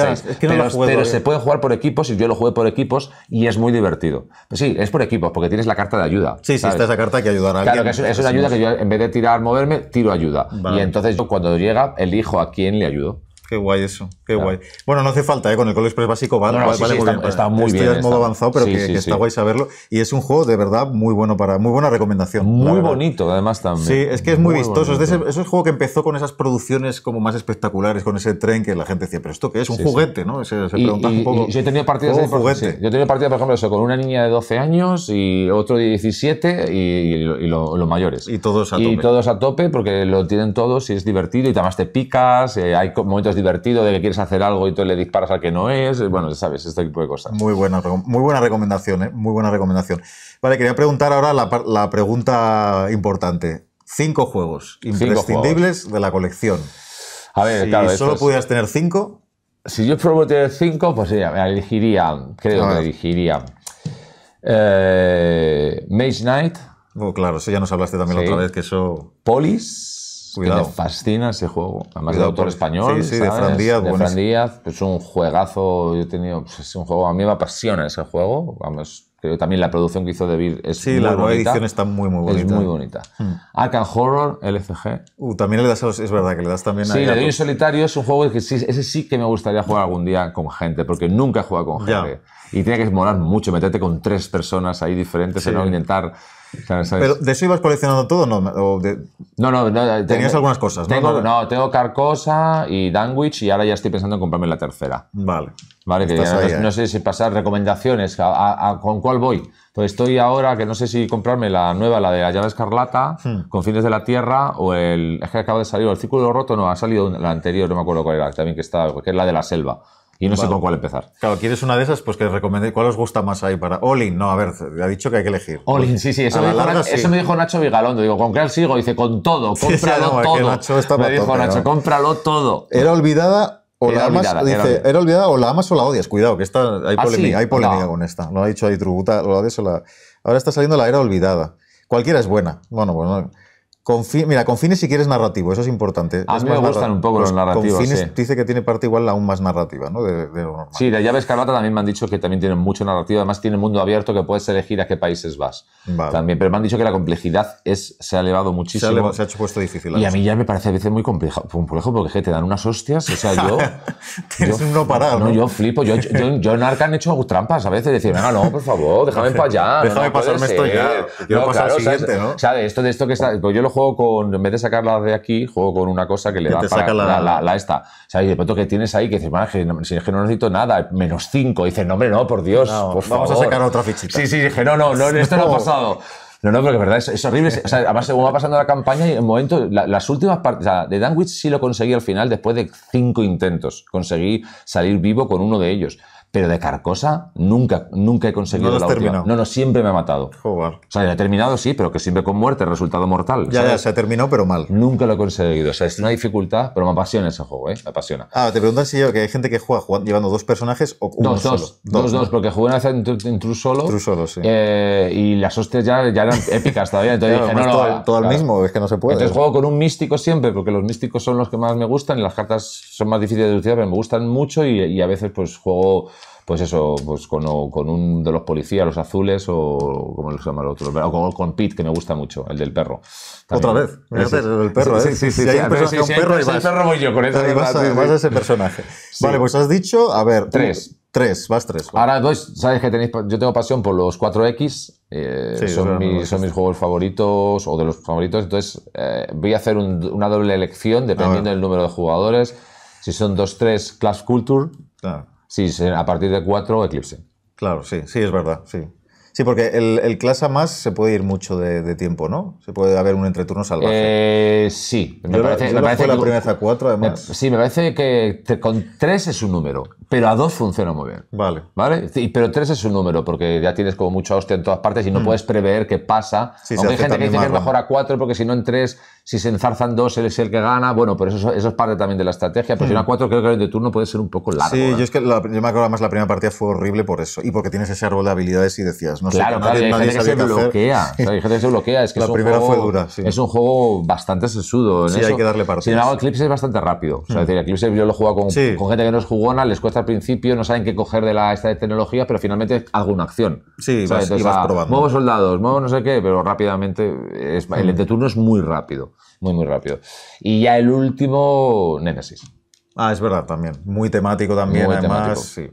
pero, se puede jugar por equipos y yo lo jugué por equipos y es muy divertido. Pues sí, es por equipos, porque tienes la carta de ayuda. Sí, sí, está esa carta que ayudará a alguien. Claro, es, ayuda que yo en vez de tirar, moverme, tiro ayuda. Y entonces yo cuando llega, elijo a quién le ayudo. Qué guay eso, qué guay. Bueno, no hace falta, ¿eh? con el Call Express básico vale, muy bien. Está muy modo avanzado, pero que, está guay saberlo. Y es un juego de verdad muy bueno para, muy buena recomendación. Muy bonito, además también. Sí, es que es muy, vistoso. Es, ese, es, juego que empezó con esas producciones como más espectaculares, con ese tren que la gente decía, pero esto que es, un juguete, ¿no? Se, se un poco. yo he tenido partidas por ejemplo, con una niña de 12 años y otro de 17 y, los mayores. Y todos a tope. Y todos a tope porque lo tienen todos y es divertido y además te picas, eh, hay momentos divertido, de que quieres hacer algo y tú le disparas al que no es, bueno, ya sabes, este tipo de cosas. Muy buena, muy buena recomendación, ¿eh? muy buena recomendación. Vale, quería preguntar ahora la, pregunta importante. Cinco juegos imprescindibles de la colección. A ver, claro. solo pudieras tener cinco. Si yo probé tener cinco, pues ya, me elegiría, creo que elegiría. Eh, Mage Knight. bueno oh, claro, eso ya nos hablaste también la otra vez, que eso. Polis me fascina ese juego. Además de autor pues, español. Sí, sí, de Fran Díaz. Díaz, es un juegazo. Yo he tenido. Pues es un juego. A mí me apasiona ese juego. Vamos, creo también la producción que hizo David es sí, muy la edición está muy muy bonita es muy bonita hmm. Arkham Horror LCG uh, también le das es verdad que le das también sí, a sí le solitario es un juego que sí, ese sí que me gustaría jugar algún día con gente porque nunca he jugado con gente y tiene que molar mucho meterte con tres personas ahí diferentes en no intentar pero de eso ibas coleccionando todo, ¿no? O No, tenías algunas cosas. ¿no? Tengo, no, tengo Carcosa y Danwich y ahora ya estoy pensando en comprarme la tercera. Vale. Vale, no, eh. sé si pasar recomendaciones, ¿con cuál voy? Pues estoy ahora que no sé si comprarme la nueva, la de la llave escarlata, hmm. con fines de la tierra, o el. Es que acaba de salir, el círculo roto, no, ha salido la anterior, no me acuerdo cuál era, también que está, que es la de la selva. Y no sé con cuál empezar. Claro, ¿quieres una de esas? Pues que recomendé. ¿Cuál os gusta más ahí para. Olin, no, a ver, ha dicho que hay que elegir. Olin, pues, sí, sí eso, me dijo, Nacho Vigalondo. Digo, ¿con qué sigo? Dice, con todo, cómpralo todo. me dijo Nacho, cómpralo todo. Era olvidada. O la amas, era... olvidada o la amas o la odias. Cuidado, que esta, hay ah, polémica, hay polémica con esta. No ha dicho ahí tributa, o odias o la. Ahora está saliendo la era olvidada. Cualquiera es buena. Bueno, pues no mira, con fines si quieres narrativo, eso es importante. A mí me gustan un poco los, narrativos. Con dice que tiene parte igual aún más narrativa, ¿no? De, lo normal. Sí, la llave escarlata también me han dicho que también tiene mucho narrativo. Además, tiene mundo abierto que puedes elegir a qué países vas. También, pero me han dicho que la complejidad es, se ha elevado muchísimo. Se ha, hecho puesto difícil. Y a mí ya me parece a veces muy complejo, complejo porque te dan unas hostias. O sea, yo. Tienes no parado. yo flipo. Yo, yo, en Arca han hecho trampas a veces. Decir, no, no, por favor, déjame para allá. Déjame pasarme esto ya. Yo no, claro, siguiente, ¿no? ¿sabes? esto de esto que está. Pues yo con, en vez de sacarla de aquí, juego con una cosa que le da para la... La, la, esta. O sea, y de pronto que tienes ahí que dices, si es que no necesito nada, menos 5. dice no, hombre, no, por Dios, Vamos a sacar otra fichita. Sí, sí, dije, no, no, no esto no, ha pasado. No, no, pero que verdad, es, horrible. O sea, además, según va pasando la campaña, y en momento, las últimas partes. O sea, de Danwich sí lo conseguí al final, después de cinco intentos. Conseguí salir vivo con uno de ellos. Pero de Carcosa nunca, nunca he conseguido no la última. No, no, siempre me ha matado. jugar O sea, ya he terminado, sí, pero que siempre con muerte, resultado mortal. Ya, ya, se ha terminado, pero mal. Nunca lo he conseguido. O sea, es una dificultad, pero me apasiona ese juego, ¿eh? Me apasiona. Ah, te preguntan si yo, que hay gente que juega, llevando dos personajes o uno dos, solo. Dos, dos, dos, porque jugué una vez en, Solo. True Solo, sí. Eh, y las hostias ya, eran épicas todavía. Entonces dije, no, todo, el mismo, es que no se puede. Entonces juego con un místico siempre, porque los místicos son los que más me gustan y las cartas son más difíciles de deducir, pero me gustan mucho y a veces pues juego pues eso, pues con, un de los policías, los azules, o como se llama el otro, o con, con Pete, que me gusta mucho, el del perro. Otra vez, es, el perro, sí, ¿eh? Sí, sí, sí. Si hay un perro, y vas, el perro yo vas, a, ese personaje. Vale, pues has dicho, a ver. Tres. Tres, vas tres. Ahora, sabes que tenéis, yo tengo pasión por los 4X, eh, son, mis, son, mis, juegos favoritos o de los favoritos, entonces eh, voy a hacer una doble elección dependiendo del número de jugadores. Si son dos, tres, Clash Culture. Ah. Sí, a partir de 4 Eclipse. Claro, sí, sí, es verdad, sí. Sí, porque el, el a más se puede ir mucho de, tiempo, ¿no? Se puede haber un entreturno salvaje. Eh, sí, me parece, me parece que la primera a 4, eh, además. sí, me parece que con 3 es un número, pero a 2 funciona muy bien. Vale. ¿Vale? pero 3 es un número, porque ya tienes como mucha hostia en todas partes y no mm. puedes prever qué pasa. Sí, Aunque hay gente que dice que es mejor a 4, porque si no en 3 si se enzarzan dos, él es el que gana. Bueno, pero eso, eso es parte también de la estrategia. Pero si no hmm. cuatro, creo que el de turno puede ser un poco largo. Sí, ¿eh? yo es que la, yo me acuerdo más la primera partida fue horrible por eso. Y porque tienes ese árbol de habilidades y decías, no claro, sé, claro, hay gente que se bloquea. gente que se bloquea. Es que la primera fue dura. Es un juego bastante sesudo. sí, hay que darle partida. Sin embargo, Eclipse es bastante rápido. O sea, hmm. es decir, Eclipse yo lo he con, gente que no es jugona, les cuesta al principio, no saben qué coger de la esta de tecnología, pero finalmente hago una acción. Sí, vas, vas ah, probando. Muevo soldados, muevo no sé qué, pero rápidamente. El hmm. de turno es muy rápido muy, muy rápido. Y ya el último, Nemesis. Ah, es verdad, también. Muy temático también, además. Sí.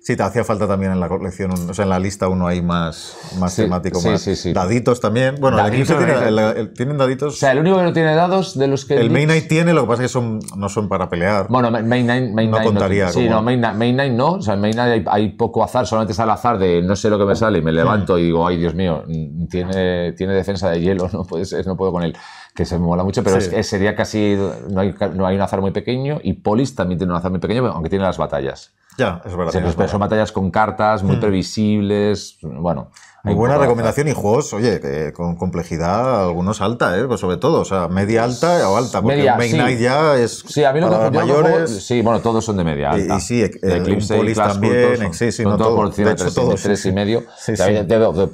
Sí, te hacía falta también en la colección, o sea, en la lista uno hay más, más sí, sí, más sí, daditos también. Bueno, el tiene, tienen daditos. O sea, el único que no tiene dados de los que... El Main Knight tiene, lo que pasa es que son, no son para pelear. Bueno, Main Knight Main no contaría. No, sí, no, Main, Main no, o sea, en Main Knight hay, poco azar, solamente sale azar de no sé lo que me sale y me levanto hmm. y digo, ay Dios mío, tiene, tiene defensa de hielo, no puede ser, no puedo con él que se me mola mucho, pero sería casi. No hay, un azar muy pequeño y Polis también tiene un azar muy pequeño, aunque tiene las batallas. Ya, es verdad. Son batallas con cartas muy mm. previsibles. Bueno, muy buena recomendación y juegos, oye, con complejidad algunos alta, ¿eh? Pues sobre todo, o sea, media pues alta o alta, porque media, Main Night ya es sí, a mí lo que los mayores. sí, bueno, todos son de media alta. Eh, y, sí, Eclipse también, son, sí, sí, no, por de, hecho, todos, Sí,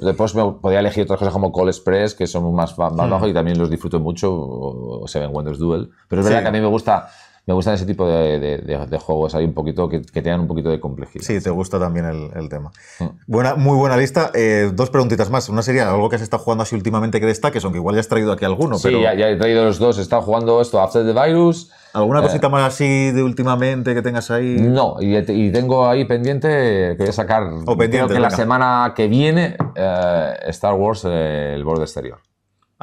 después me podía elegir otras cosas como Call Express, que son más, más hmm. bajos y también los disfruto mucho, o, o Seven Wonders Duel, pero es verdad que a mí me gusta me gustan ese tipo de, juegos, hay un poquito que, tengan un poquito de complejidad. Sí, te gusta también el, tema. Mm. Buena, muy buena lista. Eh, dos preguntitas más. Una sería algo que has estado jugando así últimamente que destaques, aunque igual ya has traído aquí alguno. Sí, pero... ya, he traído los dos. He estado jugando esto, After the Virus. ¿Alguna eh, cosita más así de últimamente que tengas ahí? No, y, tengo ahí pendiente que voy a sacar. que la semana que viene, eh, Star Wars, el borde exterior.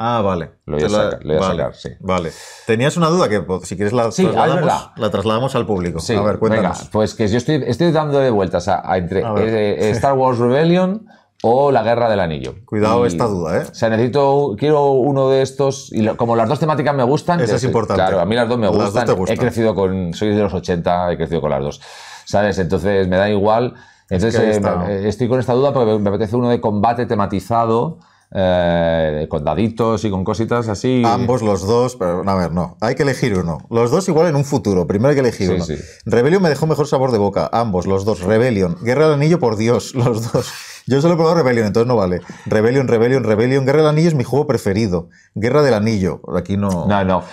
Ah, vale. Lo voy a, sacar, sí. Vale. Tenías una duda que pues, si quieres la, trasladamos, ah, la trasladamos al público. a ver, cuéntanos. pues que yo estoy, dando de vueltas a, entre eh, eh, Star Wars Rebellion o La Guerra del Anillo. Cuidado esta duda, ¿eh? O sea, necesito, quiero uno de estos, y como las dos temáticas me gustan... Eso es importante. Claro, a mí las dos me gustan. He crecido con, soy de los 80, he crecido con las dos, ¿sabes? Entonces me da igual. Entonces eh, estoy con esta duda porque me, me apetece uno de combate tematizado eh, con daditos y con cositas así. Ambos los dos, pero a ver, no, hay que elegir uno. Los dos igual en un futuro, primero hay que elegir uno. Rebellion me dejó mejor sabor de boca, ambos, los dos. Rebellion, Guerra del Anillo, por Dios, los dos. Yo solo he probado Rebellion, entonces no vale. Rebellion, Rebellion, Rebellion. Guerra del Anillo es mi juego preferido. Guerra del Anillo, aquí no. No, no.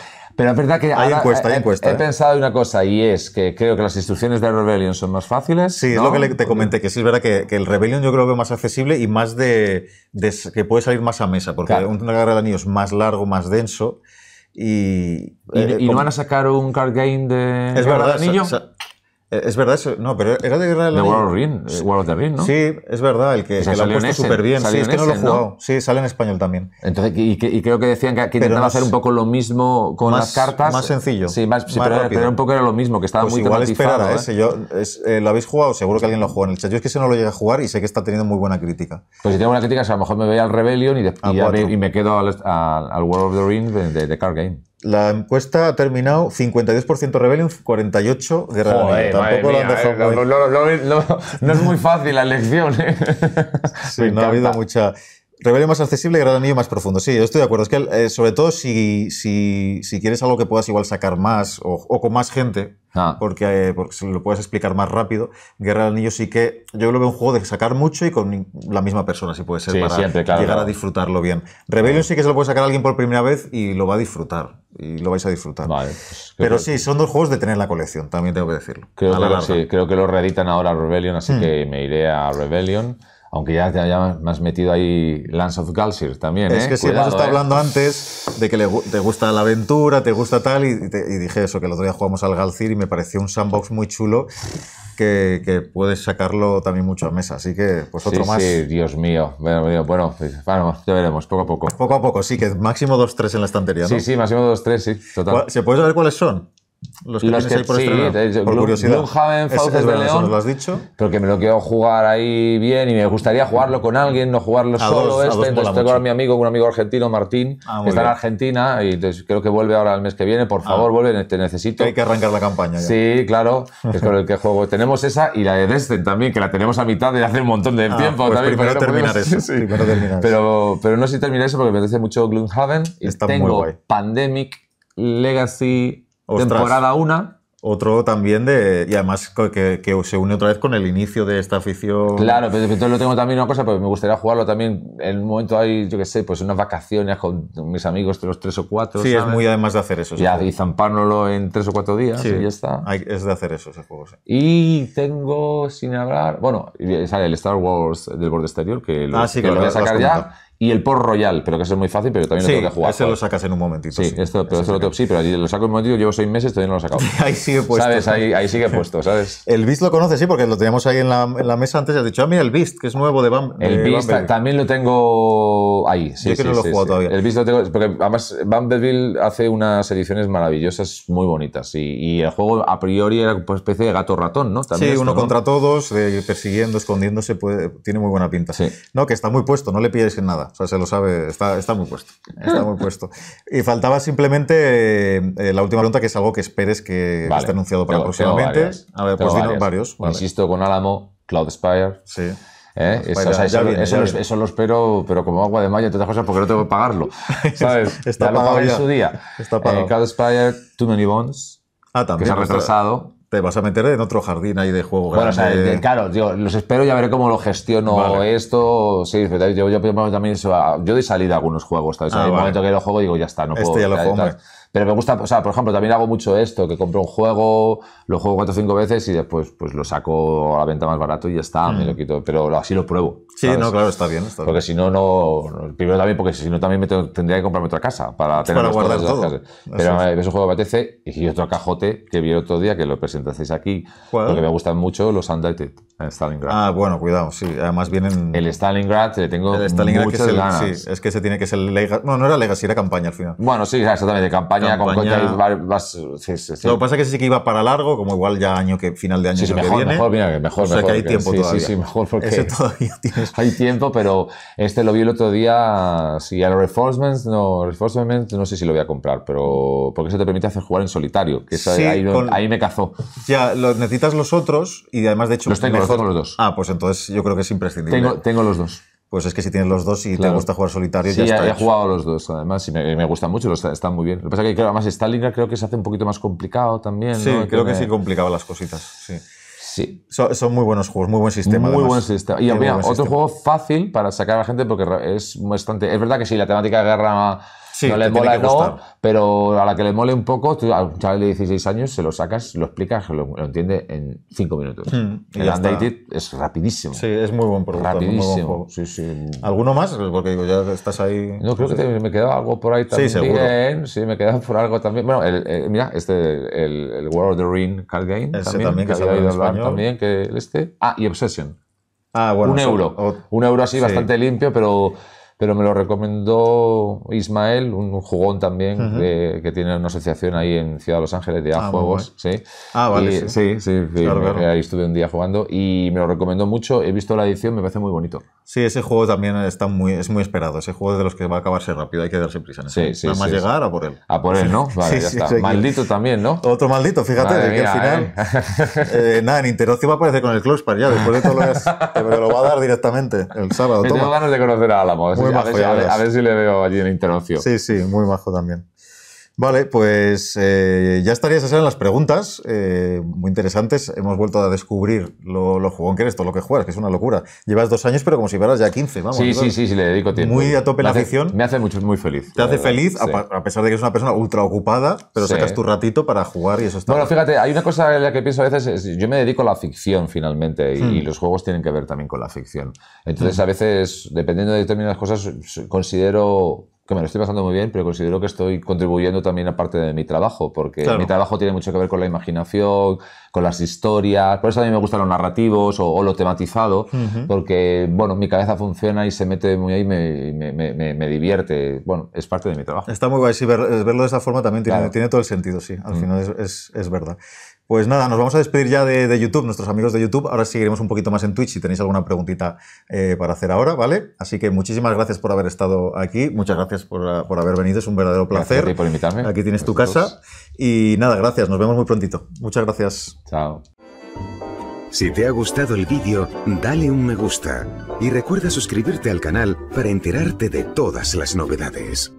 Pero es verdad que hay he, encuesta, he, ¿eh? pensado una cosa y es que creo que las instrucciones de Rebellion son más fáciles. Sí, es lo que te comenté, que sí es verdad que, el Rebellion yo creo que es más accesible y más de, que puede salir más a mesa, porque una carrera de anillos es más largo, más denso. Y, ¿Y, eh, no van a sacar un card game de. Es verdad, de anillo? Eh, es verdad, eso, no, pero era de Guerra eh, of, the Ring, ¿no? Sí, es verdad, el que, súper bien. Sí, es que no lo he jugado. Sí, sale en español también. Entonces, y, creo que decían que, intentaba hacer un poco lo mismo con las cartas. Más sencillo. Sí, más, pero, un poco era lo mismo, que estaba pues muy igual esperar ¿eh? ese. Yo, lo habéis jugado, seguro que alguien lo jugó en el chat. Yo es que ese no lo llegué a jugar y sé que está teniendo muy buena crítica. Pues si tengo buena crítica, a lo mejor me voy al Rebellion y, me quedo al, World of the Ring de Card Game. La encuesta ha terminado 52% Rebellion, 48% Guerra Tampoco lo han dejado eh, No es muy fácil la elección. ¿eh? sí, no ha habido mucha... Rebelio más accesible, y Gran Anillo más profundo. Sí, yo estoy de acuerdo. Es que eh, sobre todo si, quieres algo que puedas igual sacar más o, con más gente, ah. porque, eh, se lo puedes explicar más rápido, Guerra del Anillo sí que yo lo veo un juego de sacar mucho y con la misma persona, si puede ser, sí, para llegar a disfrutarlo bien. Rebellion sí que se lo puede sacar a alguien por primera vez y lo va a disfrutar. Y lo vais a disfrutar. Vale, pues Pero sí, son dos juegos de tener la colección, también tengo que decirlo. Creo, que, sí, creo que lo reeditan ahora a Rebellion, así hmm. que me iré a Rebellion. Aunque ya, te me has metido ahí Lance of Galsir también. Es ¿eh? que sí, hemos estado ¿eh? hablando antes de que te gusta la aventura, te gusta tal, y, dije eso, que el otro día jugamos al Galsir y me pareció un sandbox muy chulo que, puedes sacarlo también mucho a mesa. Así que, pues otro más. Sí, Dios mío. Bueno, bueno, pues, ya veremos, poco a poco. Poco a poco, sí, que máximo 2-3 en la estantería. ¿no? Sí, sí, máximo 2-3, sí, total. ¿Se puede saber cuáles son? Los que, los ahí por sí, por curiosidad. Fauces de León. Lo has dicho. porque me lo quiero jugar ahí bien y me gustaría jugarlo con alguien, no jugarlo solo este. Entonces tengo ahora mi amigo, un amigo argentino, Martín, ah, que está en Argentina y creo que vuelve ahora el mes que viene. Por ah. favor, vuelve, te necesito. hay que arrancar la campaña. Sí, claro, es con el que juego. Tenemos esa y la de Destin también, que la tenemos a mitad de hace un montón de tiempo. Pero, pero no sé si terminar eso porque me apetece mucho Gloomhaven. Y tengo Pandemic, Legacy, temporada 1. Otro también de. Y además que, se une otra vez con el inicio de esta afición. Claro, pero entonces lo tengo también una cosa, porque me gustaría jugarlo también en un momento hay yo qué sé, pues unas vacaciones con mis amigos, de los tres o cuatro. Sí, es muy además de hacer eso. ya y zampárnoslo en tres o cuatro días y ya está. es de hacer eso ese juego, Y tengo, sin hablar. Bueno, sale el Star Wars del borde exterior, que lo ah, voy a sacar ya y el Port Royal, pero que eso es muy fácil, pero también lo tengo que jugar. Ese lo sacas en un momentito. Sí, Esto, pero eso lo tengo, sí, pero lo saco en un momentito, llevo seis meses, todavía no lo he sacado. ahí sigue puesto. ¿Sabes? Ahí, sigue puesto, ¿sabes? el Beast lo conoces, sí, porque lo teníamos ahí en la, mesa antes y has dicho, ah, mira, el Beast, que es nuevo de Bam. El Beast también lo tengo ahí, sí. Yo que no lo he jugado todavía. El Beast lo tengo, porque además Bamberville hace unas ediciones maravillosas, muy bonitas. Y, el juego a priori era una especie de gato ratón, ¿no? sí, uno contra todos, eh, persiguiendo, escondiéndose, tiene muy buena pinta. No, que está muy puesto, no le pides en nada o sea, se lo sabe, está, está muy puesto. Está muy puesto. Y faltaba simplemente eh, eh, la última pregunta, que es algo que esperes que esté anunciado para próximamente. a ver, pues varios. varios. Insisto, con Álamo, Cloudspire. Sí. Eso, eso, lo espero, pero como agua de mayo y todas cosas, porque no tengo que pagarlo. ¿Sabes? Está pagado lo en su día. Está pagado. Eh, Cloudspire, Too Many Bonds, ah, también, que se ha retrasado te vas a meter en otro jardín ahí de juego bueno, O sea, eh, claro, yo los espero y a ver cómo lo gestiono esto. Sí, yo, yo, también yo doy salida algunos juegos. Ah, momento que lo juego digo, ya está, no este puedo. Ya lo pero me gusta, o sea, por ejemplo, también hago mucho esto, que compro un juego, lo juego cuatro o cinco veces y después pues lo saco a la venta más barato y ya está, me mm. lo quito. Pero así lo pruebo. Sí, no, claro, está bien. porque si no, no. Primero también, porque si no, también me tendría que comprarme otra casa para tener guardar todo. casas. Pero es. un juego que me Y otro cajote que vi el otro día, que lo presentasteis aquí, lo porque me gustan mucho los Undated en ah, Stalingrad. Ah, bueno, cuidado, sí. Además vienen. El Stalingrad, tengo el Stalingrad que es el, Sí, es que se tiene que ser Legacy. no no era Legacy, era campaña al final. Bueno, sí, exactamente, campaña, Lo que pasa es que sí que iba para largo, como igual ya año que final de año. Sí, sí, mejor, mejor, mira, mejor. O sea que hay tiempo Sí, sí, mejor porque. Ese todavía tienes hay tiempo, pero este lo vi el otro día. Sí, el Reinforcements, no, no sé si lo voy a comprar, pero porque eso te permite hacer jugar en solitario, que ahí, me cazó. Ya, lo, necesitas los otros y además, de hecho, los tengo, mejor... los, dos. Ah, pues entonces yo creo que es imprescindible. Tengo, los dos. Pues es que si tienes los dos y te gusta jugar solitario, ya he jugado los dos, además, y me, gusta gustan mucho, están muy bien. Lo que pasa es que, además, Stalingrad creo que se hace un poquito más complicado también. Sí, creo que, sí complicaba las cositas, sí. Sí. Son, muy buenos juegos, muy buen sistema. Muy buen sistema. Y mira, otro juego fácil para sacar a la gente porque es bastante. Es verdad que sí, la temática de guerra no les mola, no, pero a la que le mole un poco, tú, a un chaval de 16 años se lo sacas, lo explicas, lo, entiende en 5 minutos. Hmm, el Undated es rapidísimo. Sí, es muy buen producto. Rapidísimo. sí, sí. ¿Alguno más? Porque digo, ya estás ahí. No, creo pues, que me quedaba algo por ahí también. Sí, seguro. Sí, me queda por algo también. Bueno, el, eh, mira, este, el, World of the Ring card game. Ese también, que, que ido ido también, que este. Ah, y Obsession. Ah, bueno. Un euro. un euro así, sí. bastante limpio, pero pero me lo recomendó Ismael, un, jugón también que, tiene una asociación ahí en Ciudad de Los Ángeles de a ah, juegos, sí. Ah, vale. sí, sí, sí, ahí estuve un día jugando y me lo recomendó mucho, he visto la edición, me parece muy bonito. Sí, ese juego también está muy, es muy esperado. Ese juego es de los que va a acabarse rápido, hay que darse prisa. En sí, sí, Nada más llegar a por él. A por él, ¿no? Vale, ya está. Maldito también, ¿no? Otro maldito, fíjate, que al final. ¿eh? Eh, eh, nada, en nada, va a aparecer con el Close para ya, después de todo lo lo va a dar directamente el sábado. Toma. Tengo ganas de conocer a Álamo. Muy a, ver, a, ver, a, ver, si le veo allí en Interocio. Sí, sí, muy majo también. Vale, pues eh, ya estarías haciendo las preguntas, eh, muy interesantes. Hemos vuelto a descubrir lo, lo, que eres, todo lo que juegas, que es una locura. Llevas dos años, pero como si fueras ya 15, vamos. Sí, sí, sí, sí, le dedico tiempo. Muy a tope la ficción. Me hace mucho, muy feliz. Te hace feliz, a, pesar de que es una persona ultra ocupada, pero sacas tu ratito para jugar y eso está. Bueno, fíjate, hay una cosa la que pienso a veces, yo me dedico a la ficción finalmente, hmm. y, los juegos tienen que ver también con la ficción. Hmm. Entonces, a veces, dependiendo de determinadas cosas, considero que me lo estoy pasando muy bien, pero considero que estoy contribuyendo también a parte de mi trabajo, porque mi trabajo tiene mucho que ver con la imaginación, con las historias, por eso a mí me gustan los narrativos o, lo tematizado, porque, bueno, mi cabeza funciona y se mete muy ahí y me, me, me, me, divierte, bueno, es parte de mi trabajo. Está muy guay, sí, verlo de esa forma también tiene, todo el sentido, sí, al mm. final es, es, es verdad. Pues nada, nos vamos a despedir ya de, YouTube, nuestros amigos de YouTube. Ahora seguiremos un poquito más en Twitch si tenéis alguna preguntita eh, para hacer ahora, ¿vale? Así que muchísimas gracias por haber estado aquí, muchas gracias por, ah, por haber venido, es un verdadero placer. Gracias por invitarme. Aquí tienes tu casa. Y nada, gracias, nos vemos muy prontito. Muchas gracias. Chao. Si te ha gustado el vídeo, dale un me gusta y recuerda suscribirte al canal para enterarte de todas las novedades.